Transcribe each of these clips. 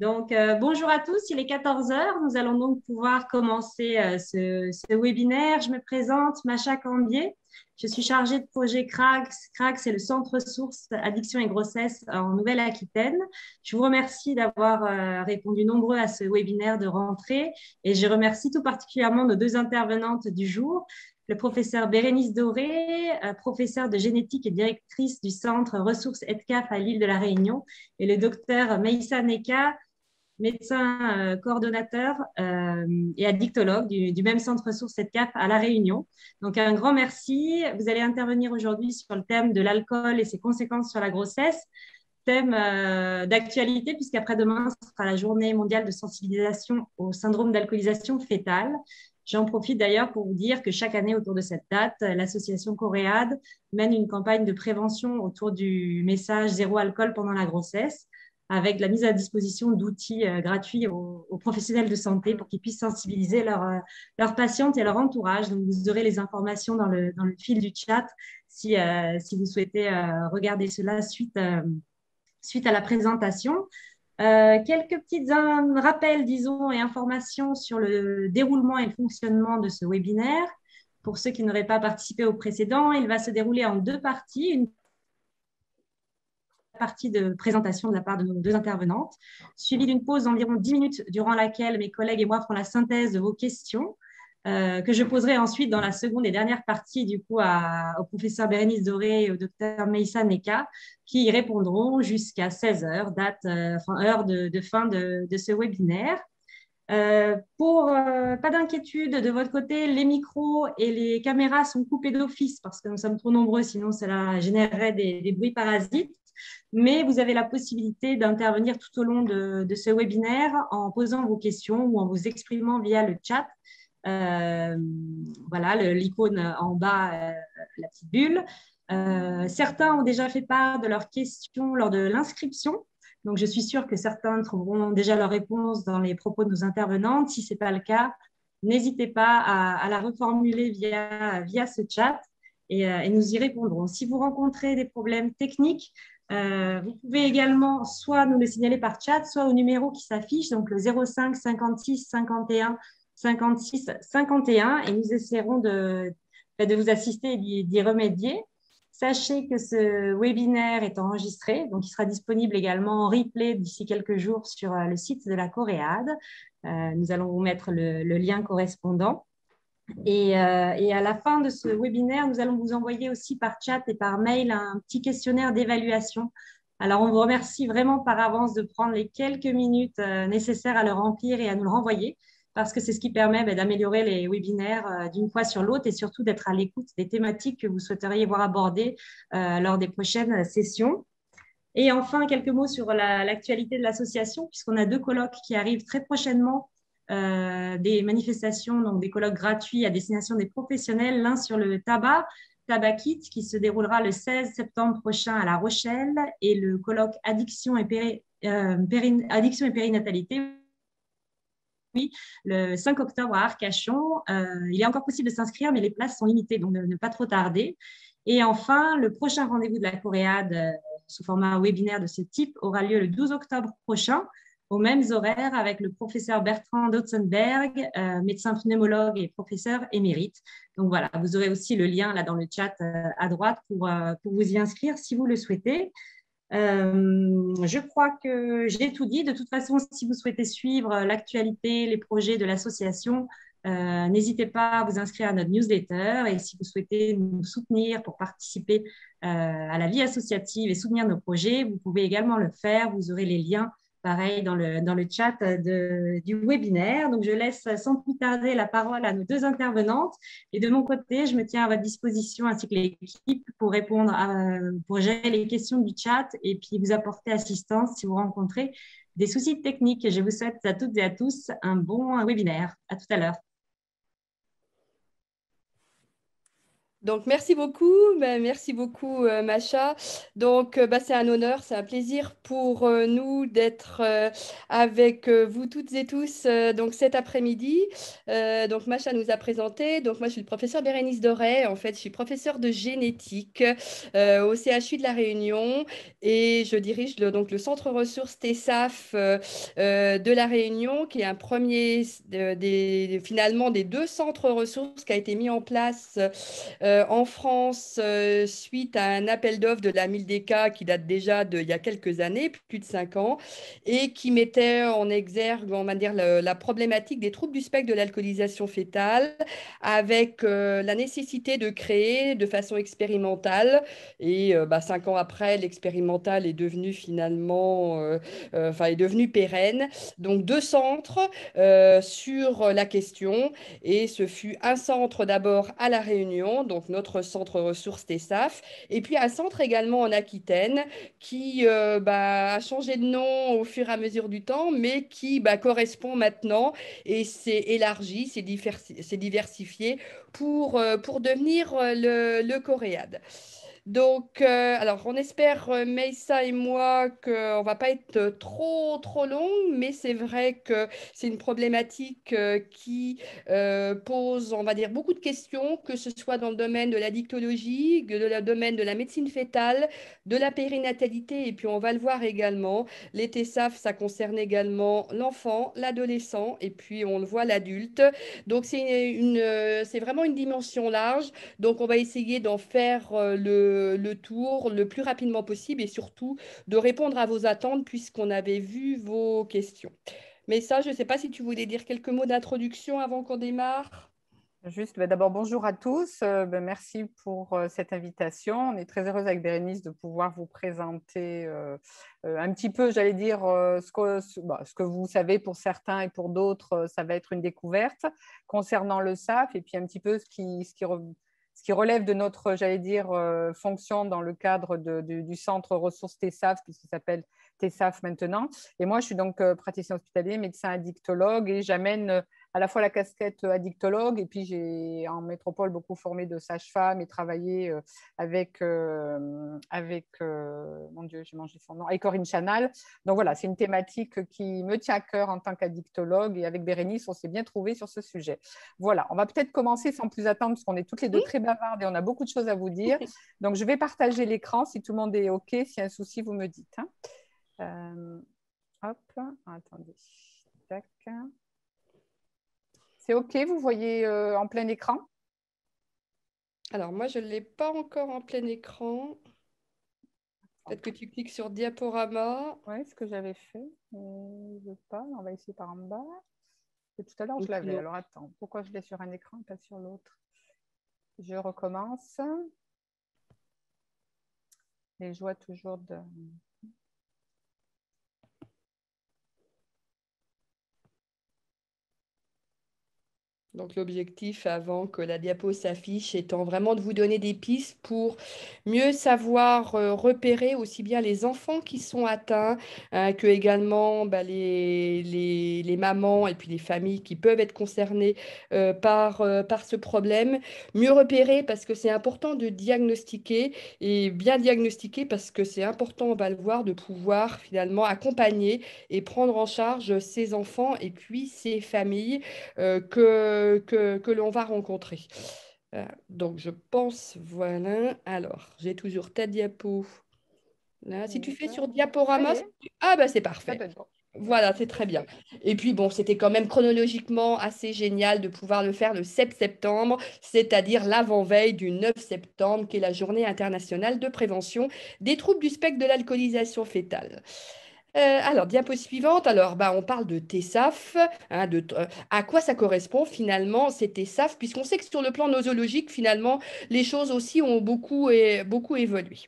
Donc, euh, bonjour à tous, il est 14h, nous allons donc pouvoir commencer euh, ce, webinaire. Je me présente, Macha Cambier, je suis chargée de projet CRAGS. CRAGS, c'est le Centre Ressources Addiction et Grossesse en Nouvelle-Aquitaine. Je vous remercie d'avoir euh, répondu nombreux à ce webinaire de rentrée et je remercie tout particulièrement nos deux intervenantes du jour, le professeur Bérénice Doré, professeur de génétique et directrice du centre ressources EDCAF à l'île de la Réunion, et le docteur Meissa Neka, médecin euh, coordonnateur euh, et addictologue du, même centre ressources cette CAP à La Réunion. Donc un grand merci. Vous allez intervenir aujourd'hui sur le thème de l'alcool et ses conséquences sur la grossesse thème euh, d'actualité, puisqu'après-demain sera la journée mondiale de sensibilisation au syndrome d'alcoolisation fétale. J'en profite d'ailleurs pour vous dire que chaque année, autour de cette date, l'association Coréade mène une campagne de prévention autour du message zéro alcool pendant la grossesse avec la mise à disposition d'outils euh, gratuits aux, professionnels de santé pour qu'ils puissent sensibiliser euh, leurs patientes et leur entourage. Donc, vous aurez les informations dans le, fil du chat si, euh, si vous souhaitez regarder cela suite, suite à la présentation. quelques petits um, rappels, disons, et informations sur le déroulement et le fonctionnement de ce webinaire. Pour ceux qui n'auraient pas participé au précédent, il va se dérouler en deux parties. Une partie de présentation de la part de nos deux intervenantes, suivie d'une pause d'environ 10 minutes durant laquelle mes collègues et moi ferons la synthèse de vos questions, euh, que je poserai ensuite dans la seconde et dernière partie du coup à, au professeur Bérénice Doré et au docteur Meissa Neka, qui y répondront jusqu'à 16h, date, euh, heure de, fin de, ce webinaire. Euh, pour pas d'inquiétude de votre côté, les micros et les caméras sont coupés d'office parce que nous sommes trop nombreux, sinon cela générerait des, des bruits parasites mais vous avez la possibilité d'intervenir tout au long de, ce webinaire en posant vos questions ou en vous exprimant via le chat. Euh, voilà, l'icône en bas, euh, la petite bulle. Euh, certains ont déjà fait part de leurs questions lors de l'inscription. Donc, je suis sûre que certains trouveront déjà leur réponse dans les propos de nos intervenantes. Si ce n'est pas le cas, n'hésitez pas à, la reformuler via, via ce chat et, et, nous y répondrons. Si vous rencontrez des problèmes techniques, euh, vous pouvez également soit nous le signaler par chat, soit au numéro qui s'affiche, donc le 05 56 51 56 51, et nous essaierons de, ben, de vous assister et d'y remédier. Sachez que ce webinaire est enregistré, donc il sera disponible également en replay d'ici quelques jours sur euh, le site de la Coréade. Euh, nous allons vous mettre le lien correspondant. Euh, et, à la fin de ce webinaire, nous allons vous envoyer aussi par chat et par mail un petit questionnaire d'évaluation. Alors, on vous remercie vraiment par avance de prendre les quelques minutes euh, nécessaires à le remplir et à nous le renvoyer, parce que c'est ce qui permet bah, d'améliorer les webinaires euh, d'une fois sur l'autre et surtout d'être à l'écoute des thématiques que vous souhaiteriez voir abordées lors des prochaines sessions. Et enfin, quelques mots sur l'actualité de l'association, puisqu'on a deux colloques qui arrivent très prochainement euh, des manifestations, donc des colloques gratuits à destination des professionnels, l'un sur le tabac, Tabakit, qui se déroulera le 16 septembre prochain à La Rochelle, et le colloque Addiction et, euh, périnatalité oui, le 5 octobre à Arcachon. Euh, il est encore possible de s'inscrire, mais les places sont limitées, donc ne, pas trop tarder. Et enfin, le prochain rendez-vous de la Coréade sous format webinaire de ce type aura lieu le 12 octobre prochain aux mêmes horaires avec le professeur Bertrand Dotzenberg, euh, médecin pneumologue et professeur émérite. Donc voilà, vous aurez aussi le lien là dans le chat euh, à droite pour, euh, pour, vous y inscrire si vous le souhaitez. je crois que j'ai tout dit. De toute façon, si vous souhaitez suivre l'actualité, les projets de l'association, n'hésitez pas à vous inscrire à notre newsletter et si vous souhaitez nous soutenir pour participer à la vie associative et soutenir nos projets, vous pouvez également le faire. Vous aurez les liens pareil dans le, dans le chat de, du webinaire. Donc, je laisse sans plus tarder la parole à nos deux intervenantes. Et de mon côté, je me tiens à votre disposition ainsi que l'équipe pour répondre, pour gérer les questions du chat et puis vous apporter assistance si vous rencontrez des soucis techniques. Je vous souhaite à toutes et à tous un bon webinaire. À tout à l'heure. Donc, merci beaucoup. Bah, merci beaucoup, euh, Macha. Donc, euh, bah, c'est un honneur, c'est un plaisir pour euh, nous d'être avec vous toutes et tous donc, cet après-midi. donc, Macha nous a présenté. Donc, moi, je suis le professeur Bérénice Doré. En fait, je suis professeur de génétique au CHU de La Réunion et je dirige le, donc, le centre ressources TESAF de La Réunion, qui est un premier, des, finalement, des deux centres ressources qui a été mis en place. Euh, en France, euh, suite à un appel d'offres de la Mildeca qui date déjà d'il y a quelques années, plus de cinq ans, et qui mettait en exergue, on va dire, la, problématique des troubles du spectre de l'alcoolisation fétale, avec euh, la nécessité de créer de façon expérimentale. Et bah, cinq ans après, l'expérimental est devenu finalement, enfin, est devenu pérenne. Donc deux centres sur la question, et ce fut un centre d'abord à la Réunion donc notre centre ressources TESAF, et puis un centre également en Aquitaine qui euh, bah, a changé de nom au fur et à mesure du temps, mais qui bah, correspond maintenant et s'est élargi, s'est diversifié pour, euh, devenir euh, le, le donc, euh, alors, on espère, euh, Meissa et moi, qu'on ne va pas être euh, trop, trop long, mais c'est vrai que c'est une problématique qui pose, on va dire, beaucoup de questions, que ce soit dans le domaine de la dictologie, que dans le domaine de la médecine fétale, de la périnatalité, et puis on va le voir également. Les TSAF, ça concerne également l'enfant, l'adolescent, et puis on le voit l'adulte. Donc, c'est une, c'est vraiment une dimension large. Donc, on va essayer d'en faire le le, tour le plus rapidement possible et surtout de répondre à vos attentes puisqu'on avait vu vos questions. Mais ça, je ne sais pas si tu voulais dire quelques mots d'introduction avant qu'on démarre. Juste, bah, d'abord, bonjour à tous. Euh, bah, merci pour euh, cette invitation. On est très heureuse avec Bérénice de pouvoir vous présenter euh, un petit peu, j'allais dire, ce que, bah, ce, que, vous savez pour certains et pour d'autres, ça va être une découverte concernant le SAF et puis un petit peu ce qui, ce qui ce qui relève de notre, euh, j'allais dire, euh, fonction dans le cadre du centre ressources TESAF, puisqu'il s'appelle TESAF maintenant. Et moi, je suis donc euh, praticien hospitalier, médecin addictologue, et j'amène à la fois la casquette euh, addictologue et puis j'ai en métropole beaucoup formé de sages-femmes et travaillé euh, avec, euh, avec mon Dieu, j'ai mangé son nom, avec Corinne Chanal. Donc voilà, c'est une thématique qui me tient à cœur en tant qu'addictologue et avec Bérénice, on s'est bien trouvé sur ce sujet. Voilà, on va peut-être commencer sans plus attendre parce qu'on est toutes les deux très bavardes et on a beaucoup de choses à vous dire. Donc je vais partager l'écran si tout le monde est OK, si y a un souci, vous me dites. Hein. hop, attendez. Tac. C'est OK, vous voyez euh, en plein écran Alors moi, je ne l'ai pas encore en plein écran. Peut-être que tu cliques sur diaporama. Oui, ce que j'avais fait. Euh, je ne pas. On va essayer par en bas. Et tout à l'heure, je l'avais. Alors attends, pourquoi je l'ai sur un écran et pas sur l'autre Je recommence. Les joies toujours de, Donc l'objectif avant que la diapo s'affiche étant vraiment de vous donner des pistes pour mieux savoir euh, repérer aussi bien les enfants qui sont atteints euh, que également bah, les, les, les, mamans et puis les familles qui peuvent être concernées euh, par, par ce problème. Mieux repérer parce que c'est important de diagnostiquer et bien diagnostiquer parce que c'est important, on va le voir, de pouvoir finalement accompagner et prendre en charge ces enfants et puis ces familles que que, l'on va rencontrer. Euh, donc, je pense, voilà. Alors, j'ai toujours ta diapo. Là, si tu fais sur diaporama, ah bah c'est parfait. Ah, voilà, c'est très bien. Et puis bon, c'était quand même chronologiquement assez génial de pouvoir le faire le 7 septembre, c'est-à-dire l'avant-veille du 9 septembre, qui est la journée internationale de prévention des troubles du spectre de l'alcoolisation fétale. Euh, alors, diapo suivante. Alors, bah, on parle de TESAF. Hein, de, euh, à quoi ça correspond finalement ces TESAF Puisqu'on sait que sur le plan nosologique, finalement, les choses aussi ont beaucoup, et, beaucoup évolué.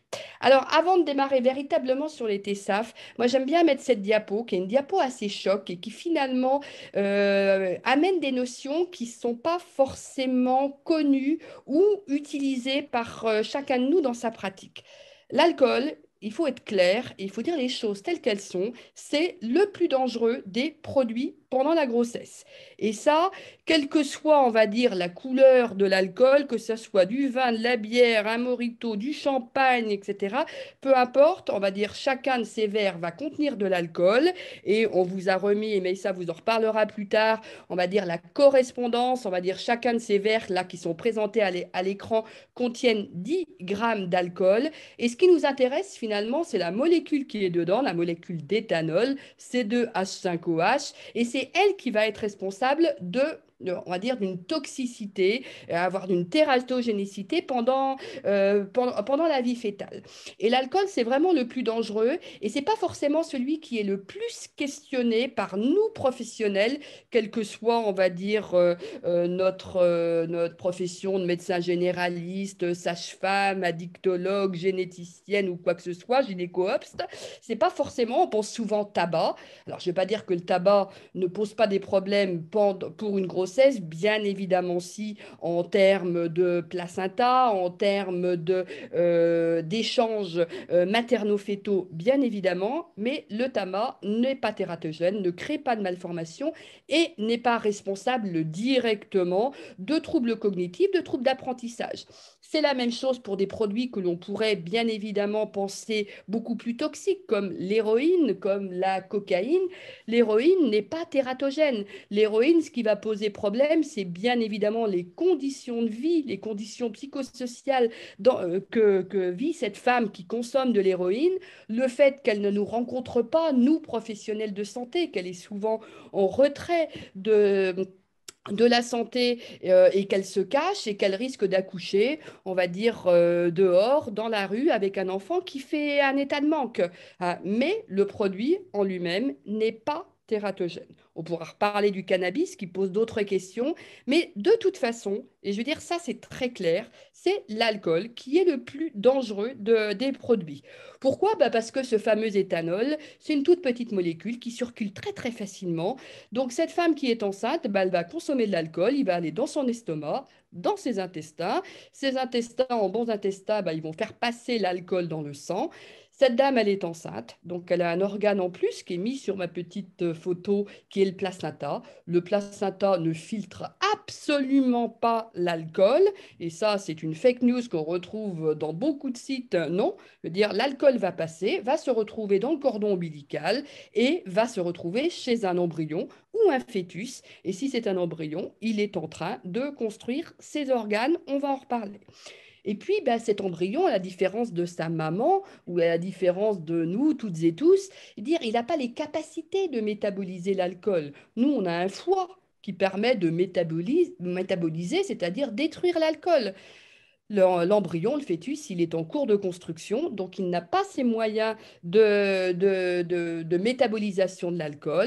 Alors, avant de démarrer véritablement sur les TSAF, moi j'aime bien mettre cette diapo qui est une diapo assez choc et qui finalement euh, amène des notions qui ne sont pas forcément connues ou utilisées par chacun de nous dans sa pratique. L'alcool, il faut être clair il faut dire les choses telles qu'elles sont. C'est le plus dangereux des produits pendant la grossesse. Et ça, quelle que soit, on va dire, la couleur de l'alcool, que ce soit du vin, de la bière, un morito, du champagne, etc., peu importe, on va dire, chacun de ces verres va contenir de l'alcool. Et on vous a remis, et ça vous en reparlera plus tard, on va dire, la correspondance, on va dire, chacun de ces verres-là qui sont présentés à l'écran contiennent 10 grammes d'alcool. Et ce qui nous intéresse finalement, c'est la molécule qui est dedans, la molécule d'éthanol, C2H5OH. Et c'est elle qui va être responsable de on va dire, d'une toxicité, euh, avoir d'une tératogénicité euh, pendant, pendant, la vie fétale. Et l'alcool, c'est vraiment le plus dangereux et c'est pas forcément celui qui est le plus questionné par nous professionnels, quel que soit, on va dire, euh, notre, notre profession de médecin généraliste, sage-femme, addictologue, généticienne ou quoi que ce soit, gynéco-obst. C'est pas forcément, on pense souvent tabac. Alors, je vais pas dire que le tabac ne pose pas des problèmes pour une grosse bien évidemment si en termes de placenta, en termes euh, d'échanges euh, materno-fétaux, bien évidemment, mais le TAMA n'est pas tératogène, ne crée pas de malformation et n'est pas responsable directement de troubles cognitifs, de troubles d'apprentissage. C'est la même chose pour des produits que l'on pourrait bien évidemment penser beaucoup plus toxiques, comme l'héroïne, comme la cocaïne. L'héroïne n'est pas tératogène. L'héroïne, ce qui va poser problème, c'est bien évidemment les conditions de vie, les conditions psychosociales dans, euh, que vit cette femme qui consomme de l'héroïne, le fait qu'elle ne nous rencontre pas, nous, professionnels de santé, qu'elle est souvent en retrait de de la santé euh, et qu'elle se cache et qu'elle risque d'accoucher, on va dire, euh, dehors, dans la rue, avec un enfant qui fait un état de manque. Ah, mais le produit en lui-même n'est pas on pourra reparler du cannabis qui pose d'autres questions, mais de toute façon, et je veux dire ça c'est très clair, c'est l'alcool qui est le plus dangereux des produits. Pourquoi bah, Parce que ce fameux éthanol, c'est une toute petite molécule qui circule très très facilement. Donc cette femme qui est enceinte, bah, elle va consommer de l'alcool, il va aller dans son estomac, dans ses intestins. Ses intestins, en bons intestins, bah, ils vont faire passer l'alcool dans le sang. Cette dame, elle est enceinte, donc elle a un organe en plus qui est mis sur ma petite euh, photo, qui est le placenta. Le placenta ne filtre absolument pas l'alcool, et ça, c'est une fake news qu'on retrouve dans beaucoup de sites. Euh, non, je veux dire, l'alcool va passer, va se retrouver dans le cordon ombilical et va se retrouver chez un embryon ou un fœtus. Et si c'est un embryon, il est en train de construire ses organes. On va en reparler. Et puis, ben, cet embryon, à la différence de sa maman ou à la différence de nous toutes et tous, dire il n'a pas les capacités de métaboliser l'alcool. Nous, on a un foie qui permet de métaboliser c'est-à-dire détruire l'alcool. L'embryon, le fœtus, il est en cours de construction, donc il n'a pas ses moyens de, métabolisation de l'alcool.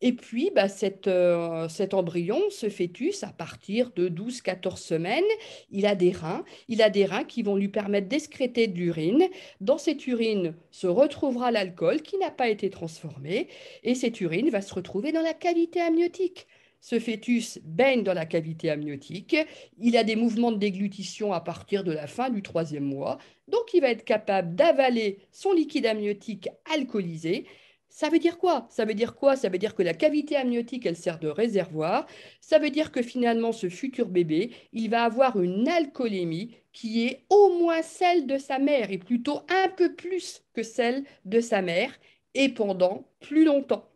Et puis, bah, euh, cet embryon, ce fœtus, à partir de 12-14 semaines, il a des reins. Il a des reins qui vont lui permettre d'excréter de l'urine. Dans cette urine se retrouvera l'alcool qui n'a pas été transformé, et cette urine va se retrouver dans la cavité amniotique. Ce fœtus baigne dans la cavité amniotique. Il a des mouvements de déglutition à partir de la fin du troisième mois. Donc, il va être capable d'avaler son liquide amniotique alcoolisé. Ça veut dire quoi Ça veut dire quoi Ça veut dire que la cavité amniotique, elle sert de réservoir. Ça veut dire que finalement, ce futur bébé, il va avoir une alcoolémie qui est au moins celle de sa mère et plutôt un peu plus que celle de sa mère et pendant plus longtemps.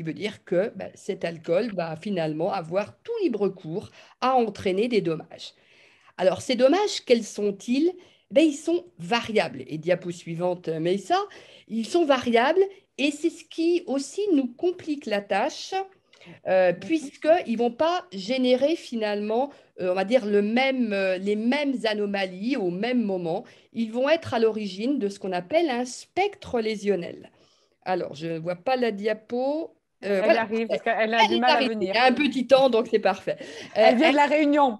Il veut dire que bah, cet alcool va finalement avoir tout libre cours à entraîner des dommages. Alors ces dommages, quels sont-ils ben, Ils sont variables. Et diapo suivante, euh, mais ça, ils sont variables et c'est ce qui aussi nous complique la tâche. Euh, puisqu'ils ne vont pas générer finalement, euh, on va dire, le même, euh, les mêmes anomalies au même moment. Ils vont être à l'origine de ce qu'on appelle un spectre lésionnel. Alors, je ne vois pas la diapo. Euh, elle arrive parce qu'elle a du mal à venir. Il a un petit temps, donc c'est parfait. Euh, elle vient de la Réunion.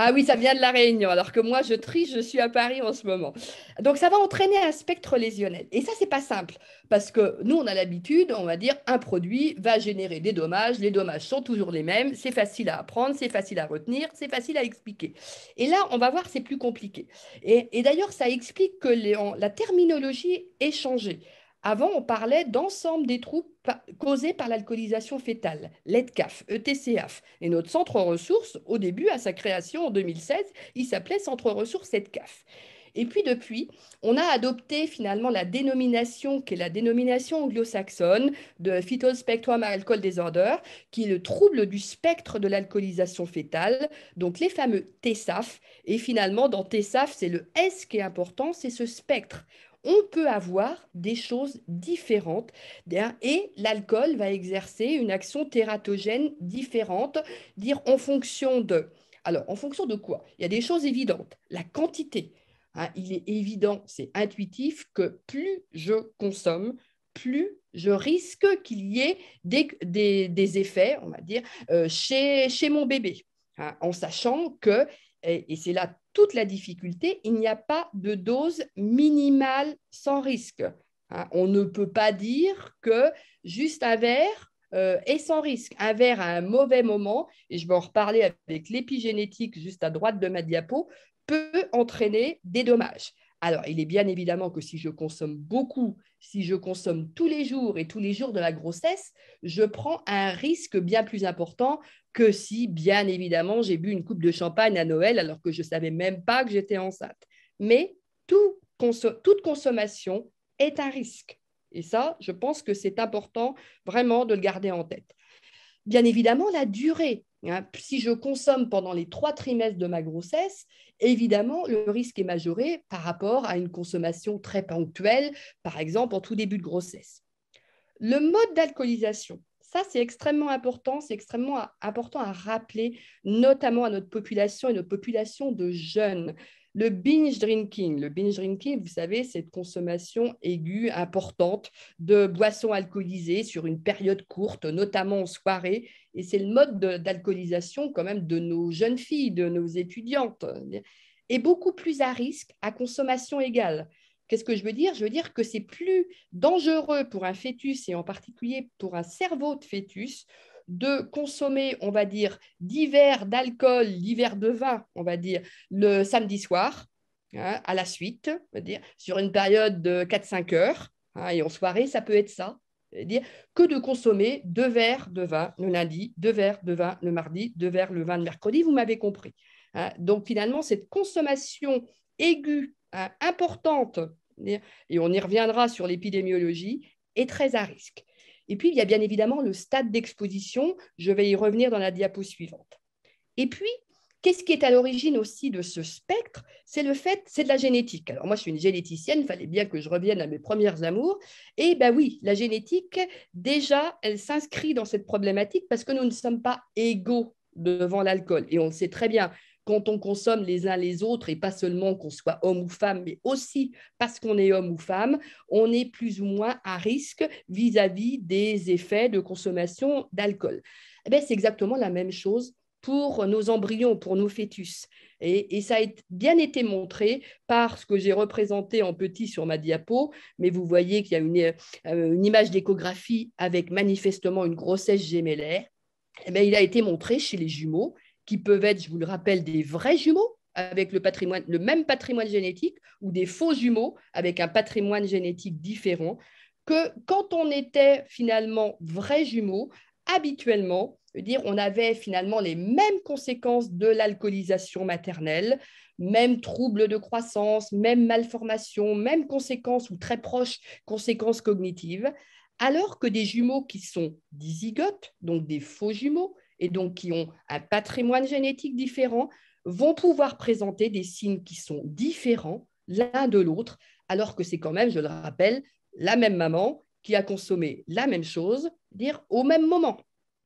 Ah oui, ça vient de la Réunion, alors que moi, je triche, je suis à Paris en ce moment. Donc, ça va entraîner un spectre lésionnel. Et ça, n'est pas simple, parce que nous, on a l'habitude, on va dire, un produit va générer des dommages, les dommages sont toujours les mêmes, c'est facile à apprendre, c'est facile à retenir, c'est facile à expliquer. Et là, on va voir, c'est plus compliqué. Et, d'ailleurs, ça explique que la terminologie est changée. Avant, on parlait d'ensemble des troupes causé par l'alcoolisation fétale, l'EDCAF, ETCAF. Et notre centre ressources, au début, à sa création en 2016, il s'appelait Centre ressources EDCAF. Et puis depuis, on a adopté finalement la dénomination qui est la dénomination anglo-saxonne de Spectrum Alcohol disorder, qui est le trouble du spectre de l'alcoolisation fétale, donc les fameux TSAF. Et finalement, dans TSAF, c'est le S qui est important, c'est ce spectre on peut avoir des choses différentes et l'alcool va exercer une action tératogène différente, dire en fonction de. Alors, en fonction de quoi Il y a des choses évidentes. La quantité. Hein, il est évident, c'est intuitif que plus je consomme, plus je risque qu'il y ait des, effets, on va dire, euh, chez, mon bébé, hein, en sachant que et, c'est là toute la difficulté, il n'y a pas de dose minimale sans risque. Hein. on ne peut pas dire que juste un verre euh, est sans risque. Un verre à un mauvais moment, et je vais en reparler avec l'épigénétique juste à droite de ma diapo, peut entraîner des dommages. Alors, il est bien évidemment que si je consomme beaucoup, si je consomme tous les jours et tous les jours de la grossesse, je prends un risque bien plus important que si, bien évidemment, j'ai bu une coupe de champagne à Noël alors que je ne savais même pas que j'étais enceinte. Mais toute consommation est un risque. Et ça, je pense que c'est important vraiment de le garder en tête. Bien évidemment, la durée. Hein. Si je consomme pendant les trois trimestres de ma grossesse, évidemment, le risque est majoré par rapport à une consommation très ponctuelle, par exemple en tout début de grossesse. Le mode d'alcoolisation ça, c'est extrêmement important. C'est extrêmement important à rappeler, notamment à notre population et nos populations de jeunes. Le binge drinking. Le binge drinking, vous savez, cette consommation aiguë, importante de boissons alcoolisées sur une période courte, notamment en soirée. Et c'est le mode d'alcoolisation quand même de nos jeunes filles, de nos étudiantes. Et beaucoup plus à risque à consommation égale. Qu'est-ce que je veux dire Je veux dire que c'est plus dangereux pour un fœtus et en particulier pour un cerveau de fœtus de consommer, on va dire, divers d'alcool, divers de vin, on va dire, le samedi soir, hein, à la suite, on va dire, sur une période de 4-5 heures, hein, et en soirée, ça peut être ça, dire que de consommer deux verres de vin le lundi, deux verres de vin le mardi, deux verres le vin le mercredi, vous m'avez compris. Hein. Donc finalement, cette consommation aiguë Hein, importante, et on y reviendra sur l'épidémiologie, est très à risque. Et puis, il y a bien évidemment le stade d'exposition, je vais y revenir dans la diapo suivante. Et puis, Qu'est-ce qui est à l'origine aussi de ce spectre C'est le fait, c'est de la génétique. Alors moi, je suis une généticienne, il fallait bien que je revienne à mes premières amours. Et ben oui, la génétique, déjà, elle s'inscrit dans cette problématique parce que nous ne sommes pas égaux devant l'alcool. Et on le sait très bien, quand on consomme les uns les autres, et pas seulement qu'on soit homme ou femme, mais aussi parce qu'on est homme ou femme, on est plus ou moins à risque vis-à-vis des effets de consommation d'alcool. Eh c'est exactement la même chose pour nos embryons, pour nos fœtus. Et, ça a bien été montré par ce que j'ai représenté en petit sur ma diapo, mais vous voyez qu'il y a une, euh, image d'échographie avec manifestement une grossesse gémellaire. Eh il a été montré chez les jumeaux qui peuvent être, je vous le rappelle, des vrais jumeaux avec le, patrimoine, le même patrimoine génétique ou des faux jumeaux avec un patrimoine génétique différent, que quand on était finalement vrais jumeaux, habituellement, dire on avait finalement les mêmes conséquences de l'alcoolisation maternelle, même troubles de croissance, même malformations, même conséquences ou très proches conséquences cognitives, alors que des jumeaux qui sont dizygotes, donc des faux jumeaux, et donc qui ont un patrimoine génétique différent, vont pouvoir présenter des signes qui sont différents l'un de l'autre, alors que c'est quand même, je le rappelle, la même maman qui a consommé la même chose, dire au même moment.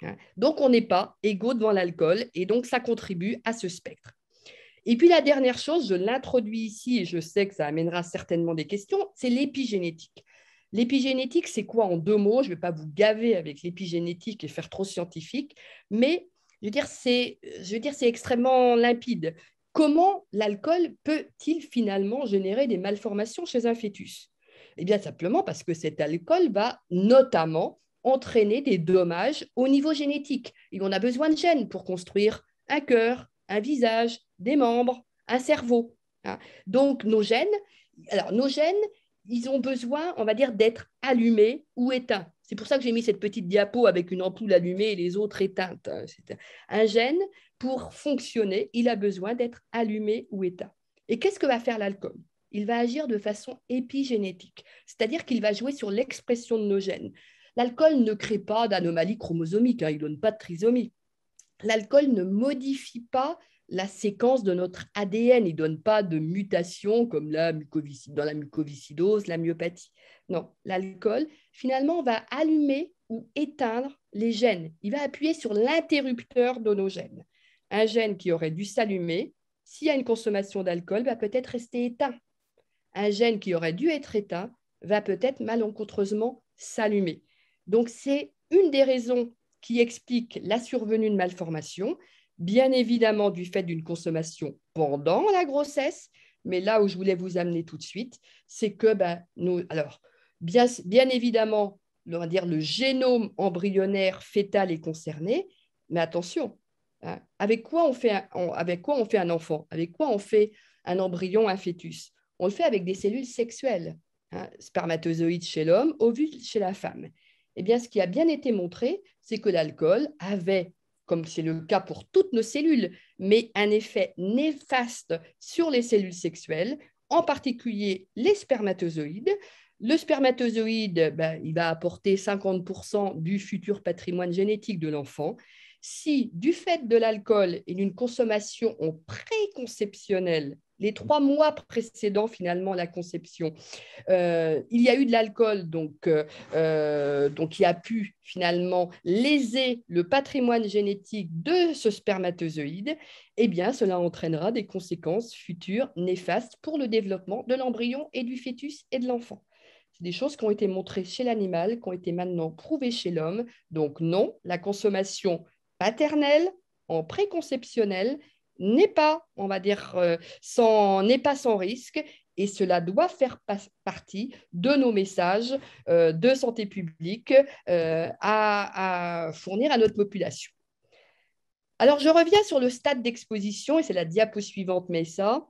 Hein. Donc on n'est pas égaux devant l'alcool et donc ça contribue à ce spectre. Et puis la dernière chose, je l'introduis ici et je sais que ça amènera certainement des questions, c'est l'épigénétique. L'épigénétique, c'est quoi en deux mots Je ne vais pas vous gaver avec l'épigénétique et faire trop scientifique, mais je veux dire, c'est, extrêmement limpide. Comment l'alcool peut-il finalement générer des malformations chez un fœtus Eh bien, simplement parce que cet alcool va notamment entraîner des dommages au niveau génétique. on a besoin de gènes pour construire un cœur, un visage, des membres, un cerveau. Hein. Donc, nos gènes, alors nos gènes, ils ont besoin, on va dire, d'être allumés ou éteints. C'est pour ça que j'ai mis cette petite diapo avec une ampoule allumée et les autres éteintes. Hein. Un gène, pour fonctionner, il a besoin d'être allumé ou éteint. Et qu'est-ce que va faire l'alcool Il va agir de façon épigénétique, c'est-à-dire qu'il va jouer sur l'expression de nos gènes. L'alcool ne crée pas d'anomalie chromosomique, hein. il ne donne pas de trisomie. L'alcool ne modifie pas la séquence de notre ADN. Il ne donne pas de mutation comme la dans la mucoviscidose, la myopathie. Non, l'alcool, finalement, va allumer ou éteindre les gènes. Il va appuyer sur l'interrupteur de nos gènes. Un gène qui aurait dû s'allumer, s'il y a une consommation d'alcool, va peut-être rester éteint. Un gène qui aurait dû être éteint va peut-être malencontreusement s'allumer. Donc c'est une des raisons qui explique la survenue de malformations, bien évidemment du fait d'une consommation pendant la grossesse, mais là où je voulais vous amener tout de suite, c'est que ben, nous, alors, bien, évidemment, on dire, le génome embryonnaire fœtal est concerné, mais attention, hein, avec, quoi on fait un, avec quoi on fait un enfant Avec quoi on fait un embryon, un fœtus On le fait avec des cellules sexuelles, hein, spermatozoïdes chez l'homme, ovules chez la femme. Eh bien, ce qui a bien été montré, c'est que l'alcool avait comme c'est le cas pour toutes nos cellules, mais un effet néfaste sur les cellules sexuelles, en particulier les spermatozoïdes. Le spermatozoïde, ben, il va apporter 50% du futur patrimoine génétique de l'enfant. Si, du fait de l'alcool et d'une consommation en préconceptionnelle les trois mois précédant finalement la conception. Euh, il y a eu de l'alcool donc, euh, euh, donc qui a pu finalement léser le patrimoine génétique de ce spermatozoïde. Eh bien, cela entraînera des conséquences futures néfastes pour le développement de l'embryon et du fœtus et de l'enfant. C'est des choses qui ont été montrées chez l'animal, qui ont été maintenant prouvées chez l'homme. Donc non, la consommation paternelle en préconceptionnel n'est pas, on va dire, euh, sans, n'est pas sans risque et cela doit faire partie de nos messages euh, de santé publique euh, à, fournir à notre population. Alors, je reviens sur le stade d'exposition, et c'est la diapo suivante, mais ça,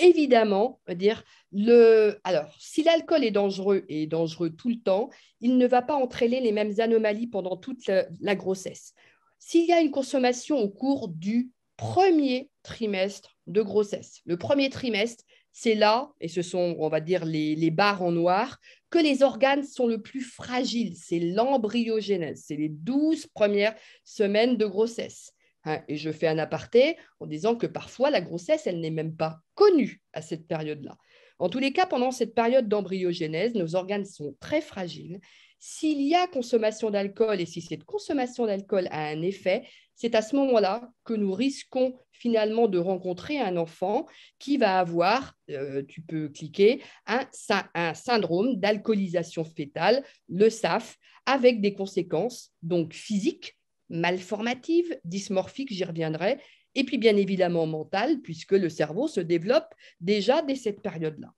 évidemment, dire le. Alors, si l'alcool est dangereux et dangereux tout le temps, il ne va pas entraîner les mêmes anomalies pendant toute la grossesse. S'il y a une consommation au cours du premier trimestre de grossesse. Le premier trimestre, c'est là, et ce sont, on va dire, les, barres en noir, que les organes sont le plus fragiles. C'est l'embryogénèse, c'est les 12 premières semaines de grossesse. Hein, et je fais un aparté en disant que parfois la grossesse, elle n'est même pas connue à cette période-là. En tous les cas, pendant cette période d'embryogénèse, nos organes sont très fragiles s'il y a consommation d'alcool et si cette consommation d'alcool a un effet, c'est à ce moment-là que nous risquons finalement de rencontrer un enfant qui va avoir, euh, tu peux cliquer, un, un syndrome d'alcoolisation fétale, le SAF, avec des conséquences donc physiques, malformatives, dysmorphiques, j'y reviendrai, et puis bien évidemment mentales, puisque le cerveau se développe déjà dès cette période-là.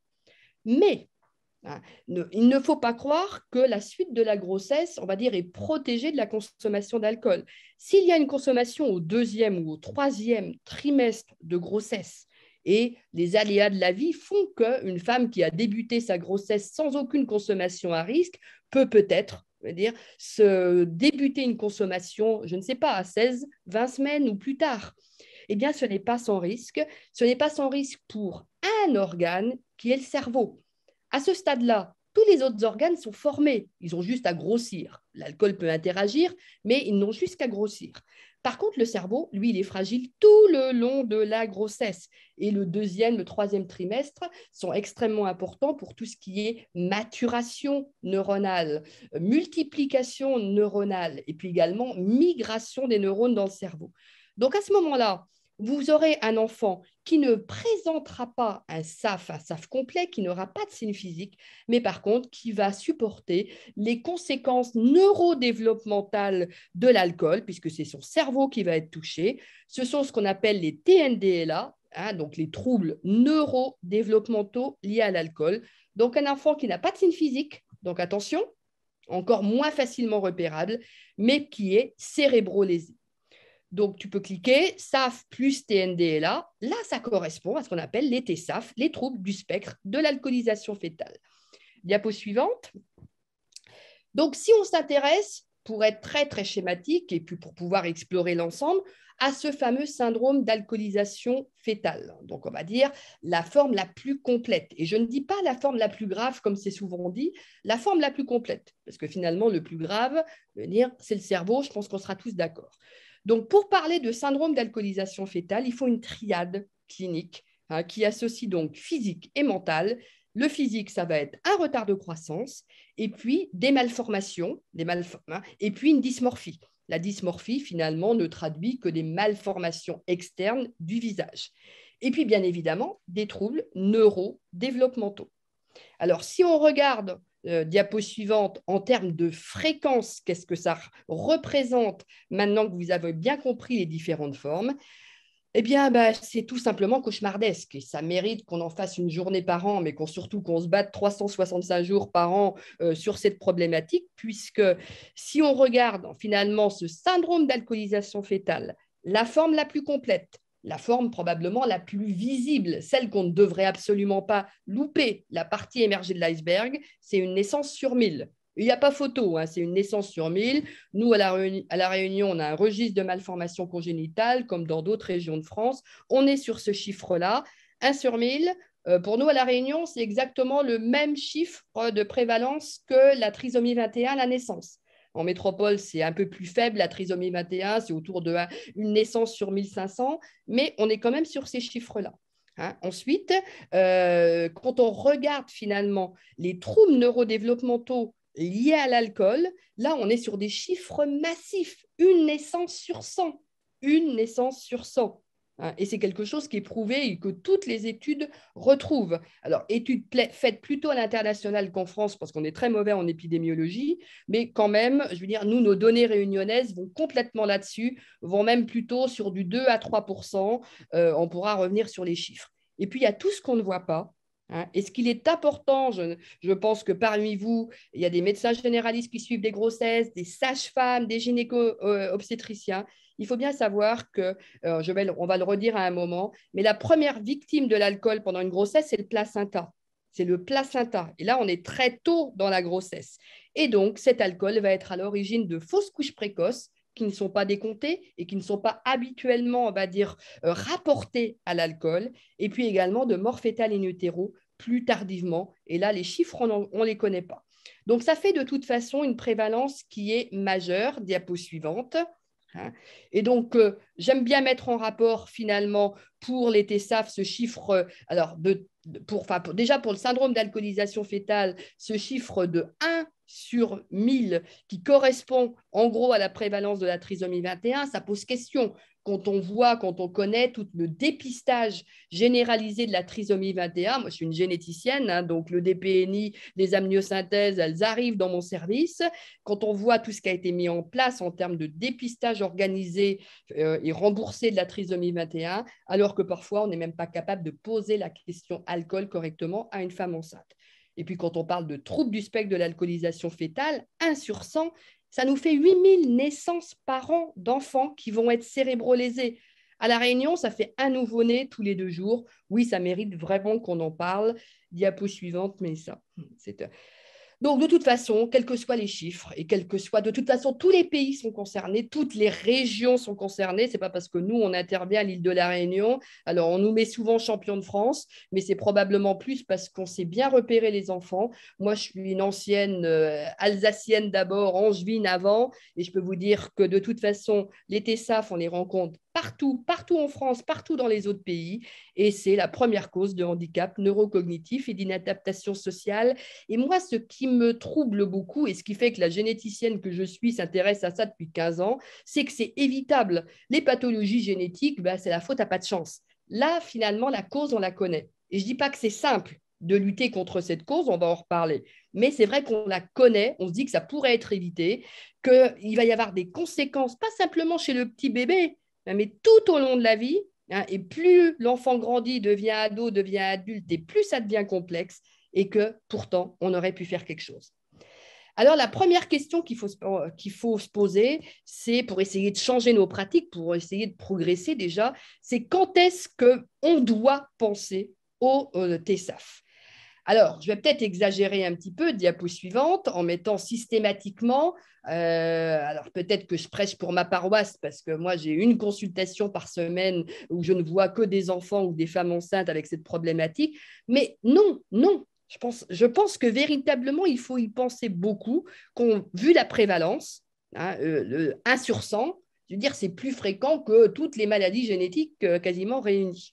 Mais Hein. Il ne faut pas croire que la suite de la grossesse, on va dire, est protégée de la consommation d'alcool. S'il y a une consommation au deuxième ou au troisième trimestre de grossesse, et les aléas de la vie font qu'une femme qui a débuté sa grossesse sans aucune consommation à risque peut peut-être dire, se débuter une consommation, je ne sais pas, à 16, 20 semaines ou plus tard. Eh bien, ce n'est pas sans risque. Ce n'est pas sans risque pour un organe qui est le cerveau. À ce stade-là, tous les autres organes sont formés. Ils ont juste à grossir. L'alcool peut interagir, mais ils n'ont juste qu'à grossir. Par contre, le cerveau, lui, il est fragile tout le long de la grossesse. Et le deuxième, le troisième trimestre sont extrêmement importants pour tout ce qui est maturation neuronale, multiplication neuronale, et puis également migration des neurones dans le cerveau. Donc à ce moment-là, vous aurez un enfant qui ne présentera pas un SAF, un SAF complet, qui n'aura pas de signe physique, mais par contre qui va supporter les conséquences neurodéveloppementales de l'alcool, puisque c'est son cerveau qui va être touché. Ce sont ce qu'on appelle les TNDLA, hein, donc les troubles neurodéveloppementaux liés à l'alcool. Donc un enfant qui n'a pas de signe physique, donc attention, encore moins facilement repérable, mais qui est cérébro-lésé. Donc, tu peux cliquer SAF plus TNDLA. Là, ça correspond à ce qu'on appelle les TSAF, les troubles du spectre de l'alcoolisation fétale. Diapo suivante. Donc, si on s'intéresse, pour être très, très schématique et puis pour pouvoir explorer l'ensemble, à ce fameux syndrome d'alcoolisation fétale. Donc, on va dire la forme la plus complète. Et je ne dis pas la forme la plus grave, comme c'est souvent dit, la forme la plus complète. Parce que finalement, le plus grave, c'est le cerveau. Je pense qu'on sera tous d'accord. Donc, pour parler de syndrome d'alcoolisation fétale, il faut une triade clinique hein, qui associe donc physique et mental. Le physique, ça va être un retard de croissance, et puis des malformations, hein, et puis une dysmorphie. La dysmorphie, finalement, ne traduit que des malformations externes du visage. Et puis, bien évidemment, des troubles neurodéveloppementaux. Alors, si on regarde Diapositive euh, diapo suivante, en termes de fréquence, qu'est-ce que ça représente maintenant que vous avez bien compris les différentes formes eh bien, bah, c'est tout simplement cauchemardesque. Et ça mérite qu'on en fasse une journée par an, mais qu'on surtout qu'on se batte 365 jours par an euh, sur cette problématique, puisque si on regarde finalement ce syndrome d'alcoolisation fétale, la forme la plus complète, la forme probablement la plus visible, celle qu'on ne devrait absolument pas louper, la partie émergée de l'iceberg, c'est une naissance sur mille. Il n'y a pas photo, hein, c'est une naissance sur mille. Nous, à la, Réunion, à on a un registre de malformations congénitales, comme dans d'autres régions de France. On est sur ce chiffre-là, 1 sur 1000. Euh, pour nous, à la Réunion, c'est exactement le même chiffre de prévalence que la trisomie 21 à la naissance. En métropole, c'est un peu plus faible, la trisomie 21, c'est autour de hein, une naissance sur 1500, mais on est quand même sur ces chiffres-là. Hein. Ensuite, euh, quand on regarde finalement les troubles neurodéveloppementaux liés à l'alcool, là, on est sur des chiffres massifs, une naissance sur 100, une naissance sur 100. Hein, et c'est quelque chose qui est prouvé et que toutes les études retrouvent. Alors, études faites plutôt à l'international qu'en France, parce qu'on est très mauvais en épidémiologie, mais quand même, je veux dire, nous, nos données réunionnaises vont complètement là-dessus, vont même plutôt sur du 2 à 3 euh, On pourra revenir sur les chiffres. Et puis, il y a tout ce qu'on ne voit pas, hein, Et ce qu'il est important, je, je, pense que parmi vous, il y a des médecins généralistes qui suivent des grossesses, des sages-femmes, des gynéco-obstétriciens, euh, il faut bien savoir que, euh, je on va le redire à un moment, mais la première victime de l'alcool pendant une grossesse, c'est le placenta. C'est le placenta. Et là, on est très tôt dans la grossesse. Et donc, cet alcool va être à l'origine de fausses couches précoces qui ne sont pas décomptées et qui ne sont pas habituellement, on va dire, euh, rapportées à l'alcool, et puis également de mort fétale in utero plus tardivement. Et là, les chiffres, on ne les connaît pas. Donc, ça fait de toute façon une prévalence qui est majeure. Diapo suivante. Hein. Et donc, euh, j'aime bien mettre en rapport finalement pour les TSAF ce chiffre euh, alors de déjà pour le syndrome d'alcoolisation fétale, ce chiffre de 1 sur 1000 qui correspond en gros à la prévalence de la trisomie 21, ça pose question quand on voit, quand on connaît tout le dépistage généralisé de la trisomie 21. Moi, je suis une généticienne, hein, donc le DPNI, les amniosynthèses, elles arrivent dans mon service. Quand on voit tout ce qui a été mis en place en termes de dépistage organisé euh, et remboursé de la trisomie 21, alors que parfois, on n'est même pas capable de poser la question à alcool correctement à une femme enceinte. Et puis quand on parle de troubles du spectre de l'alcoolisation fétale, 1 sur 100, ça nous fait 8000 naissances par an d'enfants qui vont être cérébrolésés. À La Réunion, ça fait un nouveau-né tous les deux jours. Oui, ça mérite vraiment qu'on en parle. Diapo suivante, mais ça, hmm. c'est... Euh, donc, de toute façon, quels que soient les chiffres et quels que soient, de toute façon, tous les pays sont concernés, toutes les régions sont concernées. Ce n'est pas parce que nous, on intervient à l'île de la Réunion. Alors, on nous met souvent champion de France, mais c'est probablement plus parce qu'on sait bien repérer les enfants. Moi, je suis une ancienne euh, alsacienne d'abord, angevine avant, et je peux vous dire que de toute façon, les TESAF, on les rencontre partout, partout en France, partout dans les autres pays. Et c'est la première cause de handicap neurocognitif et d'inadaptation sociale. Et moi, ce qui me trouble beaucoup et ce qui fait que la généticienne que je suis s'intéresse à ça depuis 15 ans, c'est que c'est évitable. Les pathologies génétiques, ben, c'est la faute à pas de chance. Là, finalement, la cause, on la connaît. Et je ne dis pas que c'est simple de lutter contre cette cause, on va en reparler. Mais c'est vrai qu'on la connaît, on se dit que ça pourrait être évité, qu'il va y avoir des conséquences, pas simplement chez le petit bébé, bah, mais tout au long de la vie. Hein, et plus l'enfant grandit, devient ado, devient adulte, et plus ça devient complexe, et que pourtant, on aurait pu faire quelque chose. Alors, la première question qu'il faut, euh, faut, se poser, c'est pour essayer de changer nos pratiques, pour essayer de progresser déjà, c'est quand est-ce qu'on doit penser au euh, TSAF. Alors, je vais peut-être exagérer un petit peu, diapo suivante, en mettant systématiquement, euh, alors peut-être que je prêche pour ma paroisse, parce que moi j'ai une consultation par semaine où je ne vois que des enfants ou des femmes enceintes avec cette problématique, mais non, non, je pense, je pense, que véritablement, il faut y penser beaucoup, qu'on, vu la prévalence, 1 hein, euh, sur 100, je veux dire, c'est plus fréquent que toutes les maladies génétiques euh, quasiment réunies.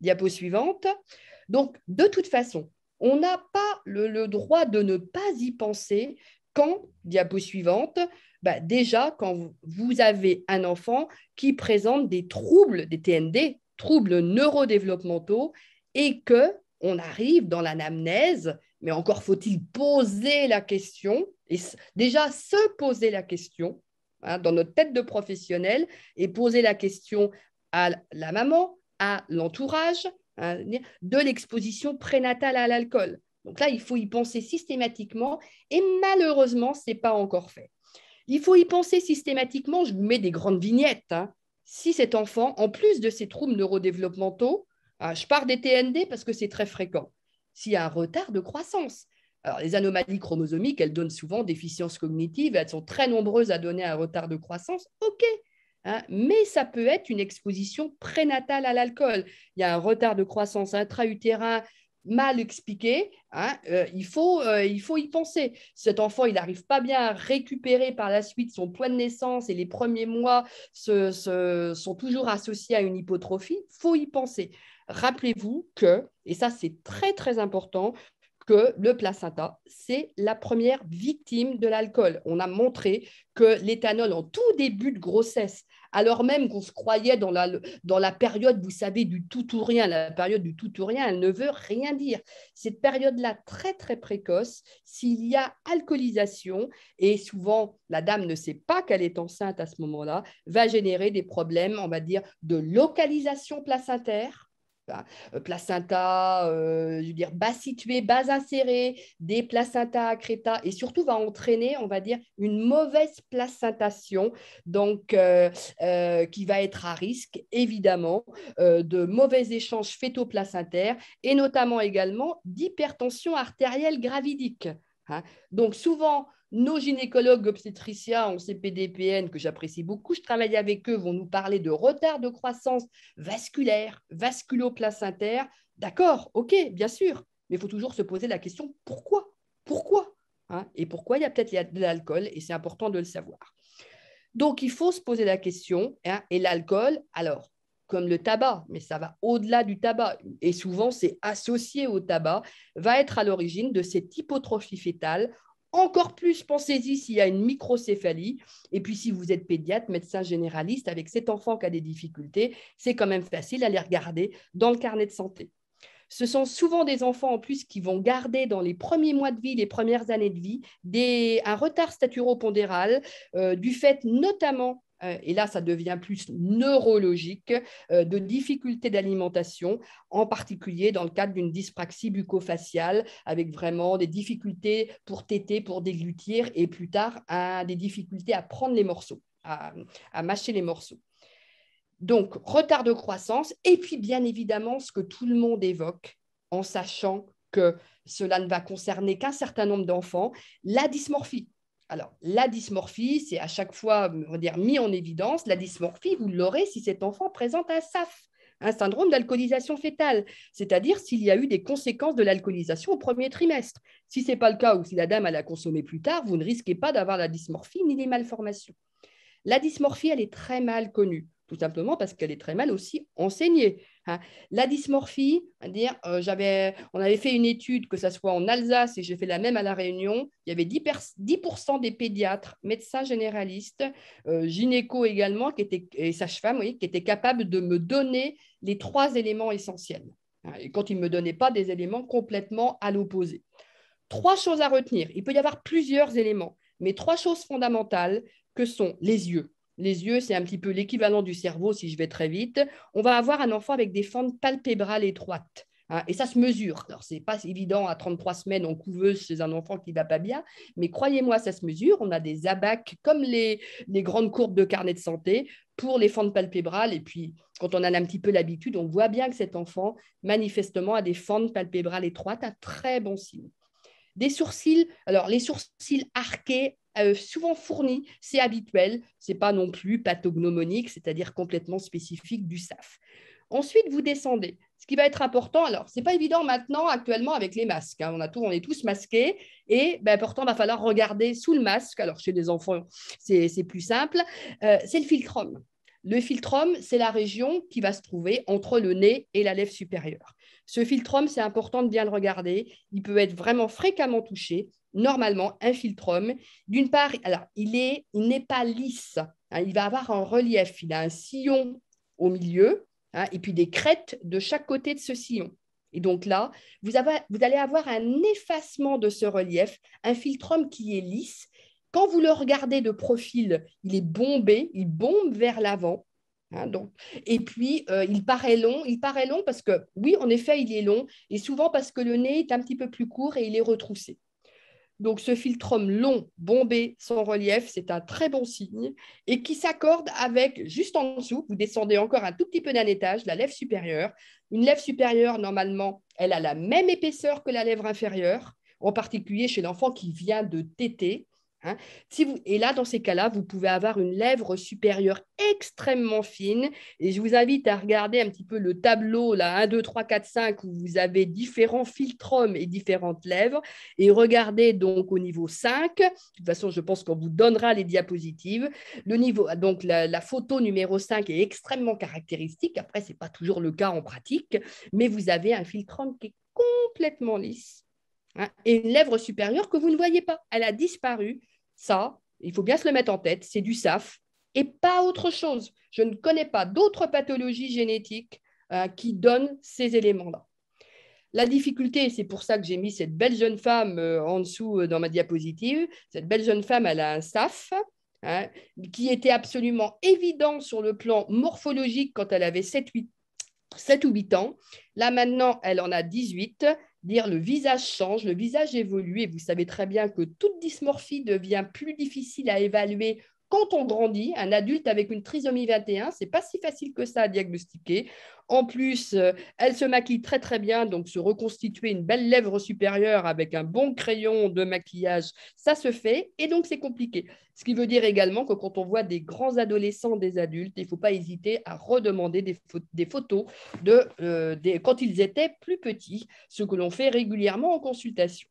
Diapo suivante. Donc, de toute façon, on n'a pas le, droit de ne pas y penser quand, diapo suivante, bah, déjà quand vous avez un enfant qui présente des troubles, des TND, troubles neurodéveloppementaux, et que on arrive dans l'anamnèse, mais encore faut-il poser la question, et déjà se poser la question hein, dans notre tête de professionnel, et poser la question à la maman, à l'entourage, de l'exposition prénatale à l'alcool. Donc là, il faut y penser systématiquement et malheureusement, ce n'est pas encore fait. Il faut y penser systématiquement, je vous mets des grandes vignettes. Hein. Si cet enfant, en plus de ses troubles neurodéveloppementaux, ah, je pars des TND parce que c'est très fréquent, s'il y a un retard de croissance. les anomalies chromosomiques, elles donnent souvent déficience cognitive, elles sont très nombreuses à donner un retard de croissance, ok, Hein, mais ça peut être une exposition prénatale à l'alcool. Il y a un retard de croissance intra-utérin mal expliqué, hein, euh, il, faut, euh, il faut y penser. Cet enfant, il n'arrive pas bien à récupérer par la suite son poids de naissance et les premiers mois se, sont toujours associés à une hypotrophie, il faut y penser. Rappelez-vous que, et ça c'est très très important, que le placenta, c'est la première victime de l'alcool. On a montré que l'éthanol en tout début de grossesse alors même qu'on se croyait dans la, dans la période, vous savez, du tout ou rien. La période du tout ou rien, elle ne veut rien dire. Cette période-là, très, très précoce, s'il y a alcoolisation, et souvent la dame ne sait pas qu'elle est enceinte à ce moment-là, va générer des problèmes, on va dire, de localisation placentaire euh, placenta, euh, dire, bas situé, bas inséré, des placentas créta, et surtout va entraîner, on va dire, une mauvaise placentation, donc euh, qui va être à risque, évidemment, de mauvais échanges phéto-placentaires et notamment également d'hypertension artérielle gravidique. Hein. Donc souvent, nos gynécologues obstétriciens en CPDPN, que j'apprécie beaucoup, je travaille avec eux, vont nous parler de retard de croissance vasculaire, vasculoplacentaire. D'accord, ok, bien sûr, mais il faut toujours se poser la question pourquoi Pourquoi hein? Et pourquoi il y a peut-être de l'alcool, et c'est important de le savoir. Donc, il faut se poser la question, hein, et l'alcool, alors, comme le tabac, mais ça va au-delà du tabac, et souvent c'est associé au tabac, va être à l'origine de cette hypotrophie fétale encore plus, pensez-y s'il y a une microcéphalie. Et puis, si vous êtes pédiatre, médecin généraliste, avec cet enfant qui a des difficultés, c'est quand même facile à les regarder dans le carnet de santé. Ce sont souvent des enfants en plus qui vont garder dans les premiers mois de vie, les premières années de vie, un retard staturopondéral euh, du fait notamment euh, et là ça devient plus neurologique, euh, de difficultés d'alimentation, en particulier dans le cadre d'une dyspraxie bucco-faciale, avec vraiment des difficultés pour téter, pour déglutir, et plus tard des difficultés à prendre les morceaux, à mâcher les morceaux. Donc, retard de croissance, et puis bien évidemment ce que tout le monde évoque, en sachant que cela ne va concerner qu'un certain nombre d'enfants, la dysmorphie. Alors, la dysmorphie, c'est à chaque fois dire, mis en évidence. La dysmorphie, vous l'aurez si cet enfant présente un SAF, un syndrome d'alcoolisation fétale, c'est-à-dire s'il y a eu des conséquences de l'alcoolisation au premier trimestre. Si ce n'est pas le cas ou si la dame a consommé plus tard, vous ne risquez pas d'avoir la dysmorphie ni les malformations. La dysmorphie, elle est très mal connue, tout simplement parce qu'elle est très mal aussi enseignée. Hein. La dysmorphie, dire, euh, on avait fait une étude, que ce soit en Alsace, et j'ai fait la même à La Réunion, il y avait 10%, des pédiatres, médecins généralistes, euh, gynéco également, qui étaient, et sages-femmes, qui étaient capables de me donner les trois éléments essentiels. Hein, quand ils ne me donnaient pas des éléments complètement à l'opposé. Trois choses à retenir. Il peut y avoir plusieurs éléments, mais trois choses fondamentales que sont les yeux. Les yeux, c'est un petit peu l'équivalent du cerveau si je vais très vite. On va avoir un enfant avec des fentes palpébrales étroites. Hein. et ça se mesure. Alors, ce n'est pas évident à 33 semaines on couveuse chez un enfant qui ne va pas bien, mais croyez-moi, ça se mesure. On a des abacs comme les, grandes courbes de carnet de santé pour les fentes palpébrales. Et puis, quand on en a un petit peu l'habitude, on voit bien que cet enfant, manifestement, a des fentes palpébrales étroites, un très bon signe. Des sourcils, alors les sourcils arqués euh, souvent fourni, c'est habituel, c'est pas non plus pathognomonique, c'est-à-dire complètement spécifique du SAF. Ensuite, vous descendez. Ce qui va être important, alors, ce n'est pas évident maintenant, actuellement, avec les masques. Hein. on, a on est tous masqués et ben, pourtant, il va falloir regarder sous le masque. Alors, chez les enfants, c'est plus simple. Euh, c'est le filtrum. Le filtrum, c'est la région qui va se trouver entre le nez et la lèvre supérieure. Ce filtrum, c'est important de bien le regarder. Il peut être vraiment fréquemment touché normalement un filtrum. D'une part, alors, il n'est il pas lisse, hein, il va avoir un relief, il a un sillon au milieu hein, et puis des crêtes de chaque côté de ce sillon. Et donc là, vous, avez, vous allez avoir un effacement de ce relief, un filtrum qui est lisse. Quand vous le regardez de profil, il est bombé, il bombe vers l'avant. Hein, donc. Et puis, euh, il paraît long. Il paraît long parce que, oui, en effet, il est long, et souvent parce que le nez est un petit peu plus court et il est retroussé. Donc ce filtrum long, bombé, sans relief, c'est un très bon signe et qui s'accorde avec, juste en dessous, vous descendez encore un tout petit peu d'un étage, la lèvre supérieure. Une lèvre supérieure, normalement, elle a la même épaisseur que la lèvre inférieure, en particulier chez l'enfant qui vient de téter. Hein. Si vous, et là, dans ces cas-là, vous pouvez avoir une lèvre supérieure extrêmement fine. Et je vous invite à regarder un petit peu le tableau, là, 1, 2, 3, 4, 5, où vous avez différents filtrums et différentes lèvres. Et regardez donc au niveau 5, de toute façon, je pense qu'on vous donnera les diapositives. Le niveau, donc la, photo numéro 5 est extrêmement caractéristique. Après, ce n'est pas toujours le cas en pratique, mais vous avez un filtrum qui est complètement lisse et une lèvre supérieure que vous ne voyez pas. Elle a disparu. Ça, il faut bien se le mettre en tête, c'est du SAF et pas autre chose. Je ne connais pas d'autres pathologies génétiques euh, qui donnent ces éléments-là. La difficulté, c'est pour ça que j'ai mis cette belle jeune femme euh, en dessous euh, dans ma diapositive, cette belle jeune femme, elle a un SAF, hein, qui était absolument évident sur le plan morphologique quand elle avait 7, 7, ou 8 ans. Là maintenant, elle en a 18 dire le visage change, le visage évolue, et vous savez très bien que toute dysmorphie devient plus difficile à évaluer quand on grandit, un adulte avec une trisomie 21, c'est pas si facile que ça à diagnostiquer. En plus, euh, elle se maquille très très bien, donc se reconstituer une belle lèvre supérieure avec un bon crayon de maquillage, ça se fait, et donc c'est compliqué. Ce qui veut dire également que quand on voit des grands adolescents, des adultes, il ne faut pas hésiter à redemander des, photos de euh, quand ils étaient plus petits, ce que l'on fait régulièrement en consultation.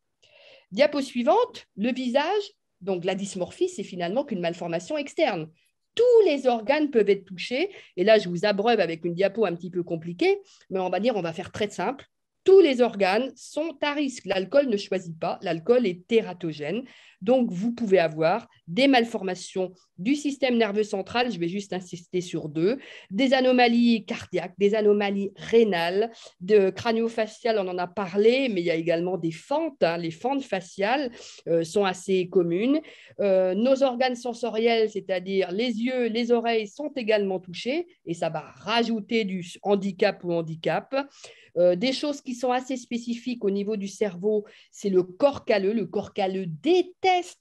Diapo suivante, le visage donc la dysmorphie, c'est finalement qu'une malformation externe. Tous les organes peuvent être touchés. Et là, je vous abreuve avec une diapo un petit peu compliquée, mais on va dire, on va faire très simple. Tous les organes sont à risque. L'alcool ne choisit pas. L'alcool est tératogène. Donc, vous pouvez avoir des malformations du système nerveux central, je vais juste insister sur deux, des anomalies cardiaques, des anomalies rénales, de crânio facial on en a parlé, mais il y a également des fentes. Hein, les fentes faciales euh, sont assez communes. Euh, nos organes sensoriels, c'est-à-dire les yeux, les oreilles, sont également touchés et ça va rajouter du handicap ou handicap. Euh, des choses qui sont assez spécifiques au niveau du cerveau, c'est le corps calleux. Le corps calleux déteste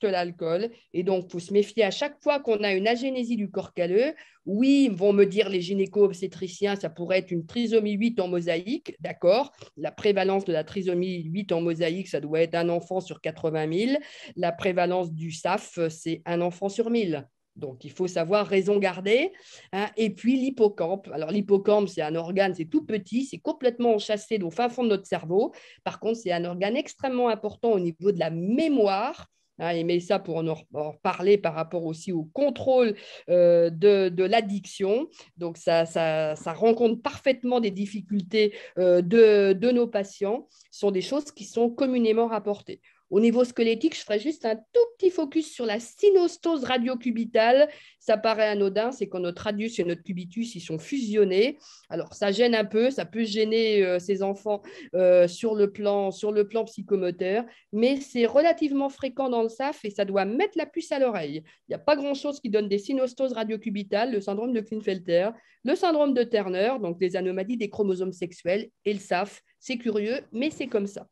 l'alcool. Et donc, il faut se méfier à chaque fois qu'on a une agénésie du corps calleux. Oui, vont me dire les gynéco-obstétriciens, ça pourrait être une trisomie 8 en mosaïque. D'accord. La prévalence de la trisomie 8 en mosaïque, ça doit être un enfant sur 80 000. La prévalence du SAF, c'est un enfant sur 1000. Donc, il faut savoir raison garder. Hein. Et puis, l'hippocampe. Alors, l'hippocampe, c'est un organe, c'est tout petit, c'est complètement enchâssé au fin fond de notre cerveau. Par contre, c'est un organe extrêmement important au niveau de la mémoire Hein, Et ça pour en, parler par rapport aussi au contrôle euh, de, l'addiction. Donc, ça, rencontre parfaitement des difficultés euh, de, de nos patients. Ce sont des choses qui sont communément rapportées. Au niveau squelettique, je ferai juste un tout petit focus sur la synostose radiocubitale. Ça paraît anodin, c'est quand notre radius et notre cubitus ils sont fusionnés. Alors ça gêne un peu, ça peut gêner euh, ces enfants euh, sur, le plan, sur le plan psychomoteur, mais c'est relativement fréquent dans le SAF et ça doit mettre la puce à l'oreille. Il n'y a pas grand-chose qui donne des synostoses radiocubitales, le syndrome de Klinefelter, le syndrome de Turner, donc des anomalies des chromosomes sexuels, et le SAF. C'est curieux, mais c'est comme ça.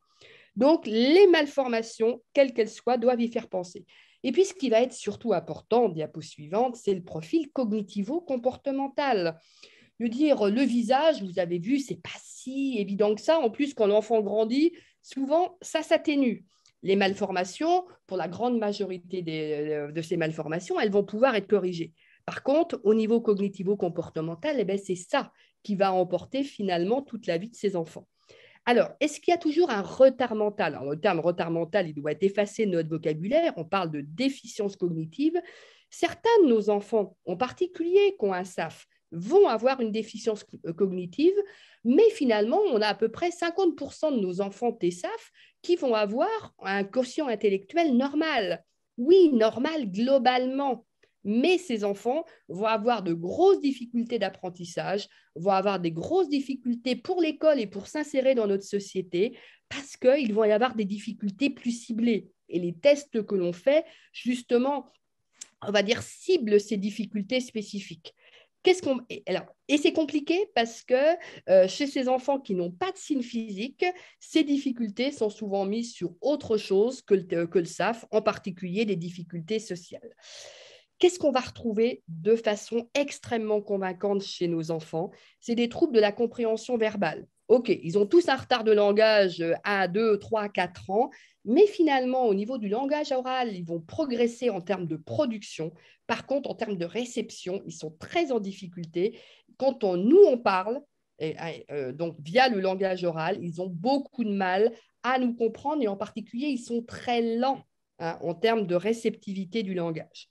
Donc, les malformations, quelles qu'elles soient, doivent y faire penser. Et puis, ce qui va être surtout important, diapo suivante, c'est le profil cognitivo-comportemental. De dire le visage, vous avez vu, c'est pas si évident que ça. En plus, quand l'enfant grandit, souvent, ça s'atténue. Les malformations, pour la grande majorité euh, de ces malformations, elles vont pouvoir être corrigées. Par contre, au niveau cognitivo-comportemental, eh ben, c'est ça qui va emporter finalement toute la vie de ces enfants. Alors, est-ce qu'il y a toujours un retard mental En le terme retard mental, il doit effacer notre vocabulaire. On parle de déficience cognitive. Certains de nos enfants, en particulier qui ont un SAF, vont avoir une déficience euh, cognitive, mais finalement, on a à peu près 50% de nos enfants TSAF qui vont avoir un quotient intellectuel normal. Oui, normal globalement, mais ces enfants vont avoir de grosses difficultés d'apprentissage, vont avoir des grosses difficultés pour l'école et pour s'insérer dans notre société, parce qu'ils vont y avoir des difficultés plus ciblées. Et les tests que l'on fait, justement, on va dire, ciblent ces difficultés spécifiques. quest qu'on... et c'est compliqué parce que euh, chez ces enfants qui n'ont pas de signes physiques, ces difficultés sont souvent mises sur autre chose que le, euh, que le SAF, en particulier des difficultés sociales. Qu'est-ce qu'on va retrouver de façon extrêmement convaincante chez nos enfants C'est des troubles de la compréhension verbale. OK, ils ont tous un retard de langage à 2, 3, 4 ans, mais finalement, au niveau du langage oral, ils vont progresser en termes de production. Par contre, en termes de réception, ils sont très en difficulté. Quand on, nous, on parle, euh, donc via le langage oral, ils ont beaucoup de mal à nous comprendre et en particulier, ils sont très lents hein, en termes de réceptivité du langage.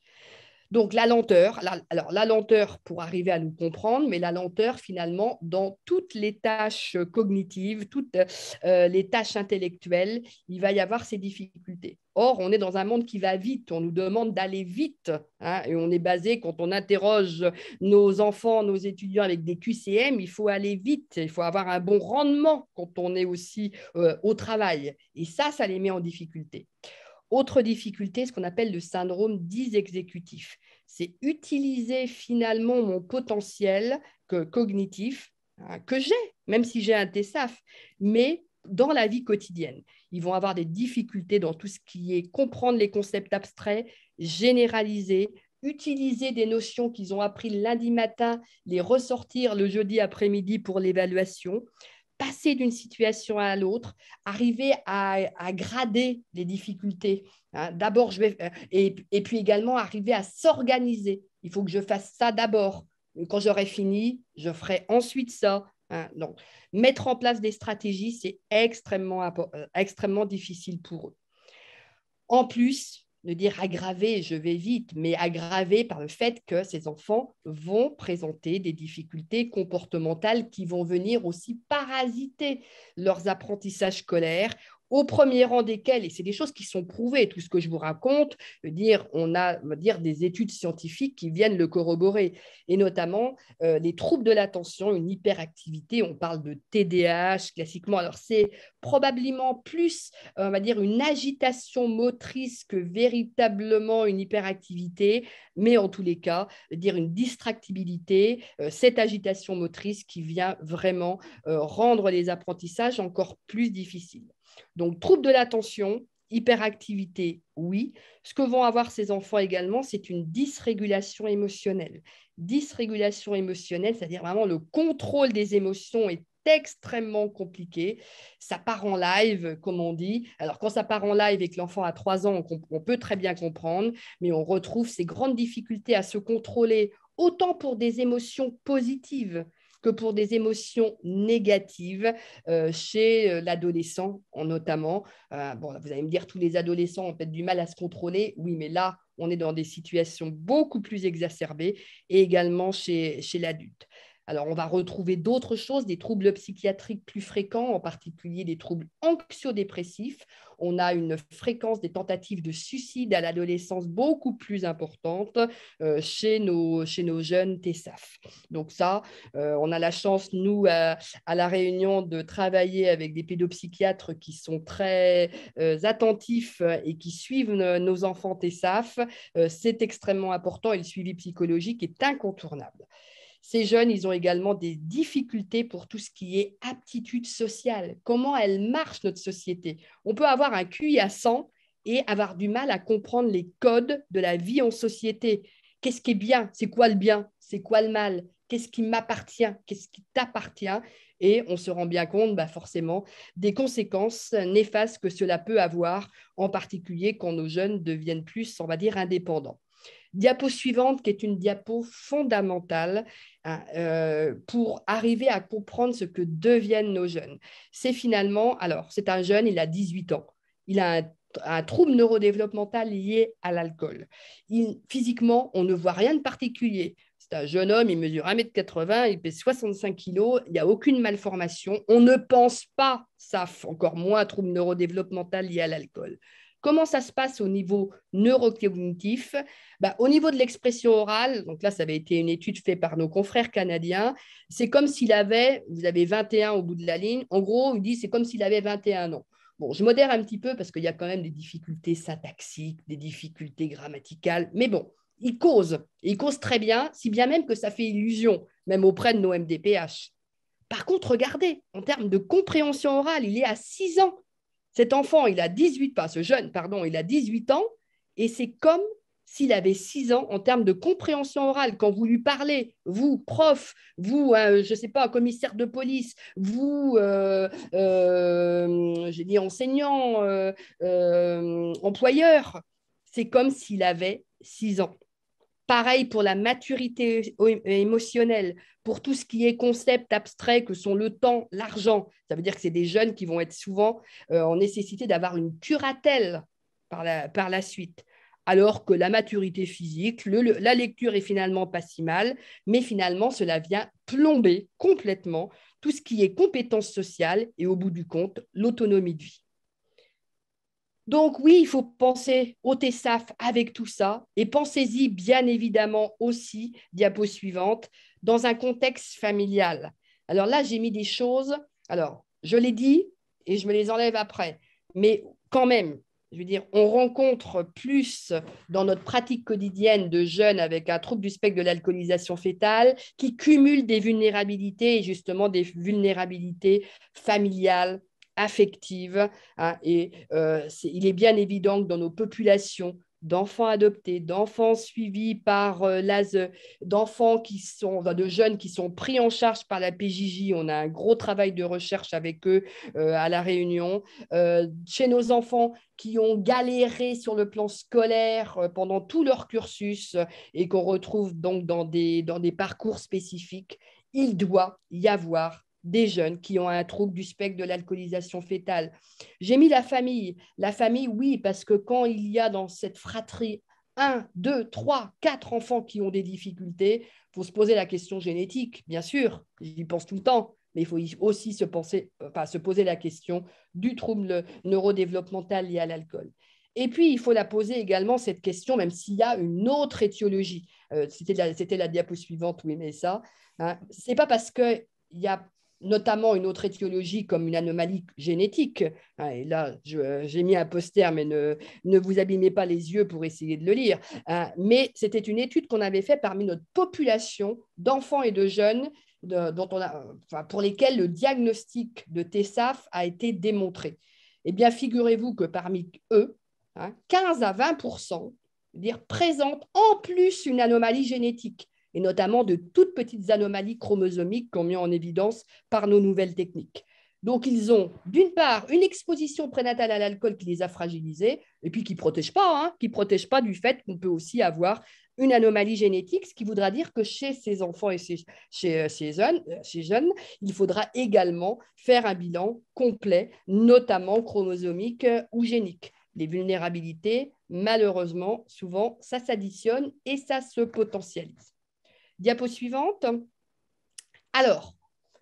Donc la lenteur, alors la lenteur pour arriver à nous comprendre, mais la lenteur finalement dans toutes les tâches cognitives, toutes euh, les tâches intellectuelles, il va y avoir ces difficultés. Or, on est dans un monde qui va vite, on nous demande d'aller vite, hein, et on est basé, quand on interroge nos enfants, nos étudiants avec des QCM, il faut aller vite, il faut avoir un bon rendement quand on est aussi euh, au travail. Et ça, ça les met en difficulté. Autre difficulté, ce qu'on appelle le syndrome exécutif. C'est utiliser finalement mon potentiel cognitif hein, que j'ai, même si j'ai un TSAF, mais dans la vie quotidienne. Ils vont avoir des difficultés dans tout ce qui est comprendre les concepts abstraits, généraliser, utiliser des notions qu'ils ont apprises lundi matin, les ressortir le jeudi après-midi pour l'évaluation passer d'une situation à l'autre, arriver à, grader les difficultés. Hein. D'abord, je vais euh, et, puis également arriver à s'organiser. Il faut que je fasse ça d'abord. Quand j'aurai fini, je ferai ensuite ça. Hein. Donc, mettre en place des stratégies, c'est extrêmement, euh, extrêmement difficile pour eux. En plus, ne dire aggravé, je vais vite, mais aggravé par le fait que ces enfants vont présenter des difficultés comportementales qui vont venir aussi parasiter leurs apprentissages scolaires au premier rang desquels, et c'est des choses qui sont prouvées, tout ce que je vous raconte, dire, on a dire, des études scientifiques qui viennent le corroborer, et notamment euh, les troubles de l'attention, une hyperactivité, on parle de TDAH classiquement, alors c'est probablement plus, on va dire, une agitation motrice que véritablement une hyperactivité, mais en tous les cas, dire une distractibilité, euh, cette agitation motrice qui vient vraiment euh, rendre les apprentissages encore plus difficiles. Donc, trouble de l'attention, hyperactivité, oui. Ce que vont avoir ces enfants également, c'est une dysrégulation émotionnelle. Dysrégulation émotionnelle, c'est-à-dire vraiment le contrôle des émotions est extrêmement compliqué. Ça part en live, comme on dit. Alors, quand ça part en live et que l'enfant a 3 ans, on peut très bien comprendre, mais on retrouve ces grandes difficultés à se contrôler, autant pour des émotions positives que pour des émotions négatives euh, chez euh, l'adolescent notamment. Euh, bon, vous allez me dire, tous les adolescents ont peut-être du mal à se contrôler. Oui, mais là, on est dans des situations beaucoup plus exacerbées et également chez l'adulte. Alors, on va retrouver d'autres choses, des troubles psychiatriques plus fréquents, en particulier des troubles anxio-dépressifs. On a une fréquence des tentatives de suicide à l'adolescence beaucoup plus importante euh, chez, nos, jeunes TSAF. Donc ça, euh, on a la chance, nous, à, La Réunion, de travailler avec des pédopsychiatres qui sont très euh, attentifs et qui suivent nos enfants TSAF. C'est extrêmement important et le suivi psychologique est incontournable. Ces jeunes, ils ont également des difficultés pour tout ce qui est aptitude sociale. Comment elle marche, notre société On peut avoir un QI à 100 et avoir du mal à comprendre les codes de la vie en société. Qu'est-ce qui est bien C'est quoi le bien C'est quoi le mal Qu'est-ce qui m'appartient Qu'est-ce qui t'appartient Et on se rend bien compte, bah forcément, des conséquences néfastes que cela peut avoir, en particulier quand nos jeunes deviennent plus, on va dire, indépendants. Diapo suivante, qui est une diapo fondamentale hein, euh, pour arriver à comprendre ce que deviennent nos jeunes. C'est finalement, alors, c'est un jeune, il a 18 ans. Il a un trouble neurodéveloppemental lié à l'alcool. Physiquement, on ne voit rien de particulier. C'est un jeune homme, il mesure 1m80, il pèse 65 kg, il n'y a aucune malformation. On ne pense pas, ça encore moins, un trouble neurodéveloppemental lié à l'alcool. Comment ça se passe au niveau neurocognitif bah, Au niveau de l'expression orale, donc là, ça avait été une étude faite par nos confrères canadiens, c'est comme s'il avait, vous avez 21 au bout de la ligne, en gros, il dit c'est comme s'il avait 21 ans. Bon, je modère un petit peu parce qu'il y a quand même des difficultés syntaxiques, des difficultés grammaticales, mais bon, il cause, il cause très bien, si bien même que ça fait illusion, même auprès de nos MDPH. Par contre, regardez, en termes de compréhension orale, il est à 6 ans. Cet enfant, il a 18, ans. ce jeune, pardon, il a 18 ans et c'est comme s'il avait 6 ans en termes de compréhension orale. Quand vous lui parlez, vous, prof, vous, hein, euh, je ne sais pas, commissaire de police, vous, euh, euh, j'ai dit enseignant, employeur, c'est comme s'il avait 6 ans. Pareil pour la maturité émotionnelle, pour tout ce qui est concept abstrait que sont le temps, l'argent. Ça veut dire que c'est des jeunes qui vont être souvent euh, en nécessité d'avoir une curatelle par la, par la suite alors que la maturité physique, la lecture est finalement pas si mal, mais finalement cela vient plomber complètement tout ce qui est compétence sociale et au bout du compte l'autonomie de vie. Donc oui, il faut penser au TSAF avec tout ça et pensez-y bien évidemment aussi, diapo suivante, dans un contexte familial. Alors là, j'ai mis des choses, alors je les dis et je me les enlève après, mais quand même, je veux dire, on rencontre plus dans notre pratique quotidienne de jeunes avec un trouble du spectre de l'alcoolisation fétale qui cumulent des vulnérabilités et justement des vulnérabilités familiales, affective. Hein, et euh, il est bien évident que dans nos populations d'enfants adoptés, d'enfants suivis par euh, l'ASE, d'enfants qui sont, de jeunes qui sont pris en charge par la PJJ. On a un gros travail de recherche avec eux euh, à La Réunion. chez nos enfants qui ont galéré sur le plan scolaire pendant tout leur cursus et qu'on retrouve donc dans des, dans des parcours spécifiques, il doit y avoir des jeunes qui ont un trouble du spectre de l'alcoolisation fétale. J'ai mis la famille. La famille, oui, parce que quand il y a dans cette fratrie un, deux, trois, quatre enfants qui ont des difficultés, il faut se poser la question génétique, bien sûr, j'y pense tout le temps, mais il faut aussi se, penser, euh, enfin, se poser la question du trouble neurodéveloppemental lié à l'alcool. Et puis, il faut la poser également, cette question, même s'il y a une autre étiologie. Euh, c'était la, la, diapo suivante où il ça. Hein. Ce n'est pas parce qu'il y a notamment une autre étiologie comme une anomalie génétique. Hein, et là, j'ai mis un poster, mais ne, ne, vous abîmez pas les yeux pour essayer de le lire. Hein, mais c'était une étude qu'on avait faite parmi notre population d'enfants et de jeunes dont on pour lesquels le diagnostic de TESAF a été démontré. Eh bien, figurez-vous que parmi eux, 15 hein, à 20 dire, présentent en plus une anomalie génétique et notamment de toutes petites anomalies chromosomiques qu'on met en évidence par nos nouvelles techniques. Donc, ils ont d'une part une exposition prénatale à l'alcool qui les a fragilisés, et puis qui ne protège pas, hein, qui protège pas du fait qu'on peut aussi avoir une anomalie génétique, ce qui voudra dire que chez ces enfants et chez, euh, ces, jeunes, euh, ces jeunes, il faudra également faire un bilan complet, notamment chromosomique euh, ou génique. Les vulnérabilités, malheureusement, souvent, ça s'additionne et ça se potentialise. Diapo suivante. Alors,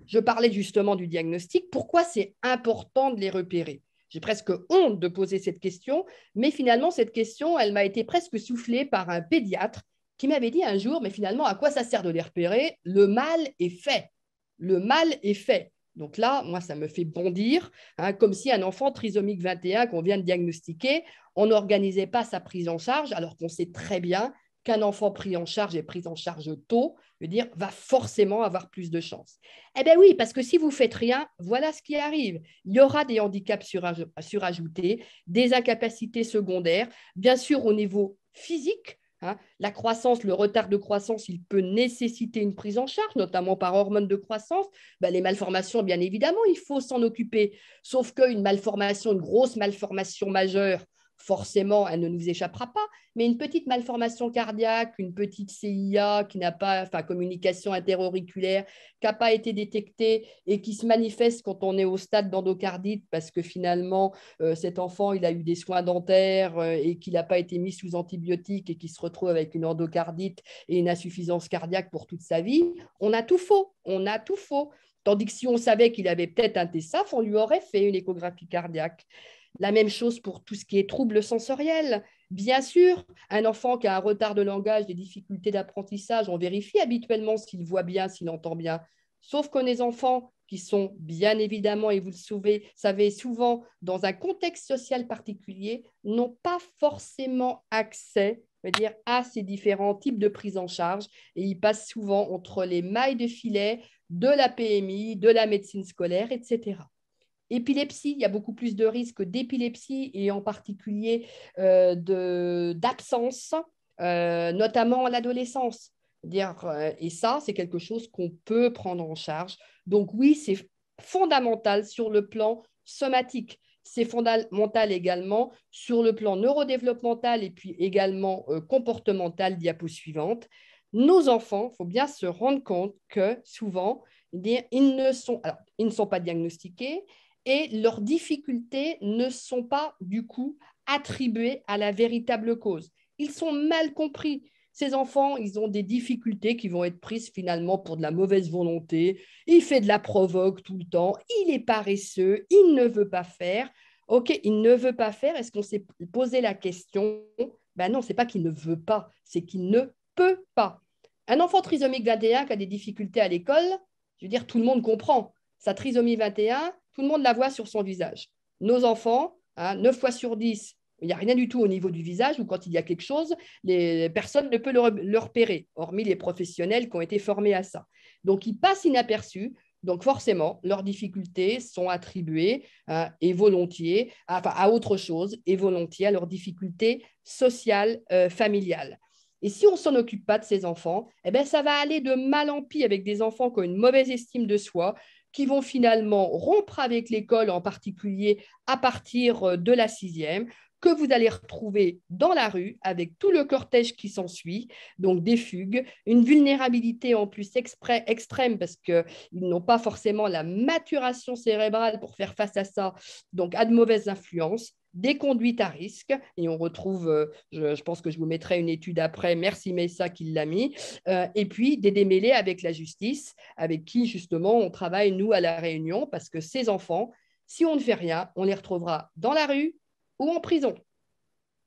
je parlais justement du diagnostic. Pourquoi c'est important de les repérer j'ai presque honte de poser cette question, mais finalement, cette question, elle m'a été presque soufflée par un pédiatre qui m'avait dit un jour, mais finalement, à quoi ça sert de les repérer Le mal est fait. Le mal est fait. Donc là, moi, ça me fait bondir, hein, comme si un enfant trisomique 21 qu'on vient de diagnostiquer, on n'organisait pas sa prise en charge, alors qu'on sait très bien qu'un enfant pris en charge et pris en charge tôt, veut dire, va forcément avoir plus de chances. Eh bien oui, parce que si vous faites rien, voilà ce qui arrive. Il y aura des handicaps surajoutés, des incapacités secondaires, bien sûr au niveau physique. Hein, la croissance, le retard de croissance, il peut nécessiter une prise en charge, notamment par hormones de croissance. Ben, les malformations, bien évidemment, il faut s'en occuper. Sauf qu'une malformation, une grosse malformation majeure, forcément, elle ne nous échappera pas, mais une petite malformation cardiaque, une petite CIA qui n'a pas, enfin, communication interauriculaire, qui n'a pas été détectée et qui se manifeste quand on est au stade d'endocardite parce que finalement, euh, cet enfant, il a eu des soins dentaires euh, et qu'il n'a pas été mis sous antibiotiques et qui se retrouve avec une endocardite et une insuffisance cardiaque pour toute sa vie, on a tout faux, on a tout faux. Tandis que si on savait qu'il avait peut-être un TSAF, on lui aurait fait une échographie cardiaque. La même chose pour tout ce qui est troubles sensoriels. Bien sûr, un enfant qui a un retard de langage, des difficultés d'apprentissage, on vérifie habituellement s'il voit bien, s'il entend bien. Sauf que les enfants qui sont bien évidemment, et vous le savez, souvent dans un contexte social particulier, n'ont pas forcément accès dire, à ces différents types de prise en charge. Et ils passent souvent entre les mailles de filet de la PMI, de la médecine scolaire, etc. Épilepsie, il y a beaucoup plus de risques d'épilepsie et en particulier euh, d'absence, euh, notamment à l'adolescence. Euh, et ça, c'est quelque chose qu'on peut prendre en charge. Donc oui, c'est fondamental sur le plan somatique. C'est fondamental également sur le plan neurodéveloppemental et puis également euh, comportemental, diapo suivante. Nos enfants, il faut bien se rendre compte que souvent, eh ils ne sont, alors, ils ne sont pas diagnostiqués, et leurs difficultés ne sont pas du coup attribuées à la véritable cause. Ils sont mal compris. Ces enfants, ils ont des difficultés qui vont être prises finalement pour de la mauvaise volonté. Il fait de la provoque tout le temps. Il est paresseux. Il ne veut pas faire. OK, il ne veut pas faire. Est-ce qu'on s'est posé la question Ben non, c'est pas qu'il ne veut pas, c'est qu'il ne peut pas. Un enfant trisomique 21 qui a des difficultés à l'école, je veux dire, tout le monde comprend. Sa trisomie 21, tout le monde la voit sur son visage. Nos enfants, hein, neuf 9 fois sur 10, il n'y a rien du tout au niveau du visage ou quand il y a quelque chose, les personnes ne peuvent le, repérer, hormis les professionnels qui ont été formés à ça. Donc, ils passent inaperçus. Donc, forcément, leurs difficultés sont attribuées hein, et volontiers à, autre chose et volontiers à leurs difficultés sociales, euh, familiales. Et si on ne s'en occupe pas de ces enfants, eh bien, ça va aller de mal en pis avec des enfants qui ont une mauvaise estime de soi, qui vont finalement rompre avec l'école, en particulier à partir euh, de la sixième, que vous allez retrouver dans la rue avec tout le cortège qui s'ensuit, donc des fugues, une vulnérabilité en plus exprès, extrême parce qu'ils n'ont pas forcément la maturation cérébrale pour faire face à ça, donc à de mauvaises influences, des conduites à risque, et on retrouve, euh, je, pense que je vous mettrai une étude après, merci Messa qui l'a mis, euh, et puis des démêlés avec la justice, avec qui justement on travaille, nous, à La Réunion, parce que ces enfants, si on ne fait rien, on les retrouvera dans la rue ou en prison.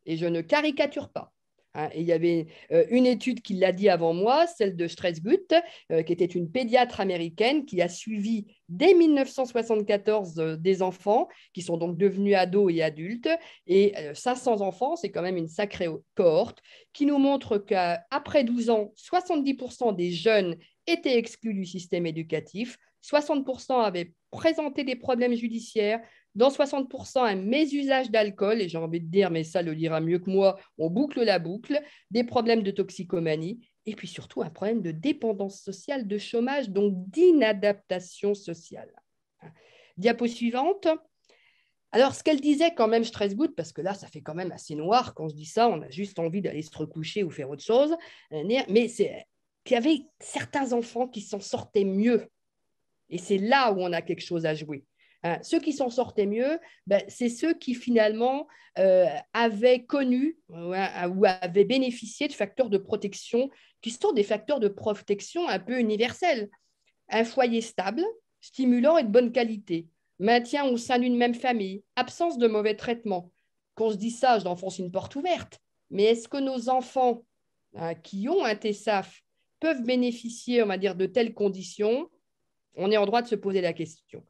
Et je ne caricature pas. Hein. il y avait euh, une étude qui l'a dit avant moi, celle de Stressgut, euh, qui était une pédiatre américaine qui a suivi dès 1974 euh, des enfants qui sont donc devenus ados et adultes. Et 500 enfants, c'est quand même une sacrée cohorte qui nous montre qu'après 12 ans, 70% des jeunes étaient exclus du système éducatif, 60% avaient présenté des problèmes judiciaires, dans 60%, un mésusage d'alcool, et j'ai envie de dire, mais ça le lira mieux que moi, on boucle la boucle, des problèmes de toxicomanie, et puis surtout un problème de dépendance sociale, de chômage, donc d'inadaptation sociale. Hein. Diapo suivante. Alors, ce qu'elle disait quand même, stress good, parce que là, ça fait quand même assez noir quand je dis ça, on a juste envie d'aller se recoucher ou faire autre chose, hein, mais c'est qu'il y avait certains enfants qui s'en sortaient mieux. Et c'est là où on a quelque chose à jouer. Euh, ceux qui s'en sortaient mieux, ben, c'est ceux qui finalement euh, avaient connu ou avaient bénéficié de facteurs de protection qui sont des facteurs de protection un peu universels. Un foyer stable, stimulant et de bonne qualité, maintien au sein d'une même famille, absence de mauvais traitements. on se dit ça, je enfonce une porte ouverte. Mais est-ce que nos enfants hein, qui ont un TSAF peuvent bénéficier, on va dire, de telles conditions On est en droit de se poser la question.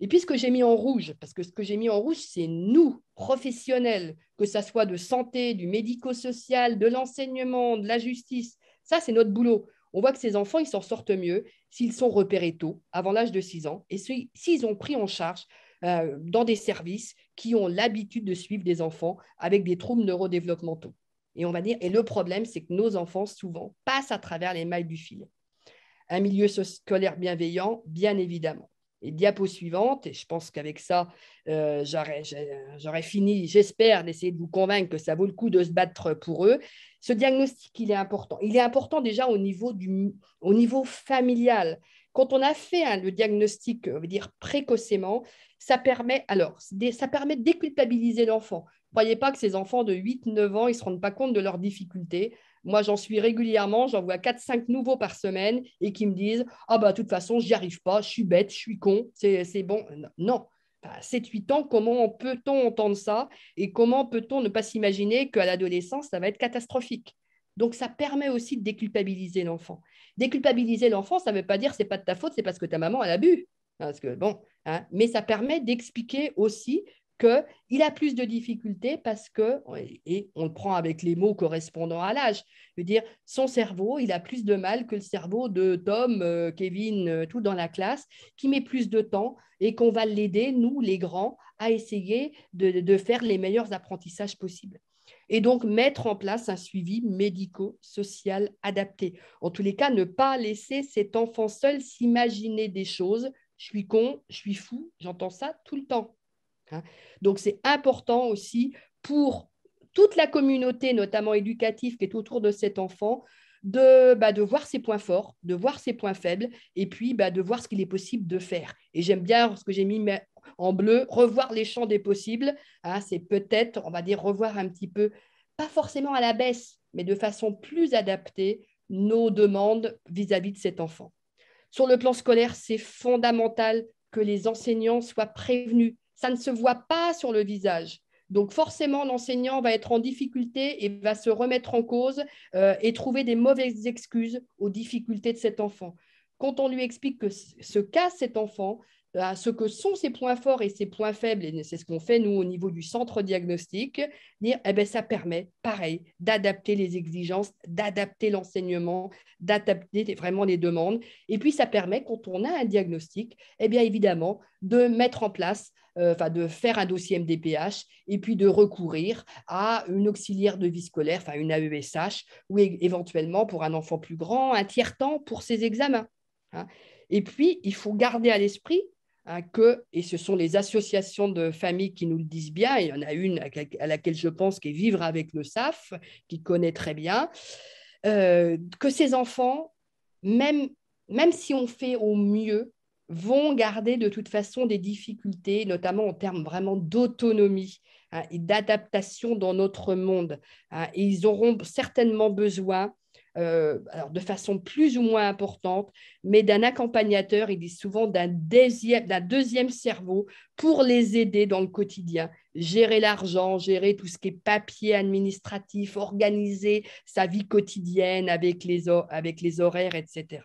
Et puis ce que j'ai mis en rouge, parce que ce que j'ai mis en rouge, c'est nous, professionnels, que ça soit de santé, du médico-social, de l'enseignement, de la justice, ça c'est notre boulot. On voit que ces enfants, ils s'en sortent mieux s'ils sont repérés tôt, avant l'âge de 6 ans, et s'ils ont pris en charge euh, dans des services qui ont l'habitude de suivre des enfants avec des troubles neurodéveloppementaux. Et on va dire, et le problème, c'est que nos enfants, souvent, passent à travers les mailles du filet. Un milieu scolaire bienveillant, bien évidemment et diapo suivante. Et je pense qu'avec ça, euh, j'aurais fini, j'espère, d'essayer de vous convaincre que ça vaut le coup de se battre pour eux. Ce diagnostic, il est important. Il est important déjà au niveau, au niveau familial. Quand on a fait hein, le diagnostic, on veut dire précocement, ça permet, alors, ça permet de déculpabiliser l'enfant. Ne croyez pas que ces enfants de 8-9 ans, ils ne se rendent pas compte de leurs difficultés. Moi, j'en suis régulièrement, j'en vois 4-5 nouveaux par semaine et qui me disent Ah, bah, de toute façon, n'y arrive pas, je suis bête, je suis con, c'est bon. Non. À 7-8 ans, comment peut-on entendre ça et comment peut-on ne pas s'imaginer qu'à l'adolescence, ça va être catastrophique donc, ça permet aussi de déculpabiliser l'enfant. Déculpabiliser l'enfant, ça ne veut pas dire c'est pas de ta faute, c'est parce que ta maman, a bu. Parce que, bon, hein, mais ça permet d'expliquer aussi qu'il a plus de difficultés parce que, et on le prend avec les mots correspondant à l'âge, je dire, son cerveau, il a plus de mal que le cerveau de Tom, euh, Kevin, euh, tout dans la classe, qui met plus de temps et qu'on va l'aider, nous, les grands, à essayer de, de faire les meilleurs apprentissages possibles et donc mettre en place un suivi médico-social adapté. En tous les cas, ne pas laisser cet enfant seul s'imaginer des choses. Je suis con, je suis fou, j'entends ça tout le temps. Hein. Donc c'est important aussi pour toute la communauté, notamment éducative, qui est autour de cet enfant, de, bah, voir ses points forts, de voir ses points faibles, et puis bah, de voir ce qu'il est possible de faire. Et j'aime bien ce que j'ai mis en bleu, revoir les champs des possibles. Hein. c'est peut-être, on va dire, revoir un petit peu, pas forcément à la baisse, mais de façon plus adaptée, nos demandes vis à -vis de cet enfant. Sur le plan scolaire, c'est fondamental que les enseignants soient prévenus ça ne se voit pas sur le visage. Donc forcément, l'enseignant va être en difficulté et va se remettre en cause euh, et trouver des mauvaises excuses aux difficultés de cet enfant. Quand on lui explique que ce qu'a cet enfant, euh, ce que sont ses points forts et ses points faibles, et c'est ce qu'on fait nous au niveau du centre diagnostique, eh ben, ça permet, pareil, d'adapter les exigences, d'adapter l'enseignement, d'adapter vraiment les demandes. Et puis ça permet, quand on a un diagnostic, eh bien évidemment, de mettre en place euh, de faire un dossier MDPH et puis de recourir à une auxiliaire de vie scolaire, enfin une AESH, ou éventuellement pour un enfant plus grand, un tiers-temps pour ses examens. Hein. Et puis, il faut garder à l'esprit hein, que, et ce sont les associations de familles qui nous le disent bien, il y en a une à laquelle je pense qui est Vivre avec le SAF, qui connaît très bien, euh, que ces enfants, même, même si on fait au mieux, vont garder de toute façon des difficultés, notamment en termes vraiment d'autonomie hein, et d'adaptation dans notre monde. Hein. et ils auront certainement besoin, euh, alors de façon plus ou moins importante, mais d'un accompagnateur il dit souvent d'un deuxième cerveau pour les aider dans le quotidien, gérer l'argent, gérer tout ce qui est papier administratif, organiser sa vie quotidienne avec les horaires, etc.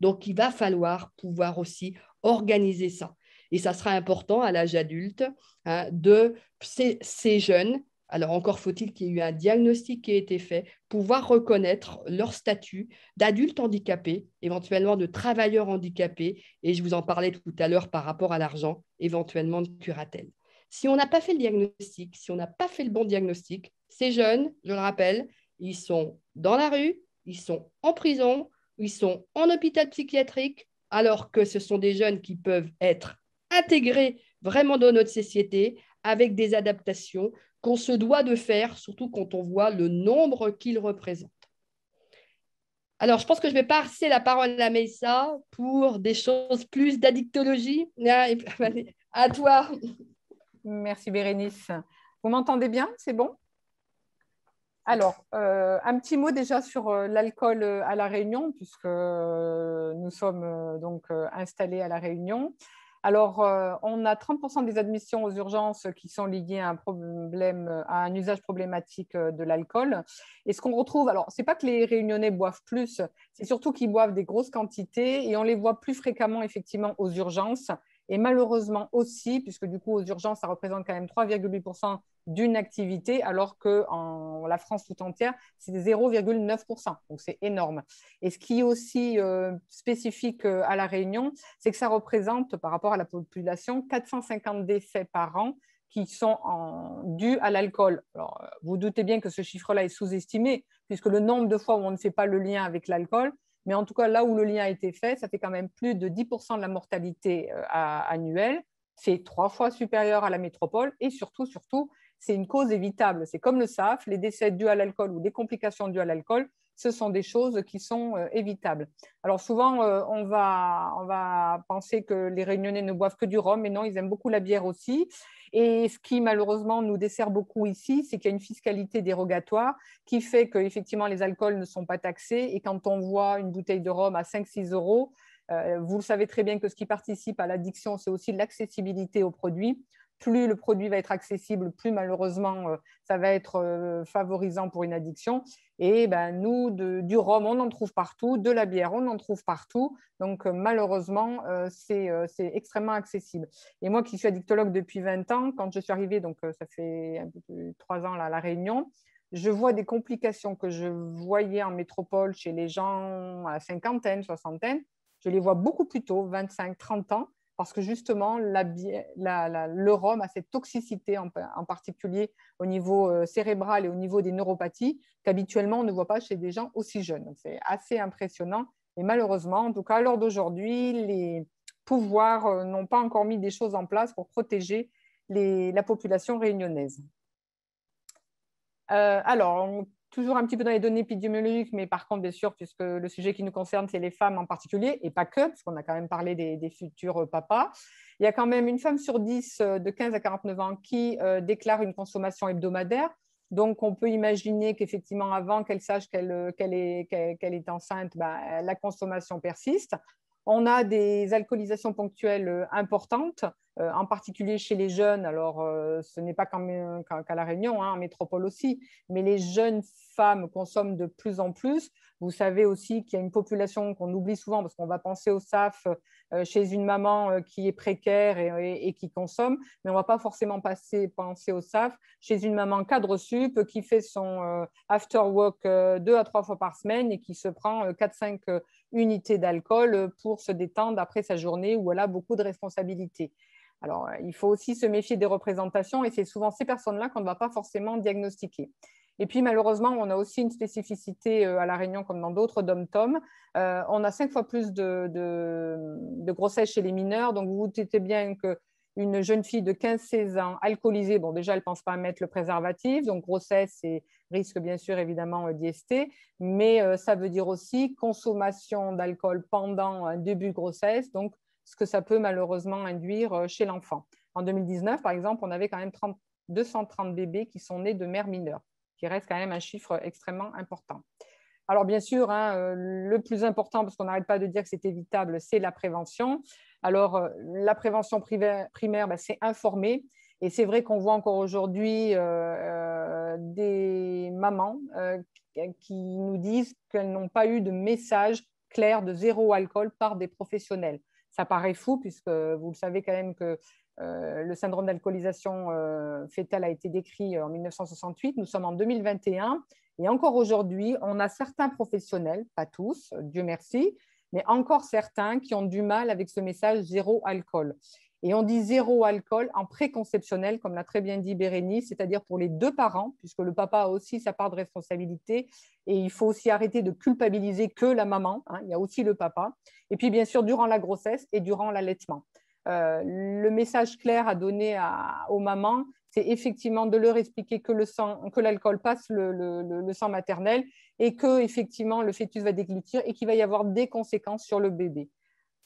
Donc, il va falloir pouvoir aussi organiser ça. Et ça sera important à l'âge adulte hein, de ces, ces jeunes alors encore faut-il qu'il y ait eu un diagnostic qui ait été fait, pouvoir reconnaître leur statut d'adulte handicapé, éventuellement de travailleur handicapé, et je vous en parlais tout à l'heure par rapport à l'argent, éventuellement de curatelle. Si on n'a pas fait le diagnostic, si on n'a pas fait le bon diagnostic, ces jeunes, je le rappelle, ils sont dans la rue, ils sont en prison, ils sont en hôpital psychiatrique, alors que ce sont des jeunes qui peuvent être intégrés vraiment dans notre société avec des adaptations qu'on se doit de faire, surtout quand on voit le nombre qu'ils représentent. Alors, je pense que je vais passer la parole à Meissa pour des choses plus d'addictologie. Ah, à toi. Merci Bérénice. Vous m'entendez bien C'est bon alors, euh, un petit mot déjà sur euh, l'alcool euh, à La Réunion, puisque nous sommes donc installés à La Réunion. Alors, on a 30% des admissions aux urgences qui sont liées à un, problème, à un usage problématique de l'alcool. Et ce qu'on retrouve, alors, ce n'est pas que les Réunionnais boivent plus, c'est surtout qu'ils boivent des grosses quantités et on les voit plus fréquemment, effectivement, aux urgences. Et malheureusement aussi, puisque du coup, aux urgences, ça représente quand même 3,8% d'une activité, alors que en la France tout entière, c'est 0,9%. Donc c'est énorme. Et ce qui est aussi euh, spécifique euh, à La Réunion, c'est que ça représente, par rapport à la population, 450 décès par an qui sont en, dus à l'alcool. Alors, euh, vous doutez bien que ce chiffre-là est sous-estimé, puisque le nombre de fois où on ne fait pas le lien avec l'alcool, mais en tout cas, là où le lien a été fait, ça fait quand même plus de 10% de la mortalité annuelle. C'est trois fois supérieur à la métropole et surtout, surtout, c'est une cause évitable. C'est comme le SAF, les décès dus à l'alcool ou des complications dues à l'alcool, ce sont des choses qui sont euh, évitables. Alors souvent, euh, on, va, penser que les réunionnais ne boivent que du rhum, mais non, ils aiment beaucoup la bière aussi. Et ce qui malheureusement nous dessert beaucoup ici, c'est qu'il y a une fiscalité dérogatoire qui fait que effectivement les alcools ne sont pas taxés. Et quand on voit une bouteille de rhum à 5-6 euros, euh, vous le savez très bien que ce qui participe à l'addiction, c'est aussi l'accessibilité aux produits plus le produit va être accessible, plus malheureusement euh, ça va être euh, favorisant pour une addiction. Et ben, nous, du rhum, on en trouve partout, de la bière, on en trouve partout. Donc euh, malheureusement, c'est extrêmement accessible. Et moi qui suis addictologue depuis 20 ans, quand je suis arrivée, donc ça fait un peu 3 ans là, à La Réunion, je vois des complications que je voyais en métropole chez les gens à la cinquantaine, soixantaine. Je les vois beaucoup plus tôt, 25, 30 ans parce que justement, la, le rhum a cette toxicité, en, particulier au niveau euh, cérébral et au niveau des neuropathies, qu'habituellement on ne voit pas chez des gens aussi jeunes. c'est assez impressionnant. Et malheureusement, en tout cas, à l'heure d'aujourd'hui, les pouvoirs euh, n'ont pas encore mis des choses en place pour protéger la population réunionnaise. Euh, alors, toujours un petit peu dans les données épidémiologiques, mais par contre, bien sûr, puisque le sujet qui nous concerne, c'est les femmes en particulier, et pas que, puisqu'on a quand même parlé des, futurs euh, papas, il y a quand même une femme sur 10 euh, de 15 à 49 ans qui euh, déclare une consommation hebdomadaire. Donc, on peut imaginer qu'effectivement, avant qu'elle sache qu'elle est, enceinte, bah, la consommation persiste. On a des alcoolisations ponctuelles importantes. Euh, en particulier chez les jeunes. Alors, euh, ce n'est pas euh, qu'à La Réunion, hein, en métropole aussi, mais les jeunes femmes consomment de plus en plus. Vous savez aussi qu'il y a une population qu'on oublie souvent parce qu'on va penser au SAF euh, chez une maman euh, qui est précaire et, qui consomme, mais on va pas forcément passer, penser au SAF, chez une maman cadre sup qui fait son euh, after work deux à trois fois par semaine et qui se prend 4-5 unités d'alcool pour se détendre après sa journée où elle a beaucoup de responsabilités. Alors, il faut aussi se méfier des représentations et c'est souvent ces personnes-là qu'on ne va pas forcément diagnostiquer. Et puis malheureusement, on a aussi une spécificité euh, à La Réunion comme dans d'autres dom-tom. Euh, on a cinq fois plus de, de, grossesse chez les mineurs. Donc vous vous doutez bien qu'une jeune fille de 15-16 ans alcoolisée, bon déjà elle ne pense pas à mettre le préservatif, donc grossesse et risque bien sûr évidemment euh, d'IST, mais ça veut dire aussi consommation d'alcool pendant un début de grossesse, donc ce que ça peut malheureusement induire chez l'enfant. En 2019 par exemple, on avait quand même 230 bébés qui sont nés de mères mineures qui reste quand même un chiffre extrêmement important. Alors bien sûr, hein, euh, le plus important, parce qu'on n'arrête pas de dire que c'est évitable, c'est la prévention. Alors euh, la prévention primaire, ben, c'est informer. Et c'est vrai qu'on voit encore aujourd'hui euh, des mamans qui nous disent qu'elles n'ont pas eu de message clair de zéro alcool par des professionnels. Ça paraît fou puisque vous le savez quand même que euh, le syndrome d'alcoolisation euh, fœtale fétale a été décrit euh, en 1968. Nous sommes en 2021 et encore aujourd'hui, on a certains professionnels, pas tous, Dieu merci, mais encore certains qui ont du mal avec ce message zéro alcool. Et on dit zéro alcool en préconceptionnel, comme l'a très bien dit Bérénice, c'est-à-dire pour les deux parents, puisque le papa a aussi sa part de responsabilité. Et il faut aussi arrêter de culpabiliser que la maman. Hein, il y a aussi le papa. Et puis, bien sûr, durant la grossesse et durant l'allaitement. Euh, le message clair à donner aux mamans, c'est effectivement de leur expliquer que l'alcool passe le, sang maternel et que effectivement le fœtus va déglutir et qu'il va y avoir des conséquences sur le bébé.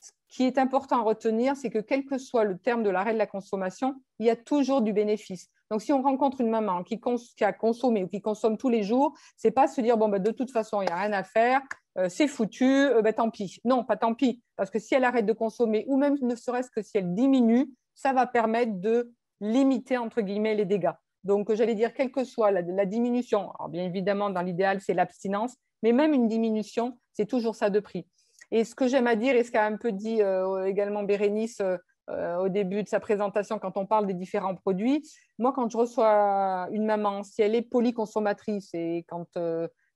Ce qui est important à retenir, c'est que quel que soit le terme de l'arrêt de la consommation, il y a toujours du bénéfice. Donc, si on rencontre une maman qui, a consommé ou qui consomme tous les jours, c'est pas se dire bon ben, de toute façon il n'y a rien à faire, euh, c'est foutu, euh, bah, tant pis. Non, pas tant pis, parce que si elle arrête de consommer, ou même ne serait-ce que si elle diminue, ça va permettre de limiter, entre guillemets, les dégâts. Donc, j'allais dire, quelle que soit la, diminution, bien évidemment, dans l'idéal, c'est l'abstinence, mais même une diminution, c'est toujours ça de prix. Et ce que j'aime à dire, et ce qu'a un peu dit euh, également Bérénice au début de sa présentation, quand on parle des différents produits, moi, quand je reçois une maman, si elle est polyconsommatrice et quand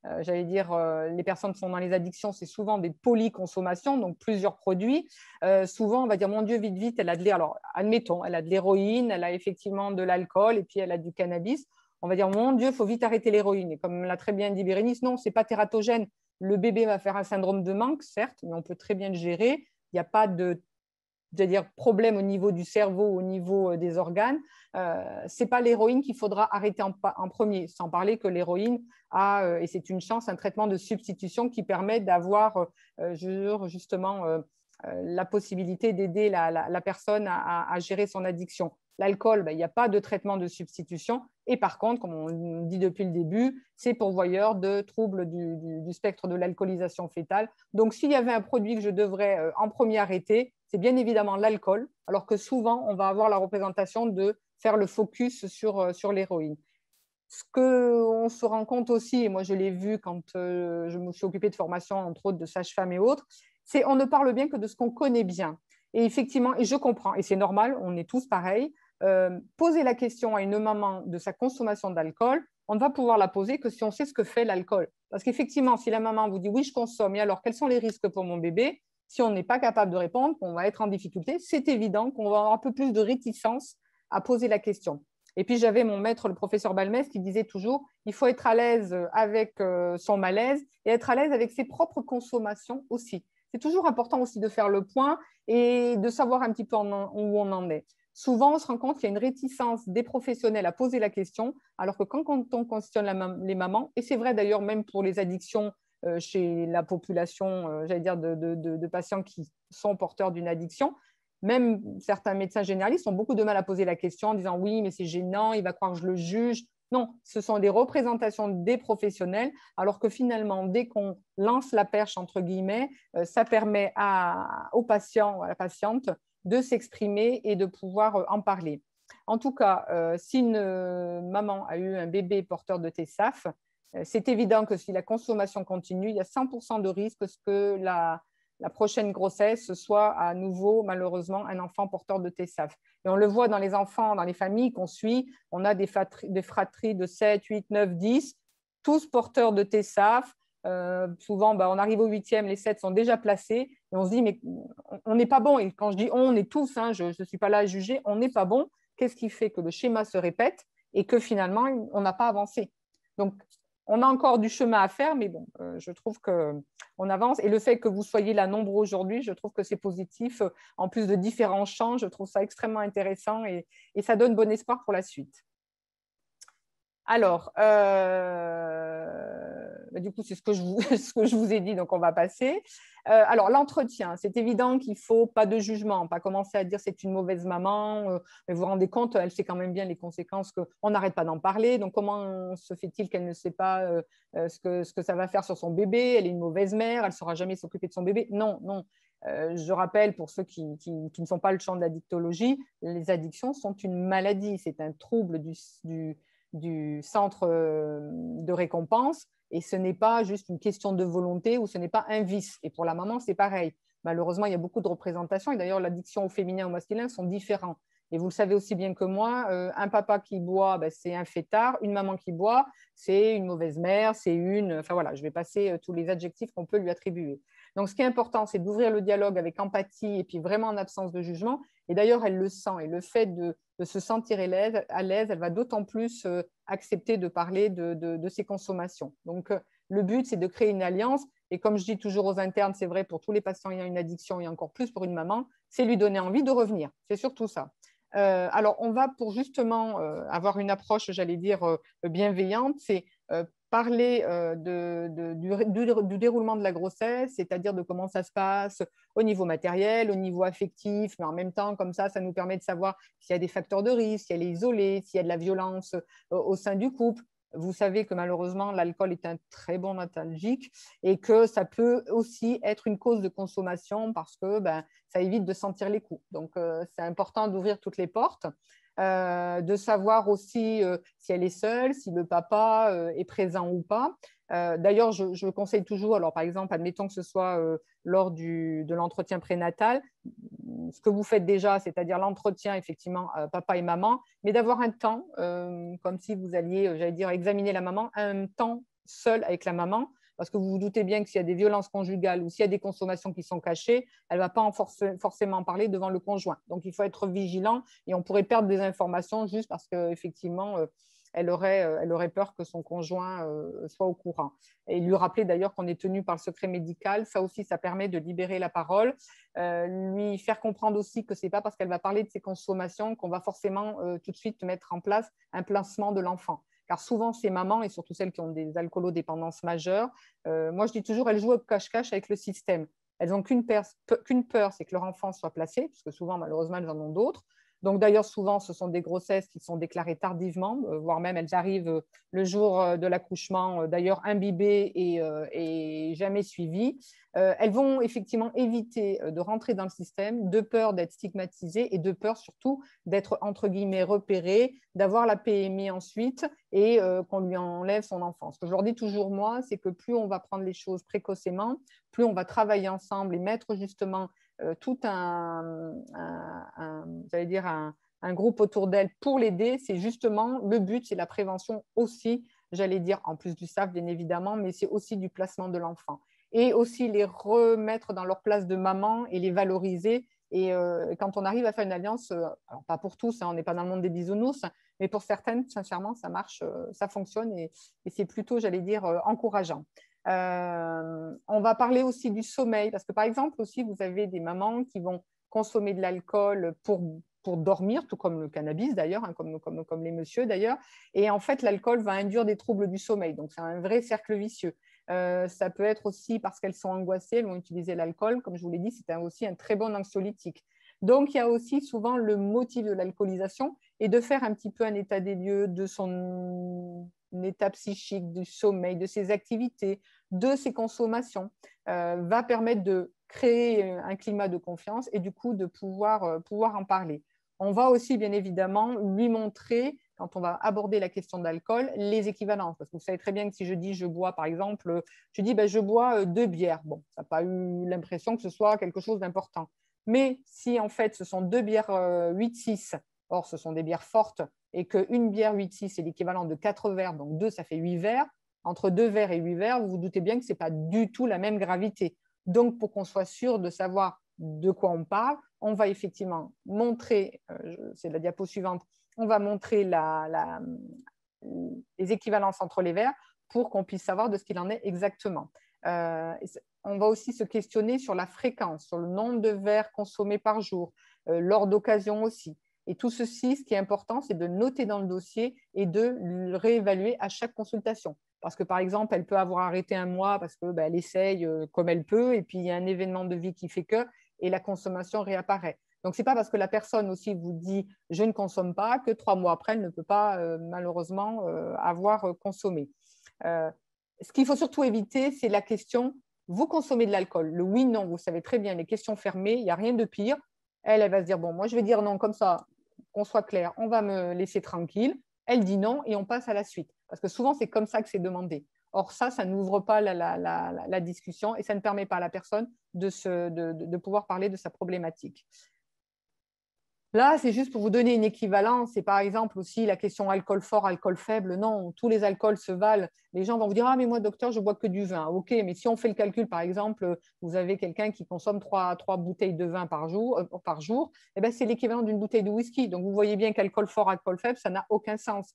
euh, j'allais dire, euh, les personnes qui sont dans les addictions, c'est souvent des polyconsommations, donc plusieurs produits. Euh, souvent, on va dire, mon Dieu, vite, vite, elle a de l'air. Alors, admettons, elle a de l'héroïne, elle a effectivement de l'alcool et puis elle a du cannabis. On va dire, mon Dieu, faut vite arrêter l'héroïne. Et comme l'a très bien dit Bérénice, non, c'est pas tératogène. Le bébé va faire un syndrome de manque, certes, mais on peut très bien le gérer. Il n'y a pas de cest à dire problème au niveau du cerveau, au niveau euh, des organes, euh, c'est pas l'héroïne qu'il faudra arrêter en, premier. Sans parler que l'héroïne a, euh, et c'est une chance, un traitement de substitution qui permet d'avoir euh, justement la possibilité d'aider la, personne à, gérer son addiction. L'alcool, ben, il n'y a pas de traitement de substitution. Et par contre, comme on dit depuis le début, c'est pourvoyeur de troubles du, du spectre de l'alcoolisation fœtale. Donc, s'il y avait un produit que je devrais en premier arrêter, c'est bien évidemment l'alcool, alors que souvent, on va avoir la représentation de faire le focus sur, euh, sur l'héroïne. Ce qu'on se rend compte aussi, et moi je l'ai vu quand euh, je me suis occupée de formation, entre autres de sage-femme et autres, c'est on ne parle bien que de ce qu'on connaît bien. Et effectivement, et je comprends, et c'est normal, on est tous pareils, euh, poser la question à une maman de sa consommation d'alcool, on ne va pouvoir la poser que si on sait ce que fait l'alcool. Parce qu'effectivement, si la maman vous dit oui, je consomme, et alors quels sont les risques pour mon bébé si on n'est pas capable de répondre, qu'on va être en difficulté, c'est évident qu'on va avoir un peu plus de réticence à poser la question. Et puis j'avais mon maître, le professeur Balmès, qui disait toujours, il faut être à l'aise avec euh, son malaise et être à l'aise avec ses propres consommations aussi. C'est toujours important aussi de faire le point et de savoir un petit peu où on en est. Souvent, on se rend compte qu'il y a une réticence des professionnels à poser la question, alors que quand on questionne les mamans, et c'est vrai d'ailleurs même pour les addictions euh, chez la population, euh, j'allais dire, de, patients qui sont porteurs d'une addiction. Même certains médecins généralistes ont beaucoup de mal à poser la question en disant oui, mais c'est gênant, il va croire que je le juge. Non, ce sont des représentations des professionnels, alors que finalement, dès qu'on lance la perche, entre guillemets, euh, ça permet à, au patient ou à la patiente de s'exprimer et de pouvoir en parler. En tout cas, si une maman a eu un bébé porteur de TSAF, euh, c'est évident que si la consommation continue, il y a 100% de risque que la, la prochaine grossesse soit à nouveau, malheureusement, un enfant porteur de TSAF. Et on le voit dans les enfants, dans les familles qu'on suit, on a des, fratries de 7, 8, 9, 10, tous porteurs de TSAF. Euh, souvent, bah, on arrive au huitième, les 7 sont déjà placés, et on se dit, mais on n'est pas bon. Et quand je dis on, on est tous, hein, je ne suis pas là à juger, on n'est pas bon. Qu'est-ce qui fait que le schéma se répète et que finalement, on n'a pas avancé Donc, on a encore du chemin à faire, mais bon, euh, je trouve qu'on avance. Et le fait que vous soyez là nombreux aujourd'hui, je trouve que c'est positif. En plus de différents champs, je trouve ça extrêmement intéressant et, ça donne bon espoir pour la suite. Alors, euh, euh, du coup, c'est ce, que je vous, ai dit, donc on va passer. Euh, alors, l'entretien, c'est évident qu'il ne faut pas de jugement, pas commencer à dire c'est une mauvaise maman, euh, mais vous rendez compte, elle sait quand même bien les conséquences, qu'on n'arrête pas d'en parler. Donc, comment se fait-il qu'elle ne sait pas ce, que, ça va faire sur son bébé Elle est une mauvaise mère, elle ne saura jamais s'occuper de son bébé. Non, non. je rappelle pour ceux qui, ne sont pas le champ de l'addictologie, les addictions sont une maladie, c'est un trouble du, du centre euh, de récompense. Et ce n'est pas juste une question de volonté ou ce n'est pas un vice. Et pour la maman, c'est pareil. Malheureusement, il y a beaucoup de représentations. Et d'ailleurs, l'addiction au féminin au masculin sont différents. Et vous le savez aussi bien que moi, euh, un papa qui boit, ben, c'est un fêtard. Une maman qui boit, c'est une mauvaise mère, c'est une... Enfin voilà, je vais passer euh, tous les adjectifs qu'on peut lui attribuer. Donc, ce qui est important, c'est d'ouvrir le dialogue avec empathie et puis vraiment en absence de jugement. Et d'ailleurs, elle le sent. Et le fait de, se sentir à l'aise, elle va d'autant plus euh, accepter de parler de, ses consommations. Donc, euh, le but, c'est de créer une alliance. Et comme je dis toujours aux internes, c'est vrai pour tous les patients ayant une addiction et encore plus pour une maman, c'est lui donner envie de revenir. C'est surtout ça. Euh, alors, on va pour justement avoir une approche, j'allais dire, bienveillante, c'est parler euh, du, déroulement de la grossesse, c'est-à-dire de comment ça se passe au niveau matériel, au niveau affectif, mais en même temps, comme ça, ça nous permet de savoir s'il y a des facteurs de risque, si elle est isolée, s'il y a de la violence euh, au sein du couple. Vous savez que malheureusement, l'alcool est un très bon natalgique et que ça peut aussi être une cause de consommation parce que ben, ça évite de sentir les coups. Donc, euh, c'est important d'ouvrir toutes les portes. Euh, de savoir aussi euh, si elle est seule, si le papa euh, est présent ou pas. D'ailleurs, je, conseille toujours, alors par exemple, admettons que ce soit lors de l'entretien prénatal, ce que vous faites déjà, c'est-à-dire l'entretien effectivement papa et maman, mais d'avoir un temps, comme si vous alliez, j'allais dire, examiner la maman, un temps seul avec la maman, parce que vous vous doutez bien que s'il y a des violences conjugales ou s'il y a des consommations qui sont cachées, elle ne va pas en forcément parler devant le conjoint. Donc il faut être vigilant et on pourrait perdre des informations juste parce qu'effectivement, euh, elle aurait, euh, elle aurait peur que son conjoint euh, soit au courant. Et lui rappeler d'ailleurs qu'on est tenu par le secret médical, ça aussi, ça permet de libérer la parole. lui faire comprendre aussi que ce n'est pas parce qu'elle va parler de ses consommations qu'on va forcément tout de suite mettre en place un placement de l'enfant car souvent ces mamans, et surtout celles qui ont des alcoolodépendances majeures, euh, moi je dis toujours, elles jouent au cache-cache avec le système. Elles n'ont qu'une peur, peur c'est que leur enfant soit placé, puisque souvent malheureusement elles en ont d'autres. Donc d'ailleurs, souvent, ce sont des grossesses qui sont déclarées tardivement, euh, voire même elles arrivent euh, le jour euh, de l'accouchement, d'ailleurs imbibées et, jamais suivies. elles vont effectivement éviter de rentrer dans le système de peur d'être stigmatisées et de peur surtout d'être entre guillemets repérées, d'avoir la PMI ensuite et qu'on lui enlève son enfance. Ce que je leur dis toujours moi, c'est que plus on va prendre les choses précocement, plus on va travailler ensemble et mettre justement euh, tout un, dire un, groupe autour d'elle pour l'aider. C'est justement le but, c'est la prévention aussi, j'allais dire, en plus du SAF, bien évidemment, mais c'est aussi du placement de l'enfant. Et aussi les remettre dans leur place de maman et les valoriser. Et euh, quand on arrive à faire une alliance, euh, pas pour tous, hein, on n'est pas dans le monde des bisounours, mais pour certaines, sincèrement, ça marche, ça fonctionne et c'est plutôt, j'allais dire, encourageant. Euh, on va parler aussi du sommeil, parce que par exemple aussi, vous avez des mamans qui vont consommer de l'alcool pour, pour dormir, tout comme le cannabis d'ailleurs, hein, comme, comme, comme les messieurs d'ailleurs. Et en fait, l'alcool va induire des troubles du sommeil, donc c'est un vrai cercle vicieux. Euh, ça peut être aussi parce qu'elles sont angoissées, elles vont utiliser l'alcool. Comme je vous l'ai dit, c'est aussi un très bon anxiolytique. Donc, il y a aussi souvent le motif de l'alcoolisation et de faire un petit peu un état des lieux de son étape psychique, du sommeil, de ses activités, de ses consommations, euh, va permettre de créer un climat de confiance et du coup de pouvoir, euh, pouvoir en parler. On va aussi, bien évidemment, lui montrer, quand on va aborder la question d'alcool, les équivalences. Parce que vous savez très bien que si je dis je bois, par exemple, je euh, dis ben, je bois deux bières. Bon, ça n'a pas eu l'impression que ce soit quelque chose d'important. Mais si en fait ce sont deux bières 8-6, or ce sont des bières fortes, et qu'une bière 8-6, c'est l'équivalent de 4 verres, donc 2, ça fait 8 verres, entre 2 verres et 8 verres, vous vous doutez bien que ce n'est pas du tout la même gravité. Donc, pour qu'on soit sûr de savoir de quoi on parle, on va effectivement montrer, euh, c'est la diapo suivante, on va montrer les équivalences entre les verres pour qu'on puisse savoir de ce qu'il en est exactement. Euh, on va aussi se questionner sur la fréquence, sur le nombre de verres consommés par jour, euh, lors d'occasion aussi. Et tout ceci, ce qui est important, c'est de noter dans le dossier et de le réévaluer à chaque consultation. Parce que, par exemple, elle peut avoir arrêté un mois parce qu'elle bah, essaye euh, comme elle peut, et puis il y a un événement de vie qui fait que, et la consommation réapparaît. Donc, ce n'est pas parce que la personne aussi vous dit je ne consomme pas que trois mois après, elle ne peut pas euh, malheureusement euh, avoir consommé. ce qu'il faut surtout éviter, c'est la question vous consommez de l'alcool Le oui, non, vous savez très bien, les questions fermées, il n'y a rien de pire. Elle, elle va se dire, bon, moi, je vais dire non, comme ça, qu'on soit clair, on va me laisser tranquille. Elle dit non et on passe à la suite. Parce que souvent, c'est comme ça que c'est demandé. Or, ça, ça n'ouvre pas la, discussion et ça ne permet pas à la personne de, de pouvoir parler de sa problématique. Là, c'est juste pour vous donner une équivalence. C'est par exemple, aussi la question alcool fort, alcool faible. Non, tous les alcools se valent. Les gens vont vous dire Ah, mais moi, docteur, je bois que du vin. OK, mais si on fait le calcul, par exemple, vous avez quelqu'un qui consomme trois bouteilles de vin par jour, euh, par jour eh ben, c'est l'équivalent d'une bouteille de whisky. Donc, vous voyez bien qu'alcool fort, alcool faible, ça n'a aucun sens.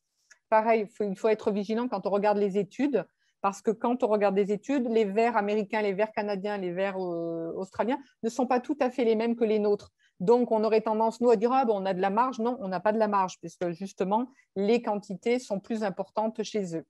Pareil, il faut être vigilant quand on regarde les études parce que quand on regarde des études, les verts américains, les verts canadiens, les verts euh, australiens ne sont pas tout à fait les mêmes que les nôtres. Donc, on aurait tendance, nous, à dire, ah, ben, on a de la marge. Non, on n'a pas de la marge, puisque justement, les quantités sont plus importantes chez eux.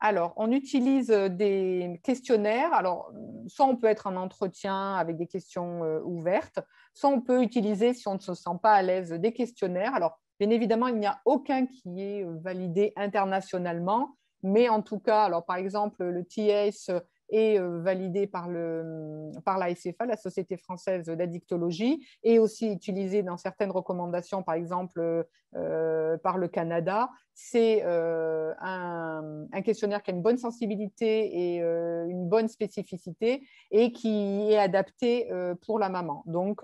Alors, on utilise euh, des questionnaires. Alors, soit on peut être en entretien avec des questions euh, ouvertes, soit on peut utiliser, si on ne se sent pas à l'aise, des questionnaires. Alors, bien évidemment, il n'y a aucun qui est validé internationalement, mais en tout cas, alors par exemple, le TAS et euh, validé par, le, par la SFA, la Société française d'addictologie, et aussi utilisé dans certaines recommandations, par exemple euh, euh, par le Canada. C'est un, questionnaire qui a une bonne sensibilité et une bonne spécificité et qui est adapté pour la maman. Donc,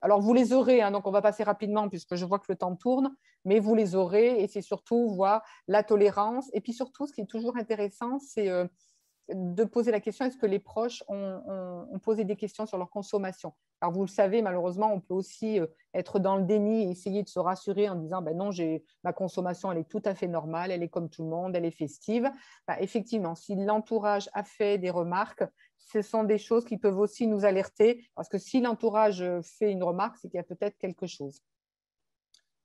alors vous les aurez, hein, donc on va passer rapidement puisque je vois que le temps tourne, mais vous les aurez et c'est surtout voir la tolérance. Et puis surtout, ce qui est toujours intéressant, c'est de poser la question est-ce que les proches ont, posé des questions sur leur consommation Alors, vous le savez, malheureusement, on peut aussi euh, être dans le déni et essayer de se rassurer en disant ben non, ma consommation, elle est tout à fait normale, elle est comme tout le monde, elle est festive. Bah, effectivement, si l'entourage a fait des remarques, ce sont des choses qui peuvent aussi nous alerter, parce que si l'entourage euh, fait une remarque, c'est qu'il y a peut-être quelque chose.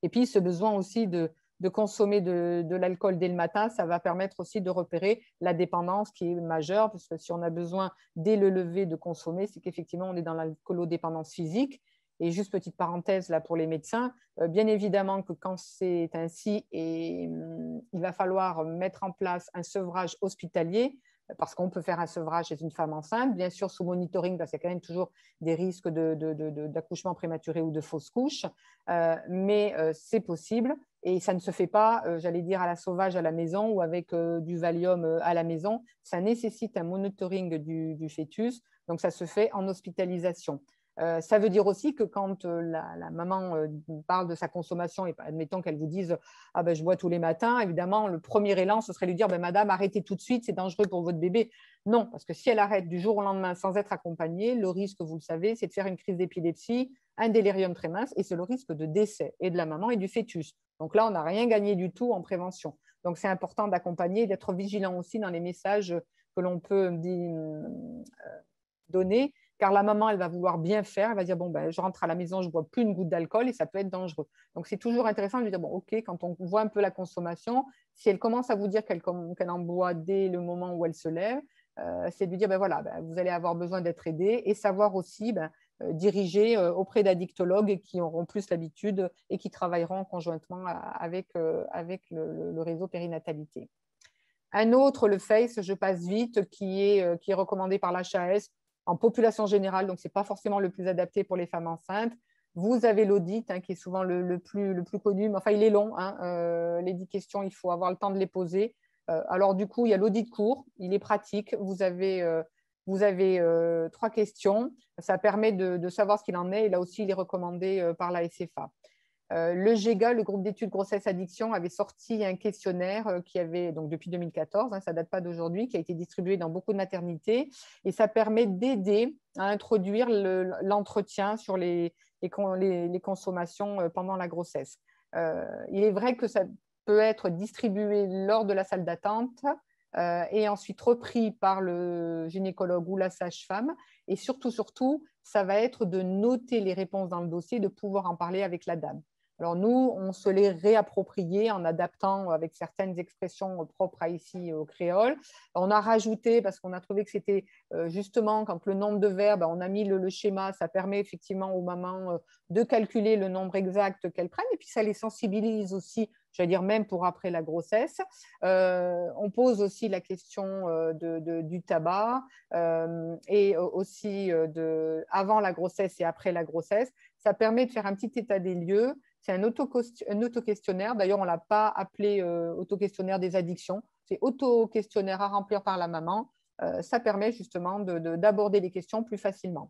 Et puis, ce besoin aussi de, de consommer de, l'alcool dès le matin, ça va permettre aussi de repérer la dépendance qui est majeure, parce que si on a besoin dès le lever de consommer, c'est qu'effectivement on est dans l'alcoolodépendance physique. Et juste petite parenthèse là pour les médecins, euh, bien évidemment que quand c'est ainsi, hum, il va falloir mettre en place un sevrage hospitalier parce qu'on peut faire un sevrage chez une femme enceinte, bien sûr sous monitoring, parce qu'il y a quand même toujours des risques d'accouchement de, prématuré ou de fausse couche, euh, mais euh, c'est possible. Et ça ne se fait pas, euh, j'allais dire, à la sauvage à la maison ou avec euh, du Valium euh, à la maison. Ça nécessite un monitoring du, du, fœtus. Donc, ça se fait en hospitalisation. Euh, ça veut dire aussi que quand euh, la, maman euh, parle de sa consommation, et admettons qu'elle vous dise Ah ben je bois tous les matins, évidemment, le premier élan, ce serait lui dire ben, Madame, arrêtez tout de suite, c'est dangereux pour votre bébé. Non, parce que si elle arrête du jour au lendemain sans être accompagnée, le risque, vous le savez, c'est de faire une crise d'épilepsie, un délirium très mince, et c'est le risque de décès et de la maman et du fœtus. Donc là, on n'a rien gagné du tout en prévention. Donc c'est important d'accompagner, d'être vigilant aussi dans les messages que l'on peut hum, donner car la maman, elle va vouloir bien faire, elle va dire, bon, ben, je rentre à la maison, je ne bois plus une goutte d'alcool et ça peut être dangereux. Donc, c'est toujours intéressant de lui dire, bon, OK, quand on voit un peu la consommation, si elle commence à vous dire qu'elle en boit dès le moment où elle se lève, euh, c'est de lui dire, ben voilà, ben, vous allez avoir besoin d'être aidé et savoir aussi ben, euh, diriger euh, auprès d'addictologues qui auront plus l'habitude et qui travailleront conjointement avec, avec le, réseau périnatalité. Un autre, le FACE, je passe vite, qui est, qui est recommandé par l'HAS en population générale, donc ce n'est pas forcément le plus adapté pour les femmes enceintes. Vous avez l'audit, hein, qui est souvent le, plus, connu, mais enfin, il est long. Hein, euh, les dix questions, il faut avoir le temps de les poser. Euh, alors, du coup, il y a l'audit court, il est pratique. Vous avez, euh, trois questions. Ça permet de, de savoir ce qu'il en est. Et là aussi, il est recommandé par la SFA. Euh, le GEGA, le groupe d'études grossesse addiction, avait sorti un questionnaire euh, qui avait, donc depuis 2014, hein, ça ne date pas d'aujourd'hui, qui a été distribué dans beaucoup de maternités. Et ça permet d'aider à introduire l'entretien sur les, consommations euh, pendant la grossesse. il est vrai que ça peut être distribué lors de la salle d'attente, et ensuite repris par le gynécologue ou la sage-femme. Et surtout, surtout, ça va être de noter les réponses dans le dossier, de pouvoir en parler avec la dame. Alors nous, on se les réappropriait en adaptant euh, avec certaines expressions euh, propres à ici euh, au créole. On a rajouté, parce qu'on a trouvé que c'était justement quand le nombre de verbes, on a mis le, schéma, ça permet effectivement aux mamans de calculer le nombre exact qu'elles prennent, et puis ça les sensibilise aussi, je veux dire même pour après la grossesse. on pose aussi la question du tabac, et aussi de, avant la grossesse et après la grossesse. Ça permet de faire un petit état des lieux c'est un auto-questionnaire. D'ailleurs, on ne l'a pas appelé euh, auto-questionnaire des addictions. C'est auto-questionnaire à remplir par la maman. Euh, ça permet justement d'aborder les questions plus facilement.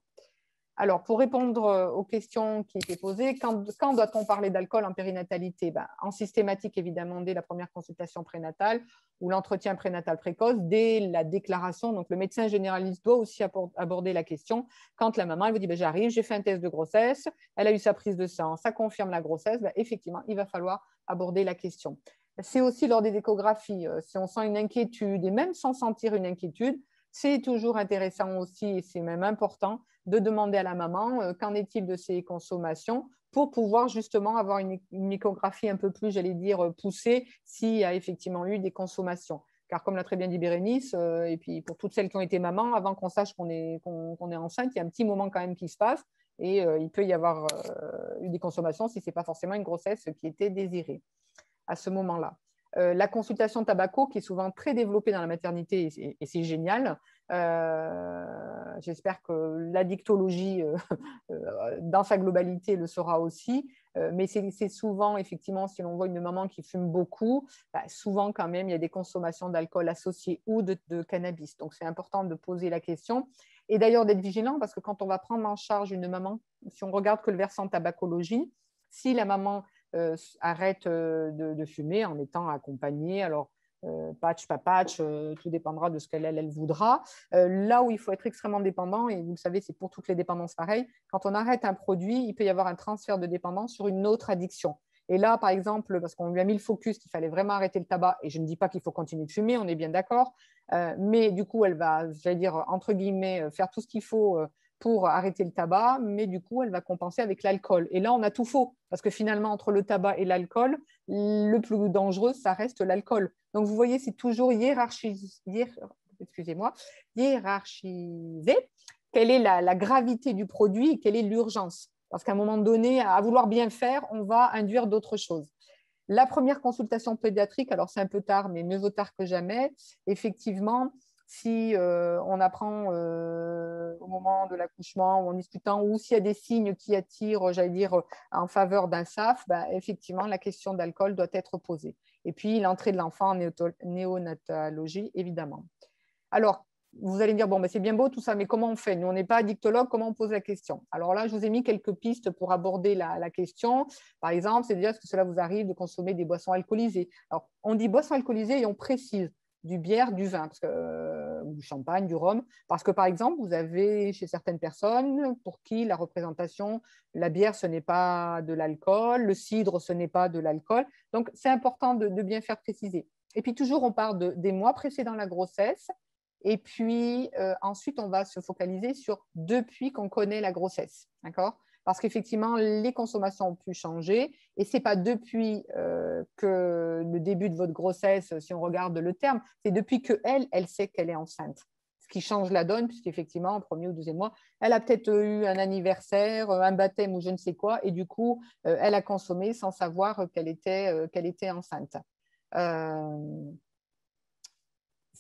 Alors, pour répondre euh, aux questions qui étaient posées, quand, doit-on parler d'alcool en périnatalité ben, En systématique, évidemment, dès la première consultation prénatale ou l'entretien prénatal précoce, dès la déclaration. Donc, le médecin généraliste doit aussi aborder la question. Quand la maman, elle vous dit ben, J'arrive, j'ai fait un test de grossesse, elle a eu sa prise de sang, ça confirme la grossesse, ben, effectivement, il va falloir aborder la question. C'est aussi lors des échographies. Euh, si on sent une inquiétude, et même sans sentir une inquiétude, c'est toujours intéressant aussi, et c'est même important, de demander à la maman euh, qu'en est-il de ses consommations pour pouvoir justement avoir une, échographie un peu plus, j'allais dire, euh, poussée s'il y a effectivement eu des consommations. Car comme l'a très bien dit Bérénice, euh, et puis pour toutes celles qui ont été mamans, avant qu'on sache qu'on est, est enceinte, il y a un petit moment quand même qui se passe et il peut y avoir eu des consommations si ce n'est pas forcément une grossesse qui était désirée à ce moment-là. Euh, la consultation tabaco, qui est souvent très développée dans la maternité, et, c'est génial. Euh, j'espère que l'addictologie, euh, dans sa globalité, le sera aussi. mais c'est souvent, effectivement, si l'on voit une maman qui fume beaucoup, bah, souvent quand même, il y a des consommations d'alcool associées ou de, de cannabis. Donc, c'est important de poser la question. Et d'ailleurs, d'être vigilant, parce que quand on va prendre en charge une maman, si on regarde que le versant tabacologie, si la maman euh, arrête euh, de, fumer en étant accompagnée. Alors, euh, patch, pas patch, tout dépendra de ce qu'elle elle, voudra. là où il faut être extrêmement dépendant, et vous le savez, c'est pour toutes les dépendances pareilles, quand on arrête un produit, il peut y avoir un transfert de dépendance sur une autre addiction. Et là, par exemple, parce qu'on lui a mis le focus qu'il fallait vraiment arrêter le tabac, et je ne dis pas qu'il faut continuer de fumer, on est bien d'accord, mais du coup, elle va, j'allais dire, entre guillemets, faire tout ce qu'il faut pour arrêter le tabac, mais du coup, elle va compenser avec l'alcool. Et là, on a tout faux, parce que finalement, entre le tabac et l'alcool, le plus dangereux, ça reste l'alcool. Donc, vous voyez, c'est toujours hiérarchisé. Excusez-moi. hiérarchisé. Quelle est la, la, gravité du produit et quelle est l'urgence Parce qu'à un moment donné, à vouloir bien faire, on va induire d'autres choses. La première consultation pédiatrique, alors c'est un peu tard, mais mieux vaut tard que jamais, effectivement, si euh, on apprend euh, au moment de l'accouchement ou en discutant, ou s'il y a des signes qui attirent, euh, j'allais dire, en faveur d'un SAF, bah, effectivement, la question d'alcool doit être posée. Et puis, l'entrée de l'enfant en néonatologie, évidemment. Alors, vous allez me dire, bon, mais ben, c'est bien beau tout ça, mais comment on fait Nous, on n'est pas addictologue, comment on pose la question Alors là, je vous ai mis quelques pistes pour aborder la, la question. Par exemple, c'est déjà, est-ce que cela vous arrive de consommer des boissons alcoolisées Alors, on dit boissons alcoolisées et on précise du bière, du vin, parce euh, du champagne, du rhum. Parce que, par exemple, vous avez chez certaines personnes pour qui la représentation, la bière, ce n'est pas de l'alcool, le cidre, ce n'est pas de l'alcool. Donc, c'est important de, bien faire préciser. Et puis, toujours, on part des mois précédant la grossesse. Et puis, euh, ensuite, on va se focaliser sur depuis qu'on connaît la grossesse. D'accord parce qu'effectivement, les consommations ont pu changer. Et ce n'est pas depuis euh, que le début de votre grossesse, si on regarde le terme, c'est depuis qu'elle, elle, sait qu'elle est enceinte. Ce qui change la donne, puisqu'effectivement, en premier ou deuxième mois, elle a peut-être eu un anniversaire, un baptême ou je ne sais quoi, et du coup, euh, elle a consommé sans savoir qu'elle était, euh, qu'elle était enceinte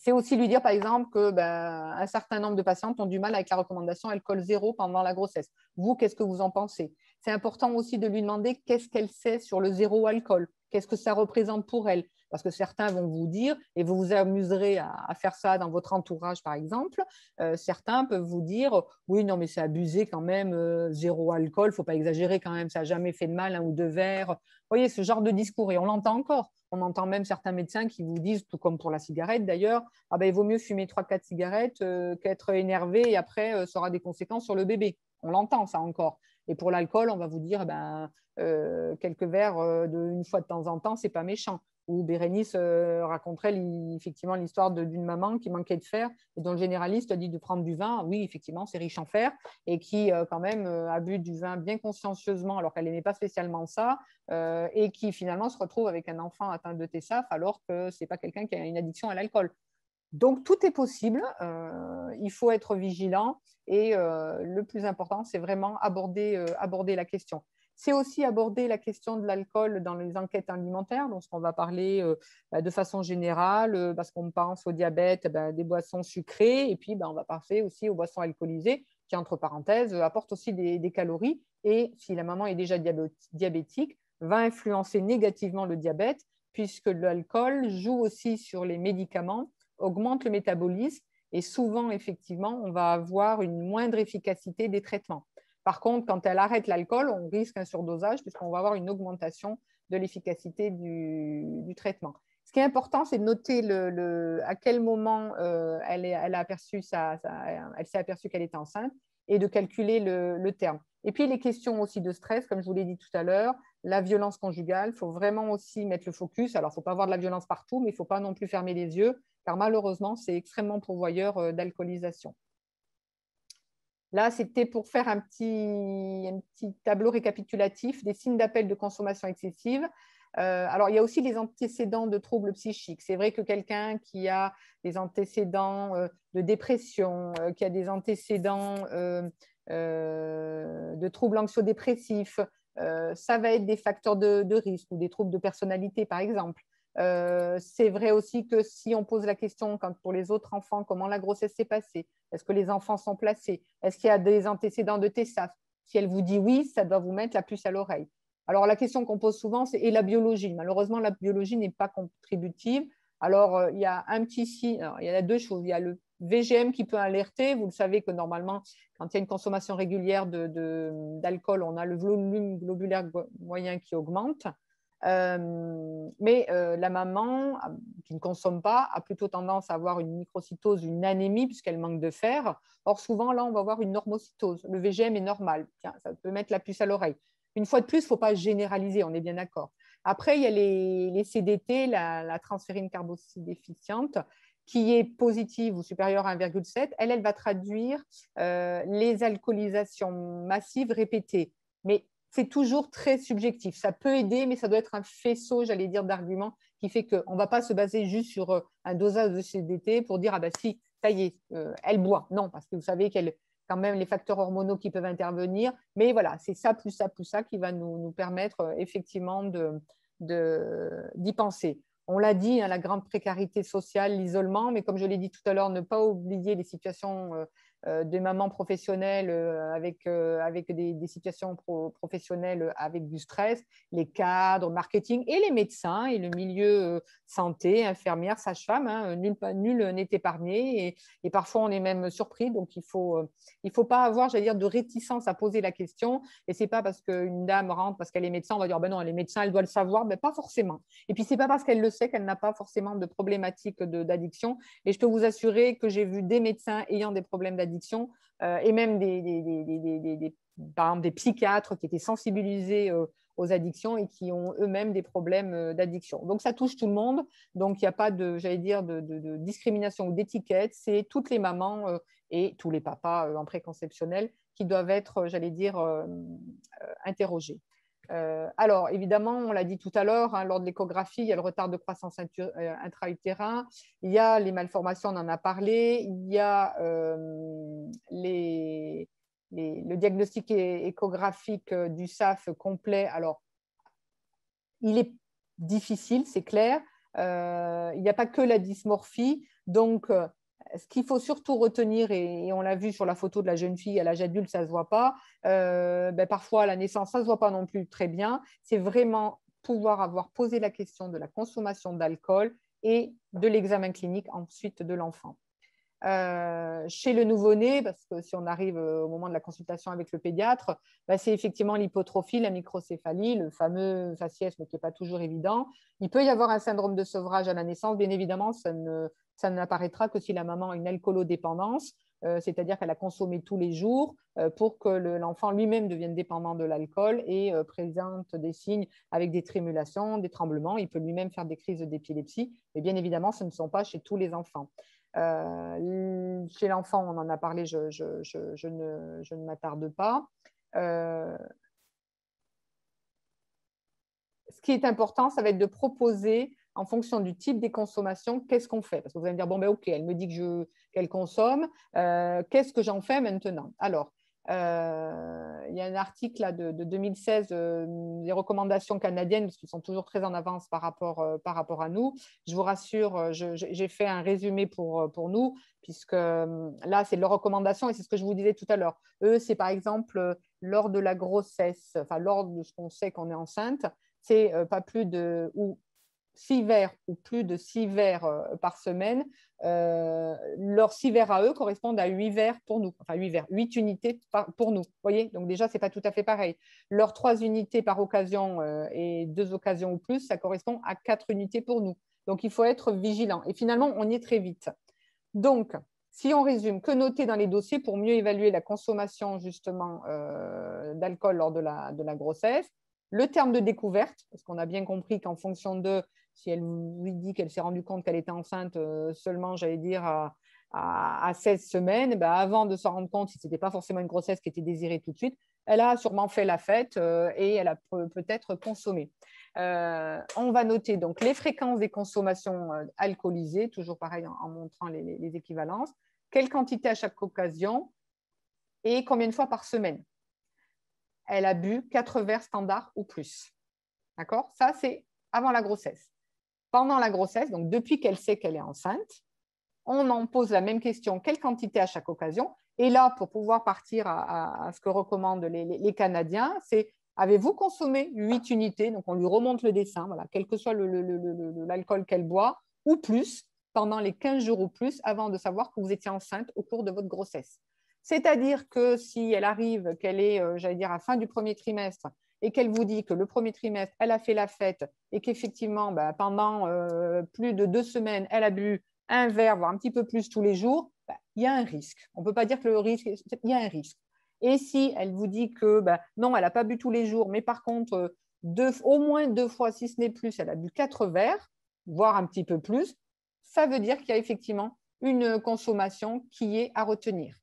c'est aussi lui dire, par exemple, que ben, un certain nombre de patientes ont du mal avec la recommandation alcool zéro pendant la grossesse. Vous, qu'est-ce que vous en pensez C'est important aussi de lui demander qu'est-ce qu'elle sait sur le zéro alcool, qu'est-ce que ça représente pour elle, parce que certains vont vous dire, et vous vous amuserez à, faire ça dans votre entourage par exemple, euh, certains peuvent vous dire, oui, non, mais c'est abusé quand même, euh, zéro alcool, faut pas exagérer quand même, ça n'a jamais fait de mal, un ou deux verres. Vous voyez, ce genre de discours, et on l'entend encore. On entend même certains médecins qui vous disent, tout comme pour la cigarette d'ailleurs, ah ben, il vaut mieux fumer trois, quatre cigarettes euh, qu'être énervé et après, ça aura des conséquences sur le bébé. On l'entend ça encore. Et pour l'alcool, on va vous dire, ben, quelques verres une fois de temps en temps, c'est pas méchant où Bérénice euh, raconterait effectivement l'histoire d'une maman qui manquait de fer et dont le généraliste a dit de prendre du vin. Ah oui, effectivement, c'est riche en fer et qui euh, quand même euh, a bu du vin bien consciencieusement alors qu'elle n'aimait pas spécialement ça et qui finalement se retrouve avec un enfant atteint de TSAF alors que ce n'est pas quelqu'un qui a une addiction à l'alcool. Donc tout est possible, il faut être vigilant et le plus important, c'est vraiment aborder, aborder la question. C'est aussi aborder la question de l'alcool dans les enquêtes alimentaires, lorsqu'on on va parler euh, bah, de façon générale, euh, parce qu'on pense au diabète, bah, des boissons sucrées, et puis bah, on va parler aussi aux boissons alcoolisées, qui, entre parenthèses, euh, apportent aussi des calories. Et si la maman est déjà diabétique, va influencer négativement le diabète, puisque l'alcool joue aussi sur les médicaments, augmente le métabolisme, et souvent, effectivement, on va avoir une moindre efficacité des traitements. Par contre, quand elle arrête l'alcool, on risque un surdosage puisqu'on va avoir une augmentation de l'efficacité du, traitement. Ce qui est important, c'est de noter à quel moment euh, elle, s'est aperçue qu'elle était enceinte et de calculer le, le, terme. Et puis les questions aussi de stress, comme je vous l'ai dit tout à l'heure, la violence conjugale, il faut vraiment aussi mettre le focus. Alors, il ne faut pas avoir de la violence partout, mais il ne faut pas non plus fermer les yeux, car malheureusement, c'est extrêmement pourvoyeur euh, d'alcoolisation. Là, c'était pour faire un petit, tableau récapitulatif des signes d'appel de consommation excessive. Euh, alors, il y a aussi les antécédents de troubles psychiques. C'est vrai que quelqu'un qui a des antécédents euh, de dépression, euh, qui a des antécédents de troubles anxio-dépressifs, ça va être des facteurs de risque ou des troubles de personnalité, par exemple. Euh, c'est vrai aussi que si on pose la question pour les autres enfants, comment la grossesse s'est passée, est-ce que les enfants sont placés, est-ce qu'il y a des antécédents de TESAF Si elle vous dit oui, ça doit vous mettre la puce à l'oreille. Alors la question qu'on pose souvent, c'est et la biologie Malheureusement, la biologie n'est pas contributive. Alors euh, il y a un petit signe. il y a deux choses. Il y a le VGM qui peut alerter. Vous le savez que normalement, quand il y a une consommation régulière d'alcool, de, on a le volume globulaire moyen qui augmente mais la maman ah, qui ne consomme pas a plutôt tendance à avoir une microcytose, une anémie, puisqu'elle manque de fer. Or, souvent, là, on va avoir une normocytose. Le VGM est normal. Tiens, ça peut mettre la puce à l'oreille. Une fois de plus, il ne faut pas généraliser, on est bien d'accord. Après, il y a les, CDT, la, la transférine carboxydéficiente, qui est positive ou supérieure à 1,7. Elle, elle va traduire les alcoolisations massives répétées. Mais c'est toujours très subjectif. Ça peut aider, mais ça doit être un faisceau, j'allais dire, d'arguments qui fait qu'on ne va pas se baser juste sur euh, un dosage de CDT pour dire, ah ben si, ça y est, euh, elle boit. Non, parce que vous savez qu'elle quand même les facteurs hormonaux qui peuvent intervenir. Mais voilà, c'est ça, plus ça, plus ça qui va nous, permettre euh, effectivement d'y de, d'y penser. On l'a dit, hein, la grande précarité sociale, l'isolement, mais comme je l'ai dit tout à l'heure, ne pas oublier les situations euh, des mamans professionnelles euh, avec, euh, avec des, situations professionnelles avec du stress, les cadres, marketing et les médecins et le milieu santé, infirmière, sage-femme, hein, nul, nul n'est épargné et, parfois on est même surpris. Donc il ne faut, faut pas avoir, dire, de réticence à poser la question et c'est pas parce qu'une dame rentre parce qu'elle est médecin, on va dire, ben non, elle est médecin, elle doit le savoir, mais ben, pas forcément. Et puis c'est pas parce qu'elle le sait qu'elle n'a pas forcément de problématique d'addiction et je peux vous assurer que j'ai vu des médecins ayant des problèmes d'addiction euh, et même des, psychiatres qui étaient sensibilisés euh, aux addictions et qui ont eux-mêmes des problèmes euh, d'addiction. Donc ça touche tout le monde. Donc il n'y a pas de, j'allais dire, de, discrimination ou d'étiquette. C'est toutes les mamans et tous les papas en préconceptionnel qui doivent être, j'allais dire, interrogés. Euh, alors, évidemment, on l'a dit tout à l'heure, hein, lors de l'échographie, il y a le retard de croissance euh, intra-utérin, il y a les malformations, on en a parlé, il y a euh, le diagnostic échographique du SAF complet. Alors, il est difficile, c'est clair. il n'y a pas que la dysmorphie. Donc, ce qu'il faut surtout retenir, et, on l'a vu sur la photo de la jeune fille à l'âge adulte, ça ne se voit pas. Euh, ben, parfois, à la naissance, ça ne se voit pas non plus très bien. C'est vraiment pouvoir avoir posé la question de la consommation d'alcool et de l'examen clinique ensuite de l'enfant. Euh, chez le nouveau-né, parce que si on arrive euh, au moment de la consultation avec le pédiatre, bah, c'est effectivement l'hypotrophie, la microcéphalie, le fameux faciès, mais qui n'est pas toujours évident. Il peut y avoir un syndrome de sevrage à la naissance. Bien évidemment, ça, ne, ça n'apparaîtra que si la maman a une alcoolodépendance, euh, c'est-à-dire qu'elle a consommé tous les jours pour que l'enfant lui-même devienne dépendant de l'alcool et présente des signes avec des trémulations, des tremblements. Il peut lui-même faire des crises d'épilepsie. Mais bien évidemment, ce ne sont pas chez tous les enfants. Euh, chez l'enfant, on en a parlé, je, je, ne, m'attarde pas. Euh, ce qui est important, ça va être de proposer en fonction du type des consommations, qu'est-ce qu'on fait Parce que vous allez me dire, bon, ben, ok, elle me dit qu'elle consomme, euh, qu'est-ce que j'en fais maintenant Alors, euh, il y a un article là, de, 2016, euh, des les recommandations canadiennes, parce qu'ils sont toujours très en avance par rapport, euh, par rapport à nous. Je vous rassure, j'ai fait un résumé pour, pour nous, puisque là, c'est leurs recommandations et c'est ce que je vous disais tout à l'heure. Eux, c'est par exemple lors de la grossesse, enfin lors de ce qu'on sait qu'on est enceinte, c'est pas plus de, ou six verres ou plus de six verres euh, par semaine, euh, leurs six verres à eux correspondent à huit verres pour nous, enfin huit verres, huit unités pour nous. Vous voyez, donc déjà, c'est pas tout à fait pareil. Leurs trois unités par occasion euh, et deux occasions ou plus, ça correspond à quatre unités pour nous. Donc, il faut être vigilant. Et finalement, on y est très vite. Donc, si on résume, que noter dans les dossiers pour mieux évaluer la consommation justement d'alcool lors de la, de la, grossesse Le terme de découverte, parce qu'on a bien compris qu'en fonction de si elle lui dit qu'elle s'est rendue compte qu'elle était enceinte euh, seulement, j'allais dire, à, 16 semaines, eh ben, avant de s'en rendre compte si ce n'était pas forcément une grossesse qui était désirée tout de suite, elle a sûrement fait la fête euh, et elle a peut-être consommé. Euh, on va noter donc les fréquences des consommations alcoolisées, toujours pareil en, montrant les, équivalences, quelle quantité à chaque occasion et combien de fois par semaine. Elle a bu quatre verres standards ou plus. D'accord Ça, c'est avant la grossesse pendant la grossesse, donc depuis qu'elle sait qu'elle est enceinte, on en pose la même question, quelle quantité à chaque occasion Et là, pour pouvoir partir à, ce que recommandent les, Canadiens, c'est avez-vous consommé 8 unités Donc on lui remonte le dessin, voilà, quel que soit l'alcool qu'elle boit, ou plus, pendant les 15 jours ou plus, avant de savoir que vous étiez enceinte au cours de votre grossesse. C'est-à-dire que si elle arrive, qu'elle est, euh, j'allais dire, à fin du premier trimestre, et qu'elle vous dit que le premier trimestre, elle a fait la fête et qu'effectivement, bah, pendant euh, plus de deux semaines, elle a bu un verre, voire un petit peu plus tous les jours, bah, il y a un risque. On ne peut pas dire que le risque, il y a un risque. Et si elle vous dit que bah, non, elle n'a pas bu tous les jours, mais par contre, euh, deux, au moins deux fois, si ce n'est plus, elle a bu quatre verres, voire un petit peu plus, ça veut dire qu'il y a effectivement une consommation qui est à retenir.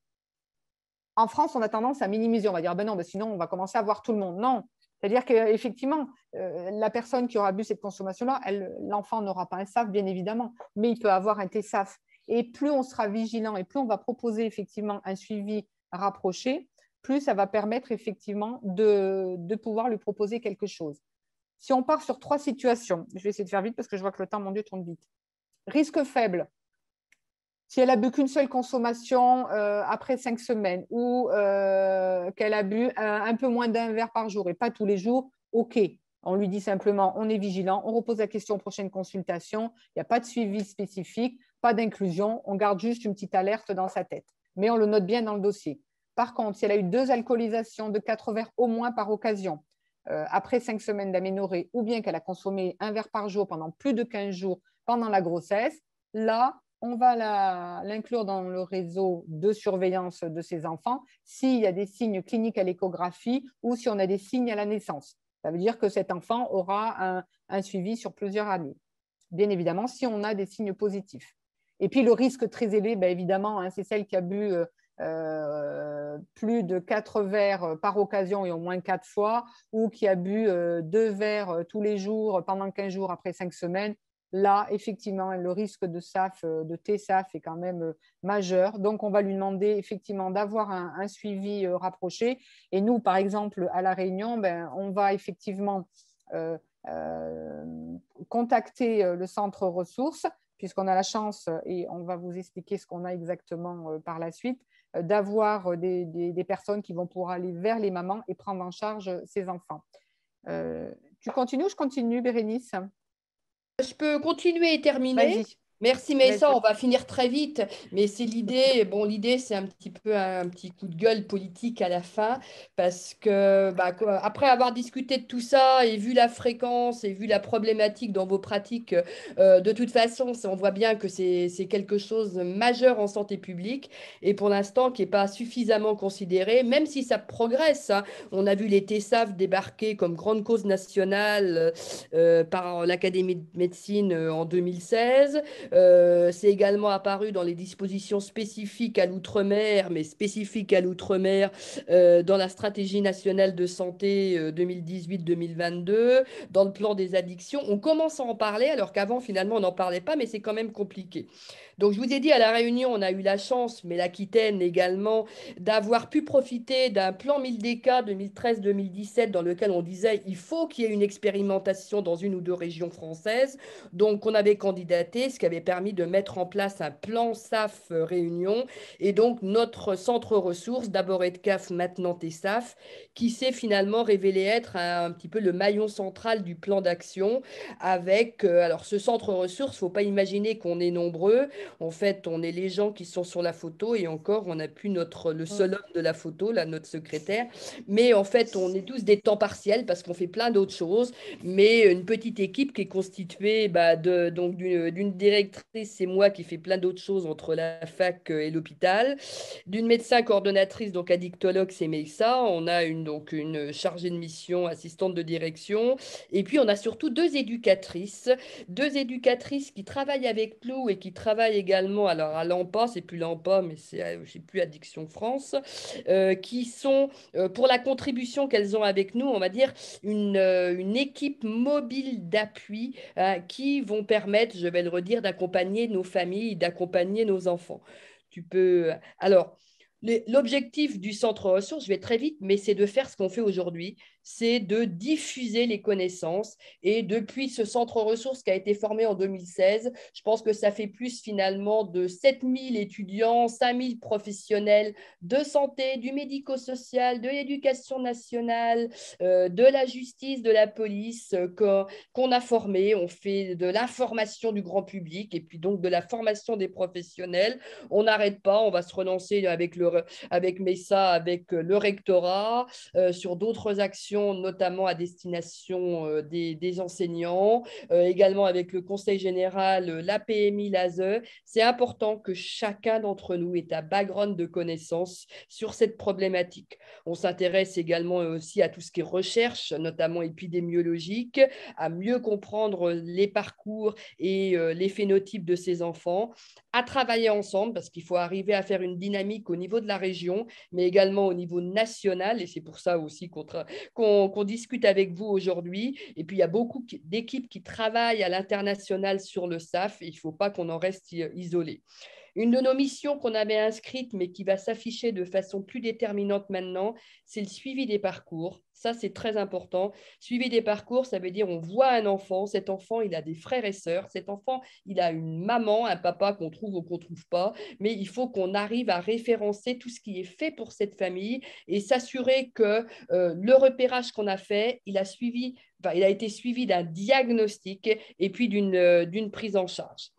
En France, on a tendance à minimiser, on va dire, ben non, ben sinon on va commencer à voir tout le monde. Non, c'est-à-dire qu'effectivement, euh, la personne qui aura bu cette consommation-là, l'enfant n'aura pas un SAF, bien évidemment, mais il peut avoir un TSAF. Et plus on sera vigilant et plus on va proposer effectivement un suivi rapproché, plus ça va permettre effectivement de, de pouvoir lui proposer quelque chose. Si on part sur trois situations, je vais essayer de faire vite parce que je vois que le temps, mon Dieu, tourne vite. Risque faible, si elle a bu qu'une seule consommation euh, après cinq semaines ou euh, qu'elle a bu euh, un, peu moins d'un verre par jour et pas tous les jours, OK. On lui dit simplement, on est vigilant, on repose la question aux prochaines consultations, il n'y a pas de suivi spécifique, pas d'inclusion, on garde juste une petite alerte dans sa tête, mais on le note bien dans le dossier. Par contre, si elle a eu deux alcoolisations de quatre verres au moins par occasion, après cinq semaines d'aménorrhée, ou bien qu'elle a consommé un verre par jour pendant plus de 15 jours pendant la grossesse, là, on va l'inclure dans le réseau de surveillance de ces enfants s'il y a des signes cliniques à l'échographie ou si on a des signes à la naissance. Ça veut dire que cet enfant aura un, suivi sur plusieurs années. Bien évidemment, si on a des signes positifs. Et puis le risque très élevé, ben, évidemment, hein, c'est celle qui a bu euh, euh, plus de quatre verres euh, par occasion et au moins quatre fois, ou qui a bu deux verres tous les jours pendant 15 jours après 5 semaines là, effectivement, le risque de SAF, euh, de TSAF est quand même euh, majeur. Donc, on va lui demander effectivement d'avoir un, suivi euh, rapproché. Et nous, par exemple, à La Réunion, ben, on va effectivement contacter le centre ressources, puisqu'on a la chance, et on va vous expliquer ce qu'on a exactement par la suite, d'avoir des, personnes qui vont pouvoir aller vers les mamans et prendre en charge ces enfants. tu continues je continue, Bérénice je peux continuer et terminer. Merci ça on va finir très vite, mais c'est l'idée. Bon, l'idée, c'est un petit peu un, petit coup de gueule politique à la fin, parce que bah, après avoir discuté de tout ça et vu la fréquence et vu la problématique dans vos pratiques, euh, de toute façon, on voit bien que c'est quelque chose de majeur en santé publique et pour l'instant qui n'est pas suffisamment considéré, même si ça progresse. Hein. On a vu les TESAF débarquer comme grande cause nationale euh, par l'Académie de médecine euh, en 2016. Euh, c'est également apparu dans les dispositions spécifiques à l'outre-mer, mais spécifiques à l'outre-mer euh, dans la stratégie nationale de santé 2018-2022, euh, dans le plan des addictions. On commence à en parler alors qu'avant finalement on n'en parlait pas, mais c'est quand même compliqué. Donc, je vous ai dit, à La Réunion, on a eu la chance, mais l'Aquitaine également, d'avoir pu profiter d'un plan 1000DK 2013-2017 dans lequel on disait il faut qu'il y ait une expérimentation dans une ou deux régions françaises. Donc, on avait candidaté, ce qui avait permis de mettre en place un plan SAF Réunion. Et donc, notre centre ressources, d'abord EDCAF, maintenant TSAF, qui s'est finalement révélé être un, petit peu le maillon central du plan d'action avec, euh, alors, ce centre ressources, faut pas imaginer qu'on est nombreux. En fait, on est les gens qui sont sur la photo et encore, on n'a plus notre, le seul homme de la photo, la notre secrétaire. Mais en fait, on est tous des temps partiels parce qu'on fait plein d'autres choses. Mais une petite équipe qui est constituée bah, donc d'une directrice c'est moi qui fais plein d'autres choses entre la fac euh, et l'hôpital, d'une médecin coordonnatrice, donc addictologue, c'est Mélissa, On a une, donc une chargée de mission, assistante de direction. Et puis, on a surtout deux éducatrices, deux éducatrices qui travaillent avec nous et qui travaillent également, alors à l'empa c'est plus l'AMPA, mais c'est euh, plus Addiction France, euh, qui sont, euh, pour la contribution qu'elles ont avec nous, on va dire, une, une équipe mobile d'appui qui vont permettre, je vais le redire, d'accompagner nos familles, d'accompagner nos enfants. Tu peux. Alors. L'objectif du centre ressources, je vais très vite, mais c'est de faire ce qu'on fait aujourd'hui, c'est de diffuser les connaissances. Et depuis ce centre ressources qui a été formé en 2016, je pense que ça fait plus finalement de 7000 étudiants, 5000 professionnels de santé, du médico-social, de l'éducation nationale, euh, de la justice, de la police euh, qu'on a formés. On fait de l'information du grand public et puis donc de la formation des professionnels. On n'arrête pas, on va se relancer avec, le, avec Mesa, avec euh, le rectorat, sur d'autres actions notamment à destination euh, des, enseignants, euh, également avec le Conseil général, euh, la PMI, l'ASE. C'est important que chacun d'entre nous ait un background de connaissances sur cette problématique. On s'intéresse également aussi à tout ce qui est recherche, notamment épidémiologique, à mieux comprendre les parcours et les phénotypes de ces enfants, à travailler ensemble parce qu'il faut arriver à faire une dynamique au niveau de la région, mais également au niveau national. Et c'est pour ça aussi qu'on travaille qu'on discute avec vous aujourd'hui. Et puis, il y a beaucoup d'équipes qui travaillent à l'international sur le SAF. il ne faut pas qu'on en reste isolé. Une de nos missions qu'on avait inscrite, mais qui va s'afficher de façon plus déterminante maintenant, c'est le suivi des parcours. Ça, c'est très important. Suivi des parcours, ça veut dire on voit un enfant, cet enfant, il a des frères et sœurs, cet enfant, il a une maman, un papa qu'on trouve ou qu'on ne trouve pas, mais il faut qu'on arrive à référencer tout ce qui est fait pour cette famille et s'assurer que euh, le repérage qu'on a fait, il a suivi il a été suivi d'un diagnostic et puis d'une euh, prise en charge.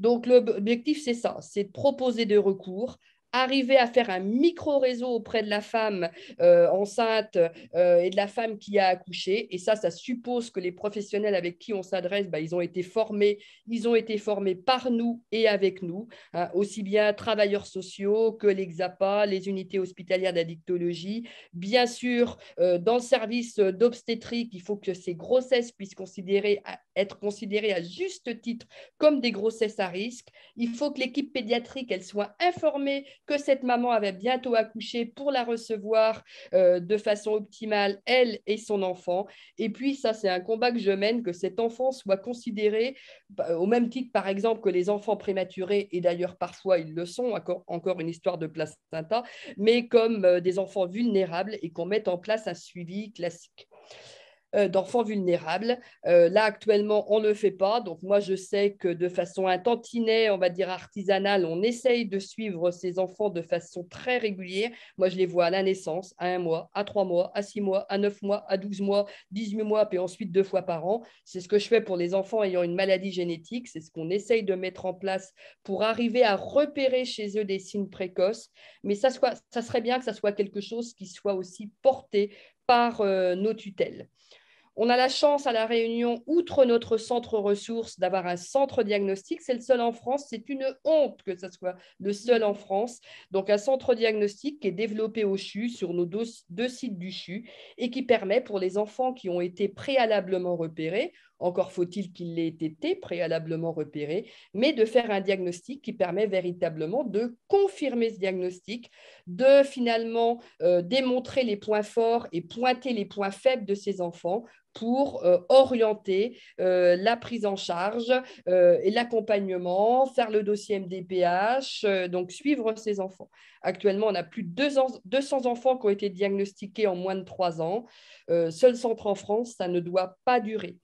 Donc l'objectif, c'est ça, c'est de proposer des recours arriver à faire un micro-réseau auprès de la femme euh, enceinte euh, et de la femme qui a accouché. Et ça, ça suppose que les professionnels avec qui on s'adresse, bah, ils ont été formés, ils ont été formés par nous et avec nous, hein, aussi bien travailleurs sociaux que l'EXAPA, les unités hospitalières d'addictologie. Bien sûr, euh, dans le service d'obstétrique, il faut que ces grossesses puissent être considérées à juste titre comme des grossesses à risque. Il faut que l'équipe pédiatrique, elle soit informée que cette maman avait bientôt accouché pour la recevoir euh, de façon optimale, elle et son enfant. Et puis, ça, c'est un combat que je mène, que cet enfant soit considéré bah, au même titre, par exemple, que les enfants prématurés, et d'ailleurs parfois ils le sont, encore, une histoire de placenta, mais comme euh, des enfants vulnérables et qu'on mette en place un suivi classique. Euh, d'enfants vulnérables. Euh, là, actuellement, on ne le fait pas. Donc, moi, je sais que de façon un tantinet, on va dire artisanale, on essaye de suivre ces enfants de façon très régulière. Moi, je les vois à la naissance, à un mois, à trois mois, à six mois, à neuf mois, à douze mois, dix-huit mois, puis ensuite deux fois par an. C'est ce que je fais pour les enfants ayant une maladie génétique. C'est ce qu'on essaye de mettre en place pour arriver à repérer chez eux des signes précoces. Mais ça, serait bien que ça soit quelque chose qui soit aussi porté par euh, nos tutelles. On a la chance à La Réunion, outre notre centre ressources, d'avoir un centre diagnostic. C'est le seul en France. C'est une honte que ce soit le seul en France. Donc, un centre diagnostic qui est développé au CHU, sur nos deux, sites du CHU, et qui permet pour les enfants qui ont été préalablement repérés, encore faut-il qu'ils aient été préalablement repérés, mais de faire un diagnostic qui permet véritablement de confirmer ce diagnostic, de finalement euh, démontrer les points forts et pointer les points faibles de ces enfants pour euh, orienter euh, la prise en charge euh, et l'accompagnement, faire le dossier MDPH, donc suivre ces enfants. Actuellement, on a plus de 200 enfants qui ont été diagnostiqués en moins de 3 ans. seul centre en France, ça ne doit pas durer.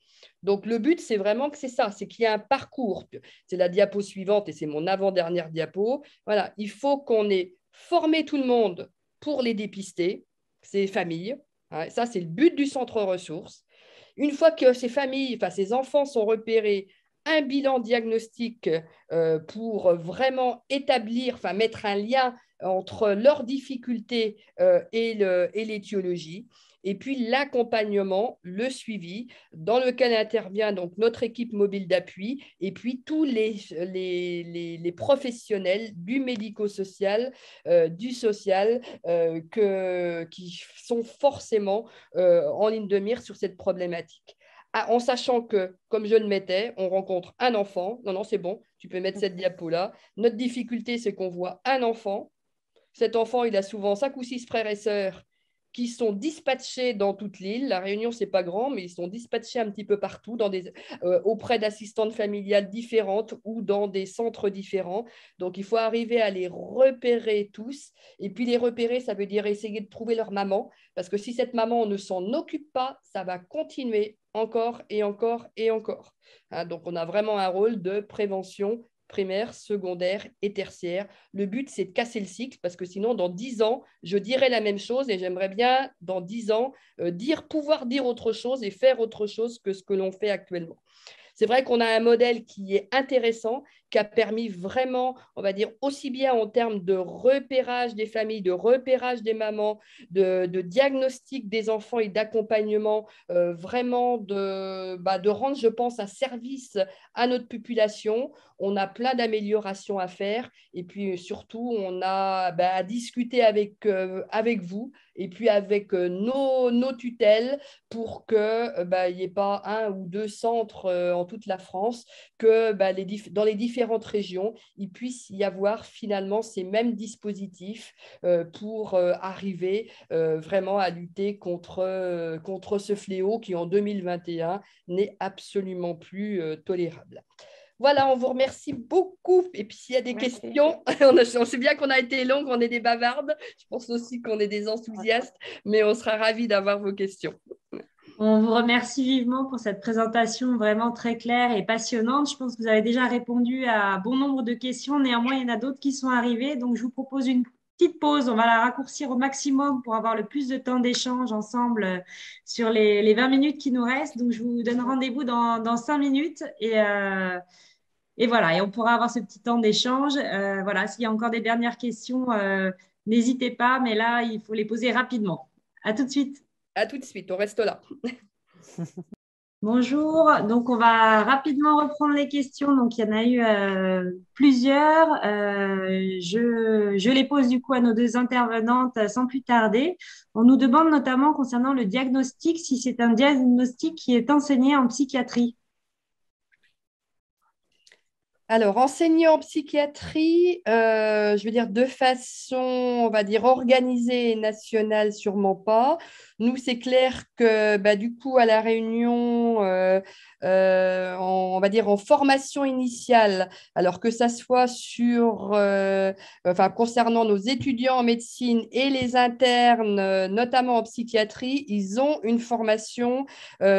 Donc le but, c'est vraiment que c'est ça, c'est qu'il y a un parcours. C'est la diapo suivante et c'est mon avant-dernière diapo. Voilà, il faut qu'on ait formé tout le monde pour les dépister, ces familles. Ça, c'est le but du centre ressources. Une fois que ces familles, enfin ces enfants sont repérés, un bilan diagnostique euh, pour vraiment établir, mettre un lien entre leurs difficultés euh, et l'étiologie et puis l'accompagnement, le suivi, dans lequel intervient donc notre équipe mobile d'appui, et puis tous les, les, professionnels du médico-social, euh, du social, euh, que, qui sont forcément euh, en ligne de mire sur cette problématique. Ah, en sachant que, comme je le mettais, on rencontre un enfant. Non, non, c'est bon, tu peux mettre cette mmh. diapo-là. Notre difficulté, c'est qu'on voit un enfant. Cet enfant, il a souvent cinq ou six frères et sœurs qui sont dispatchés dans toute l'île. La Réunion, c'est pas grand, mais ils sont dispatchés un petit peu partout, euh, auprès d'assistantes familiales différentes ou dans des centres différents. Donc, il faut arriver à les repérer tous. Et puis, les repérer, ça veut dire essayer de trouver leur maman, parce que si cette maman ne s'en occupe pas, ça va continuer encore et encore et encore. Hein, donc, on a vraiment un rôle de prévention primaire, secondaire et tertiaire. Le but, c'est de casser le cycle, parce que sinon, dans dix ans, je dirai la même chose et j'aimerais bien, dans dix ans, euh, dire, pouvoir dire autre chose et faire autre chose que ce que l'on fait actuellement. C'est vrai qu'on a un modèle qui est intéressant, a permis vraiment, on va dire, aussi bien en termes de repérage des familles, de repérage des mamans, de, diagnostic des enfants et d'accompagnement, euh, vraiment de, bah, de rendre, je pense, un service à notre population. On a plein d'améliorations à faire et puis surtout, on a bah, à discuter avec, euh, avec vous et puis avec euh, nos, nos tutelles pour qu'il bah, n'y ait pas un ou deux centres en toute la France, que bah, les, dans les différents régions, il puisse y avoir finalement ces mêmes dispositifs euh, pour euh, arriver euh, vraiment à lutter contre, contre ce fléau qui en 2021 n'est absolument plus tolérable. Voilà, on vous remercie beaucoup. Et puis s'il y a des questions, on, on, sait bien qu'on a été long, on est des bavardes. Je pense aussi qu'on est des enthousiastes, mais on sera ravis d'avoir vos questions. On vous remercie vivement pour cette présentation vraiment très claire et passionnante. Je pense que vous avez déjà répondu à bon nombre de questions. Néanmoins, il y en a d'autres qui sont arrivées. Donc, je vous propose une petite pause. On va la raccourcir au maximum pour avoir le plus de temps d'échange ensemble euh, sur les, 20 minutes qui nous restent. Donc, je vous donne rendez-vous dans, 5 minutes. Euh, et. voilà, et on pourra avoir ce petit temps d'échange. Euh, voilà, s'il y a encore des dernières questions, n'hésitez pas, mais là, il faut les poser rapidement. À tout de suite. À tout de suite, on reste là. Bonjour, donc on va rapidement reprendre les questions. Donc il y en a eu euh, plusieurs. Euh, je, je, les pose du coup à nos deux intervenantes sans plus tarder. On nous demande notamment concernant le diagnostic si c'est un diagnostic qui est enseigné en psychiatrie. Alors, enseignant en psychiatrie, euh, je veux dire de façon, on va dire, organisée et nationale, sûrement pas. Nous, c'est clair que bah, du coup, à la Réunion, euh, euh, on va dire en formation initiale, alors que ça soit sur, enfin, concernant nos étudiants en médecine et les internes, notamment en psychiatrie, ils ont une formation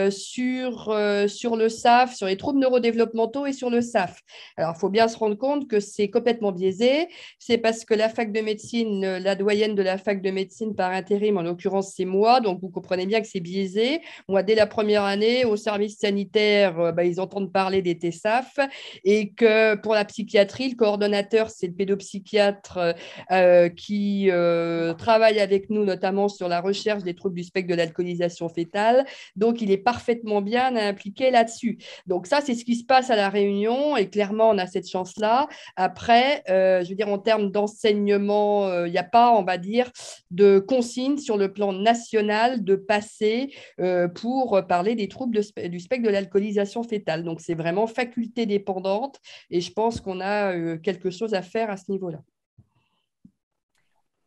sur, sur le SAF, sur les troubles neurodéveloppementaux et sur le SAF. Alors, il faut bien se rendre compte que c'est complètement biaisé. C'est parce que la fac de médecine, la doyenne de la fac de médecine par intérim, en l'occurrence, c'est moi. Donc, vous comprenez bien que c'est biaisé. Moi, dès la première année, au service sanitaire, euh, bah, ils entendent parler des TSAF et que pour la psychiatrie, le coordonnateur, c'est le pédopsychiatre euh, qui euh, travaille avec nous, notamment sur la recherche des troubles du spectre de l'alcoolisation fétale. Donc, il est parfaitement bien impliqué là-dessus. Donc, ça, c'est ce qui se passe à La Réunion et clairement, on a cette chance-là. Après, euh, je veux dire, en termes d'enseignement, il euh, n'y a pas, on va dire, de consigne sur le plan national de passer euh, pour parler des troubles du spectre de l'alcoolisation fétale. Donc, c'est vraiment faculté dépendante et je pense qu'on a quelque chose à faire à ce niveau-là.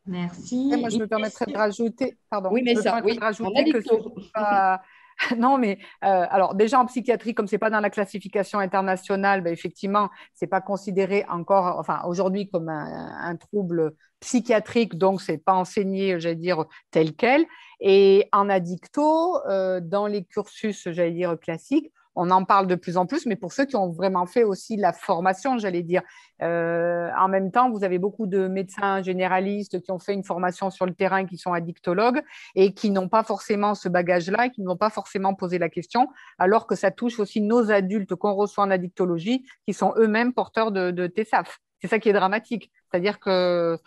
Merci. moi, je me permettrais de rajouter, pardon, oui, mais je me ça, de rajouter que ce n'est pas, non, mais euh, alors déjà en psychiatrie, comme ce c'est pas dans la classification internationale, ben, effectivement, effectivement, n'est pas considéré encore, enfin aujourd'hui comme un, trouble psychiatrique, donc ce n'est pas enseigné, j'allais dire tel quel. Et en addicto, euh, dans les cursus, j'allais dire classiques, on en parle de plus en plus, mais pour ceux qui ont vraiment fait aussi la formation, j'allais dire. Euh, en même temps, vous avez beaucoup de médecins généralistes qui ont fait une formation sur le terrain, qui sont addictologues et qui n'ont pas forcément ce bagage-là et qui n'ont pas forcément posé la question, alors que ça touche aussi nos adultes qu'on reçoit en addictologie, qui sont eux-mêmes porteurs de, de TSAF. C'est ça qui est dramatique. C'est-à-dire que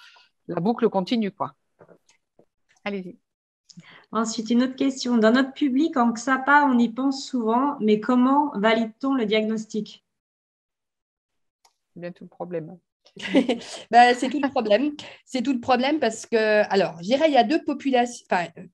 la boucle continue, quoi. Allez-y. Ensuite, une autre question. Dans notre public, en XAPA, on y pense souvent, mais comment valide-t-on le diagnostic C'est bien tout le problème. Bah, c'est tout le problème. C'est tout le problème parce que, alors, je dirais, il y a deux populations.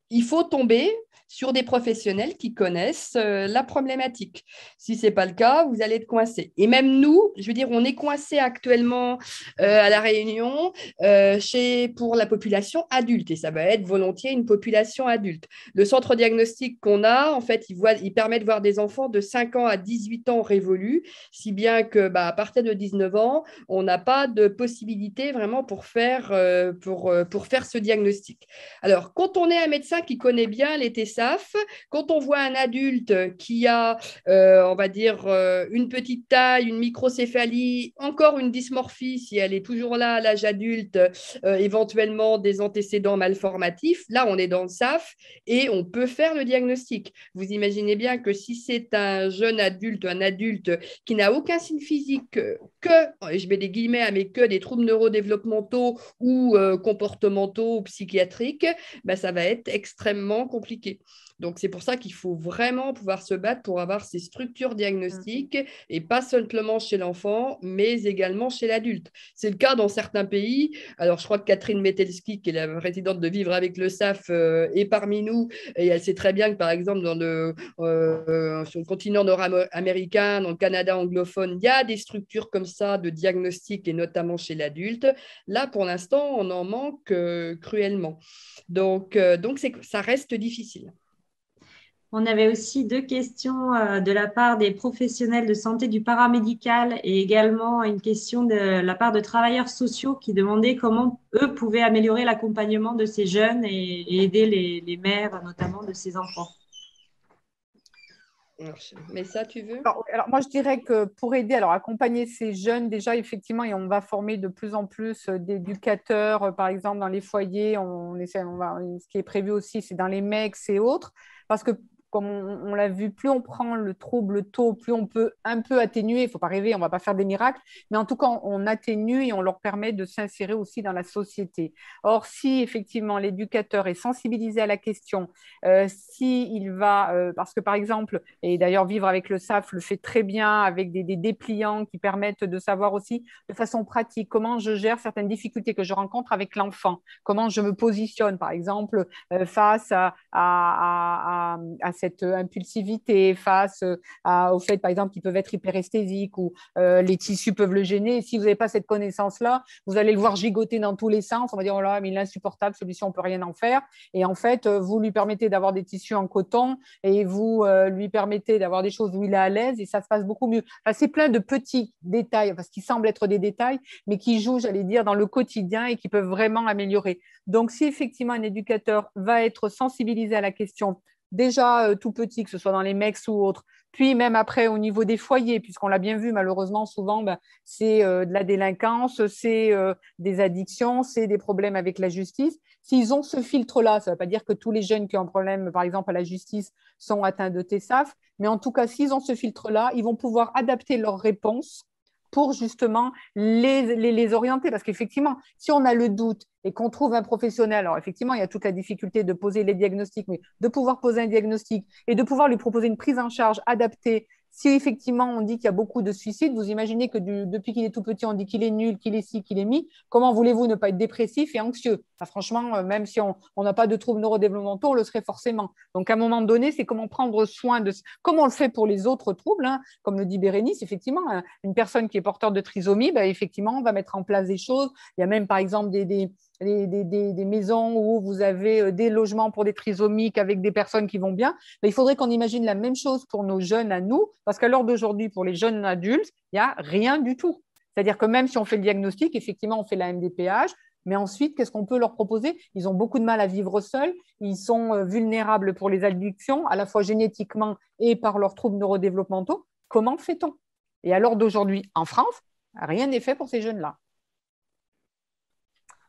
il faut tomber sur des professionnels qui connaissent euh, la problématique. Si ce n'est pas le cas, vous allez être coincé. Et même nous, je veux dire, on est coincé actuellement euh, à La Réunion euh, chez, pour la population adulte, et ça va être volontiers une population adulte. Le centre diagnostique qu'on a, en fait, il, voit, il permet de voir des enfants de 5 ans à 18 ans révolus, si bien que bah, à partir de 19 ans, on n'a pas de possibilités vraiment pour faire, euh, pour, euh, pour faire ce diagnostic. Alors, quand on est un médecin qui connaît bien les TSAF, quand on voit un adulte qui a, euh, on va dire, une petite taille, une microcéphalie, encore une dysmorphie, si elle est toujours là à l'âge adulte, éventuellement des antécédents malformatifs, là, on est dans le SAF et on peut faire le diagnostic. Vous imaginez bien que si c'est un jeune adulte, un adulte qui n'a aucun signe physique, que, je mets des guillemets mais que des troubles neurodéveloppementaux ou euh, comportementaux ou psychiatriques, bah, ça va être extrêmement compliqué. Donc, c'est pour ça qu'il faut vraiment pouvoir se battre pour avoir ces structures diagnostiques mm. et pas seulement chez l'enfant, mais également chez l'adulte. C'est le cas dans certains pays. Alors, je crois que Catherine Metelski, qui est la résidente de Vivre avec le SAF, euh, est parmi nous et elle sait très bien que, par exemple, euh, sur le continent nord-américain, dans le Canada anglophone, il y a des structures comme ça de diagnostic et notamment chez l'adulte. Là, pour l'instant, on en manque euh, cruellement. Donc, donc ça reste difficile. On avait aussi deux questions euh, de la part des professionnels de santé du paramédical et également une question de la part de travailleurs sociaux qui demandaient comment eux pouvaient améliorer l'accompagnement de ces jeunes et, aider les, mères, notamment de ces enfants. Mais ça, tu veux alors, moi, je dirais que pour aider, alors accompagner ces jeunes, déjà, effectivement, et on va former de plus en plus euh, d'éducateurs, euh, par exemple, dans les foyers. On, essaie, on va, ce qui est prévu aussi, c'est dans les MEX et autres. Parce que comme on, l'a vu, plus on prend le trouble tôt, plus on peut un peu atténuer. Il ne faut pas rêver, on ne va pas faire des miracles, mais en tout cas, on, atténue et on leur permet de s'insérer aussi dans la société. Or, si effectivement l'éducateur est sensibilisé à la question, euh, si il va, euh, parce que par exemple, et d'ailleurs vivre avec le SAF le fait très bien avec des, dépliants qui permettent de savoir aussi de façon pratique comment je gère certaines difficultés que je rencontre avec l'enfant, comment je me positionne par exemple euh, face à, à, à cette euh, impulsivité, face euh, au fait, par exemple, qu'ils peuvent être hyperesthésiques ou euh, les tissus peuvent le gêner. si vous n'avez pas cette connaissance-là, vous allez le voir gigoter dans tous les sens. On va dire, oh là, mais il est insupportable, celui-ci, on peut rien en faire. Et en fait, vous lui permettez d'avoir des tissus en coton et vous lui permettez d'avoir des choses où il est à l'aise et ça se passe beaucoup mieux. c'est plein de petits détails, parce qu'ils semblent être des détails, mais qui jouent, j'allais dire, dans le quotidien et qui peuvent vraiment améliorer. Donc, si effectivement un éducateur va être sensibilisé à la question déjà euh, tout petit, que ce soit dans les mecs ou autres, puis même après au niveau des foyers, puisqu'on l'a bien vu malheureusement souvent, ben, c'est euh, de la délinquance, c'est euh, des addictions, c'est des problèmes avec la justice. S'ils ont ce filtre-là, ça ne veut pas dire que tous les jeunes qui ont un problème, par exemple à la justice, sont atteints de TSAF, mais en tout cas, s'ils ont ce filtre-là, ils vont pouvoir adapter leurs réponses pour justement les, les, orienter. Parce qu'effectivement, si on a le doute et qu'on trouve un professionnel, alors effectivement, il y a toute la difficulté de poser les diagnostics, mais de pouvoir poser un diagnostic et de pouvoir lui proposer une prise en charge adaptée si effectivement on dit qu'il y a beaucoup de suicides, vous imaginez que depuis qu'il est tout petit, on dit qu'il est nul, qu'il est ci, qu'il est mi. Comment voulez-vous ne pas être dépressif et anxieux Franchement, euh, même si on n'a pas de troubles neurodéveloppementaux, on le serait forcément. Donc à un moment donné, c'est comment prendre soin de... Comment on le fait pour les autres troubles, hein. comme le dit Bérénice, effectivement, hein, une personne qui est porteur de trisomie, ben, effectivement, on va mettre en place des choses. Il y a même par exemple des des, maisons où vous avez euh, des logements pour des trisomiques avec des personnes qui vont bien, mais il faudrait qu'on imagine la même chose pour nos jeunes à nous, parce qu'à l'heure d'aujourd'hui, pour les jeunes adultes, il n'y a rien du tout. C'est-à-dire que même si on fait le diagnostic, effectivement, on fait la MDPH, mais ensuite, qu'est-ce qu'on peut leur proposer Ils ont beaucoup de mal à vivre seuls, ils sont euh, vulnérables pour les addictions, à la fois génétiquement et par leurs troubles neurodéveloppementaux. Comment fait-on Et à l'heure d'aujourd'hui, en France, rien n'est fait pour ces jeunes-là.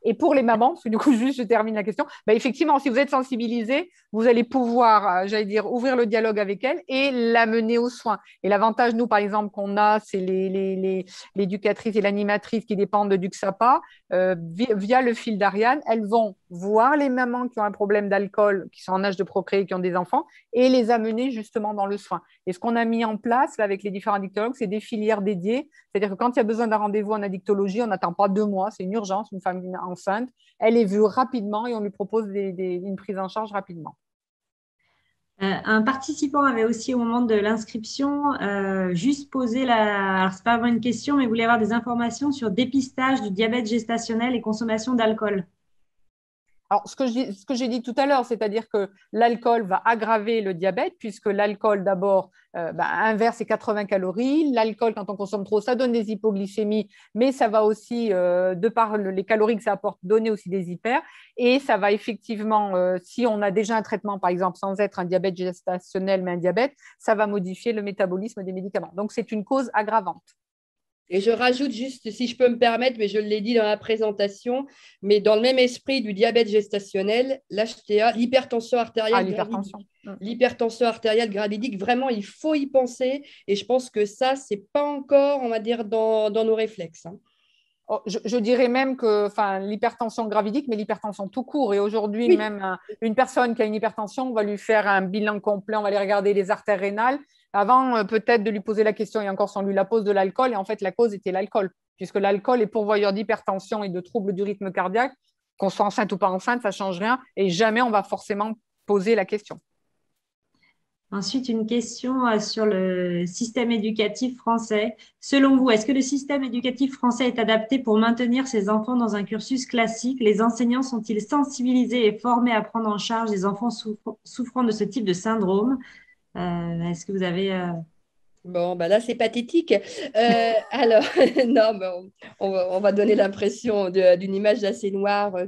Et pour les mamans, du coup, juste je termine la question, bah, effectivement, si vous êtes sensibilisé, vous allez pouvoir, euh, j'allais dire, ouvrir le dialogue avec elle et l'amener aux soins. Et l'avantage, nous, par exemple, qu'on a, c'est l'éducatrice les, les, et l'animatrice qui dépendent de Duxapa. Euh, via le fil d'Ariane, elles vont voir les mamans qui ont un problème d'alcool, qui sont en âge de procréer, qui ont des enfants, et les amener justement dans le soin. Et ce qu'on a mis en place avec les différents addictologues, c'est des filières dédiées. C'est-à-dire que quand il y a besoin d'un rendez-vous en addictologie, on n'attend pas deux mois, c'est une urgence, une femme enceinte, elle est vue rapidement et on lui propose une prise en charge rapidement. Euh, un participant avait aussi au moment de l'inscription euh, juste posé la. Alors, c'est pas vraiment une question, mais voulait avoir des informations sur dépistage du diabète gestationnel et consommation d'alcool. Alors, ce que j'ai dit tout à l'heure, c'est-à-dire que l'alcool va aggraver le diabète, puisque l'alcool, d'abord, euh, bah, inverse, un verre, c'est 80 calories. L'alcool, quand on consomme trop, ça donne des hypoglycémies, mais ça va aussi, euh, de par les calories que ça apporte, donner aussi des hyper. Et ça va effectivement, euh, si on a déjà un traitement, par exemple, sans être un diabète gestationnel, mais un diabète, ça va modifier le métabolisme des médicaments. Donc, c'est une cause aggravante. Et je rajoute juste, si je peux me permettre, mais je l'ai dit dans la présentation, mais dans le même esprit du diabète gestationnel, l'HTA, l'hypertension artérielle, ah, l'hypertension artérielle gravidique, vraiment, il faut y penser. Et je pense que ça, c'est pas encore, on va dire, dans, nos réflexes. Hein. Oh, je, dirais même que l'hypertension gravidique, mais l'hypertension tout court. Et aujourd'hui, même euh, une personne qui a une hypertension, on va lui faire un bilan complet, on va aller regarder les artères rénales. Avant, euh, peut-être de lui poser la question, et encore, si on lui la pose de l'alcool, et en fait, la cause était l'alcool, puisque l'alcool est pourvoyeur d'hypertension et de troubles du rythme cardiaque. Qu'on soit enceinte ou pas enceinte, ça change rien, et jamais on va forcément poser la question. Ensuite, une question euh, sur le système éducatif français. Selon vous, est-ce que le système éducatif français est adapté pour maintenir ses enfants dans un cursus classique Les enseignants sont-ils sensibilisés et formés à prendre en charge les enfants souffrant de ce type de syndrome euh, est-ce que vous avez euh, Bon, ben là, c'est pathétique. Euh, alors, non, on, va, donner l'impression d'une image assez noire. Euh,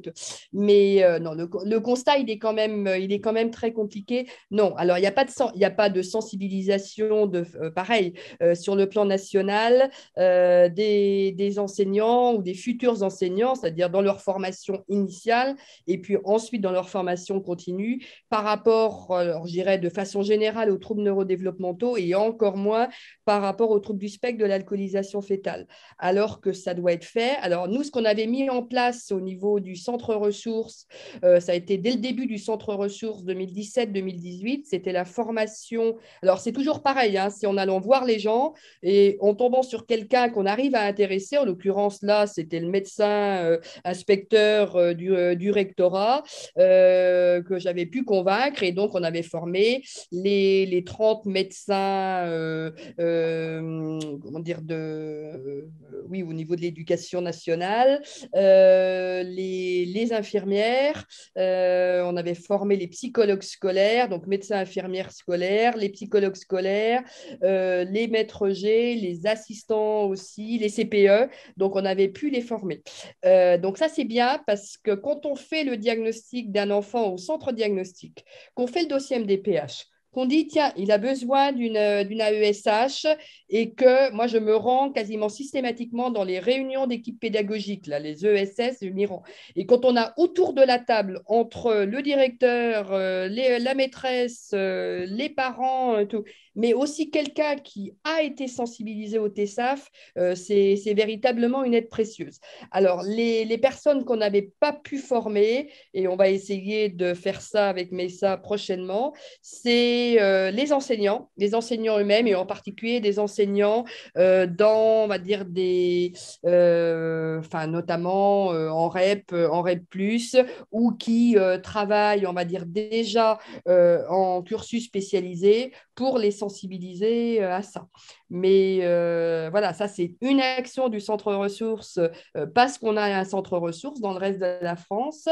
mais euh, non, le, constat, il est, quand même, il est quand même très compliqué. Non, alors, il n'y a, pas de, il a pas de sensibilisation, de, pareil, sur le plan national des, des, enseignants ou des futurs enseignants, c'est-à-dire dans leur formation initiale et puis ensuite dans leur formation continue par rapport, je dirais, de façon générale aux troubles neurodéveloppementaux et encore moins par rapport au trouble du spectre de l'alcoolisation fétale, alors que ça doit être fait. Alors nous, ce qu'on avait mis en place au niveau du centre ressources, euh, ça a été dès le début du centre ressources 2017-2018, c'était la formation. Alors c'est toujours pareil, hein, c'est en allant voir les gens et en tombant sur quelqu'un qu'on arrive à intéresser, en l'occurrence là, c'était le médecin euh, inspecteur euh, du, rectorat que j'avais pu convaincre et donc on avait formé les, les 30 médecins euh, comment dire, de, euh, oui, au niveau de l'éducation nationale, euh, les, infirmières, on avait formé les psychologues scolaires, donc médecins infirmières scolaires, les psychologues scolaires, les maîtres G, les assistants aussi, les CPE, donc on avait pu les former. donc ça, c'est bien parce que quand on fait le diagnostic d'un enfant au centre diagnostic, qu'on fait le dossier MDPH, qu'on dit, tiens, il a besoin d'une AESH e et que moi, je me rends quasiment systématiquement dans les réunions d'équipes pédagogiques, là, les ESS, je Et quand on a autour de la table, entre le directeur, euh, la maîtresse, euh, les parents, euh, tout, mais aussi quelqu'un qui a été sensibilisé au TSAF, euh, c'est véritablement une aide précieuse. Alors, les, personnes qu'on n'avait pas pu former, et on va essayer de faire ça avec MESA prochainement, c'est euh, les enseignants, les enseignants eux-mêmes, et en particulier des enseignants euh, dans, on va dire, des, enfin, notamment en REP, en REP, ou qui travaillent, on va dire, déjà en cursus spécialisé pour les sensibiliser euh, à ça. Mais euh, voilà, ça, c'est une action du centre ressources euh, parce qu'on a un centre ressources. Dans le reste de la France,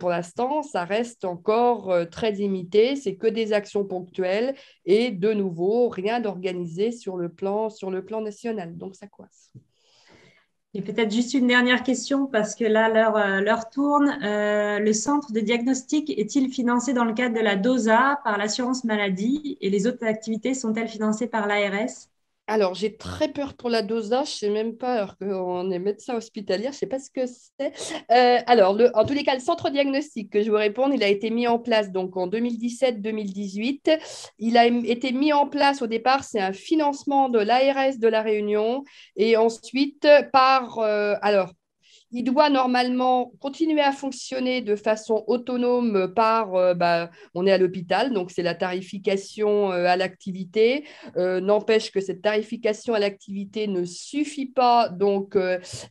pour l'instant, ça reste encore très limité. C'est que des actions ponctuelles et de nouveau, rien d'organisé sur, le plan, sur le plan national. Donc, ça coince. Et peut-être juste une dernière question, parce que là, l'heure, euh, tourne. Euh, le centre de diagnostic est-il financé dans le cadre de la DOSA par l'assurance maladie et les autres activités sont-elles financées par l'ARS alors, j'ai très peur pour la dosage. Je sais même pas, alors qu'on est médecin hospitalier, je sais pas ce que c'est. Euh, alors, en tous les cas, le centre diagnostic que je vous répondre, il a été mis en place donc en 2017-2018. Il a été mis en place au départ, c'est un financement de l'ARS de la Réunion et ensuite par, euh, alors, il doit normalement continuer à fonctionner de façon autonome par, euh, bah, on est à l'hôpital, donc c'est la tarification euh, à l'activité. Euh, n'empêche que cette tarification à l'activité ne suffit pas, donc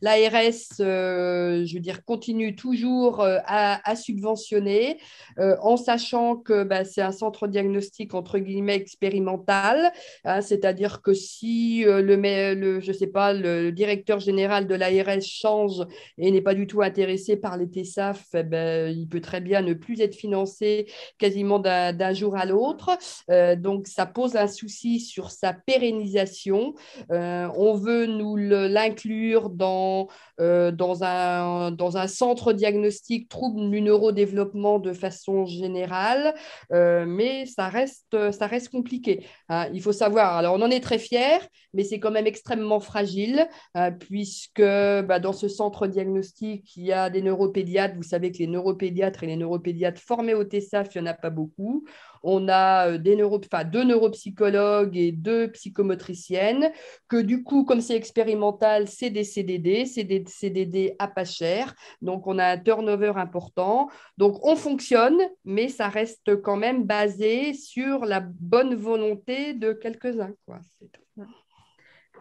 l'ARS, je veux dire, continue toujours à, subventionner, en sachant que bah, c'est un centre diagnostique entre guillemets expérimental, hein, c'est-à-dire que si le, le, je sais pas, le directeur général de l'ARS change et n'est pas du tout intéressé par les TSAF, eh ben, il peut très bien ne plus être financé quasiment d'un jour à l'autre. Euh, donc, ça pose un souci sur sa pérennisation. Euh, on veut nous l'inclure dans, euh, dans, un, dans un centre diagnostique trouble du neurodéveloppement de façon générale, mais ça reste, ça reste compliqué. Hein. Il faut savoir, alors on en est très fiers, mais c'est quand même extrêmement fragile, hein, puisque bah, dans ce centre diagnostic, il y a des neuropédiatres. Vous savez que les neuropédiatres et les neuropédiatres formés au TESAF, il n'y en a pas beaucoup. On a euh, des neuro... deux neuropsychologues et deux psychomotriciennes, que du coup, comme c'est expérimental, c'est des CDD, c'est des CDD à pas cher. Donc, on a un turnover important. Donc, on fonctionne, mais ça reste quand même basé sur la bonne volonté de quelques-uns. C'est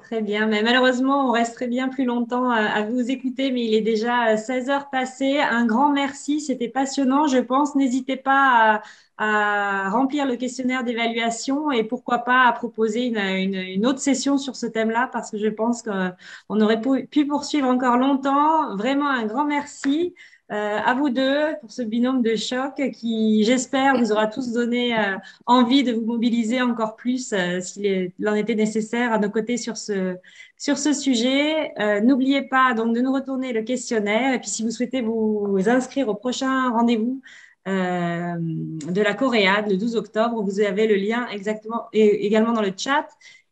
Très bien, mais malheureusement, on resterait bien plus longtemps à vous écouter, mais il est déjà 16 euh, heures passées. Un grand merci, c'était passionnant, je pense. N'hésitez pas à, remplir le questionnaire d'évaluation et pourquoi pas à proposer une autre session sur ce thème-là, parce que je pense qu'on aurait pu poursuivre encore longtemps. Vraiment, un grand merci. Euh, à vous deux pour ce binôme de choc qui, j'espère, vous aura tous donné euh, envie de vous mobiliser encore plus euh, s'il en était nécessaire à nos côtés sur ce, sur ce sujet. N'oubliez pas donc de nous retourner le questionnaire et puis si vous souhaitez vous inscrire au prochain rendez-vous de la Coréade le 12 octobre, vous avez le lien exactement et également dans le chat.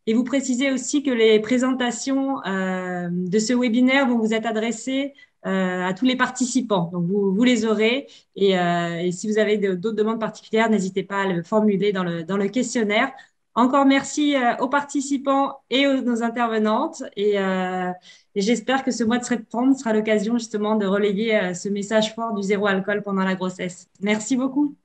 Et vous précisez aussi que les présentations de ce webinaire vont vous être adressées euh, à tous les participants. Donc, vous, vous les aurez. Et, euh, et si vous avez d'autres demandes particulières, n'hésitez pas à le formuler dans le, dans le questionnaire. Encore merci euh, aux participants et aux, nos intervenantes. Et, et j'espère que ce mois de septembre sera l'occasion justement de relayer ce message fort du zéro alcool pendant la grossesse. Merci beaucoup.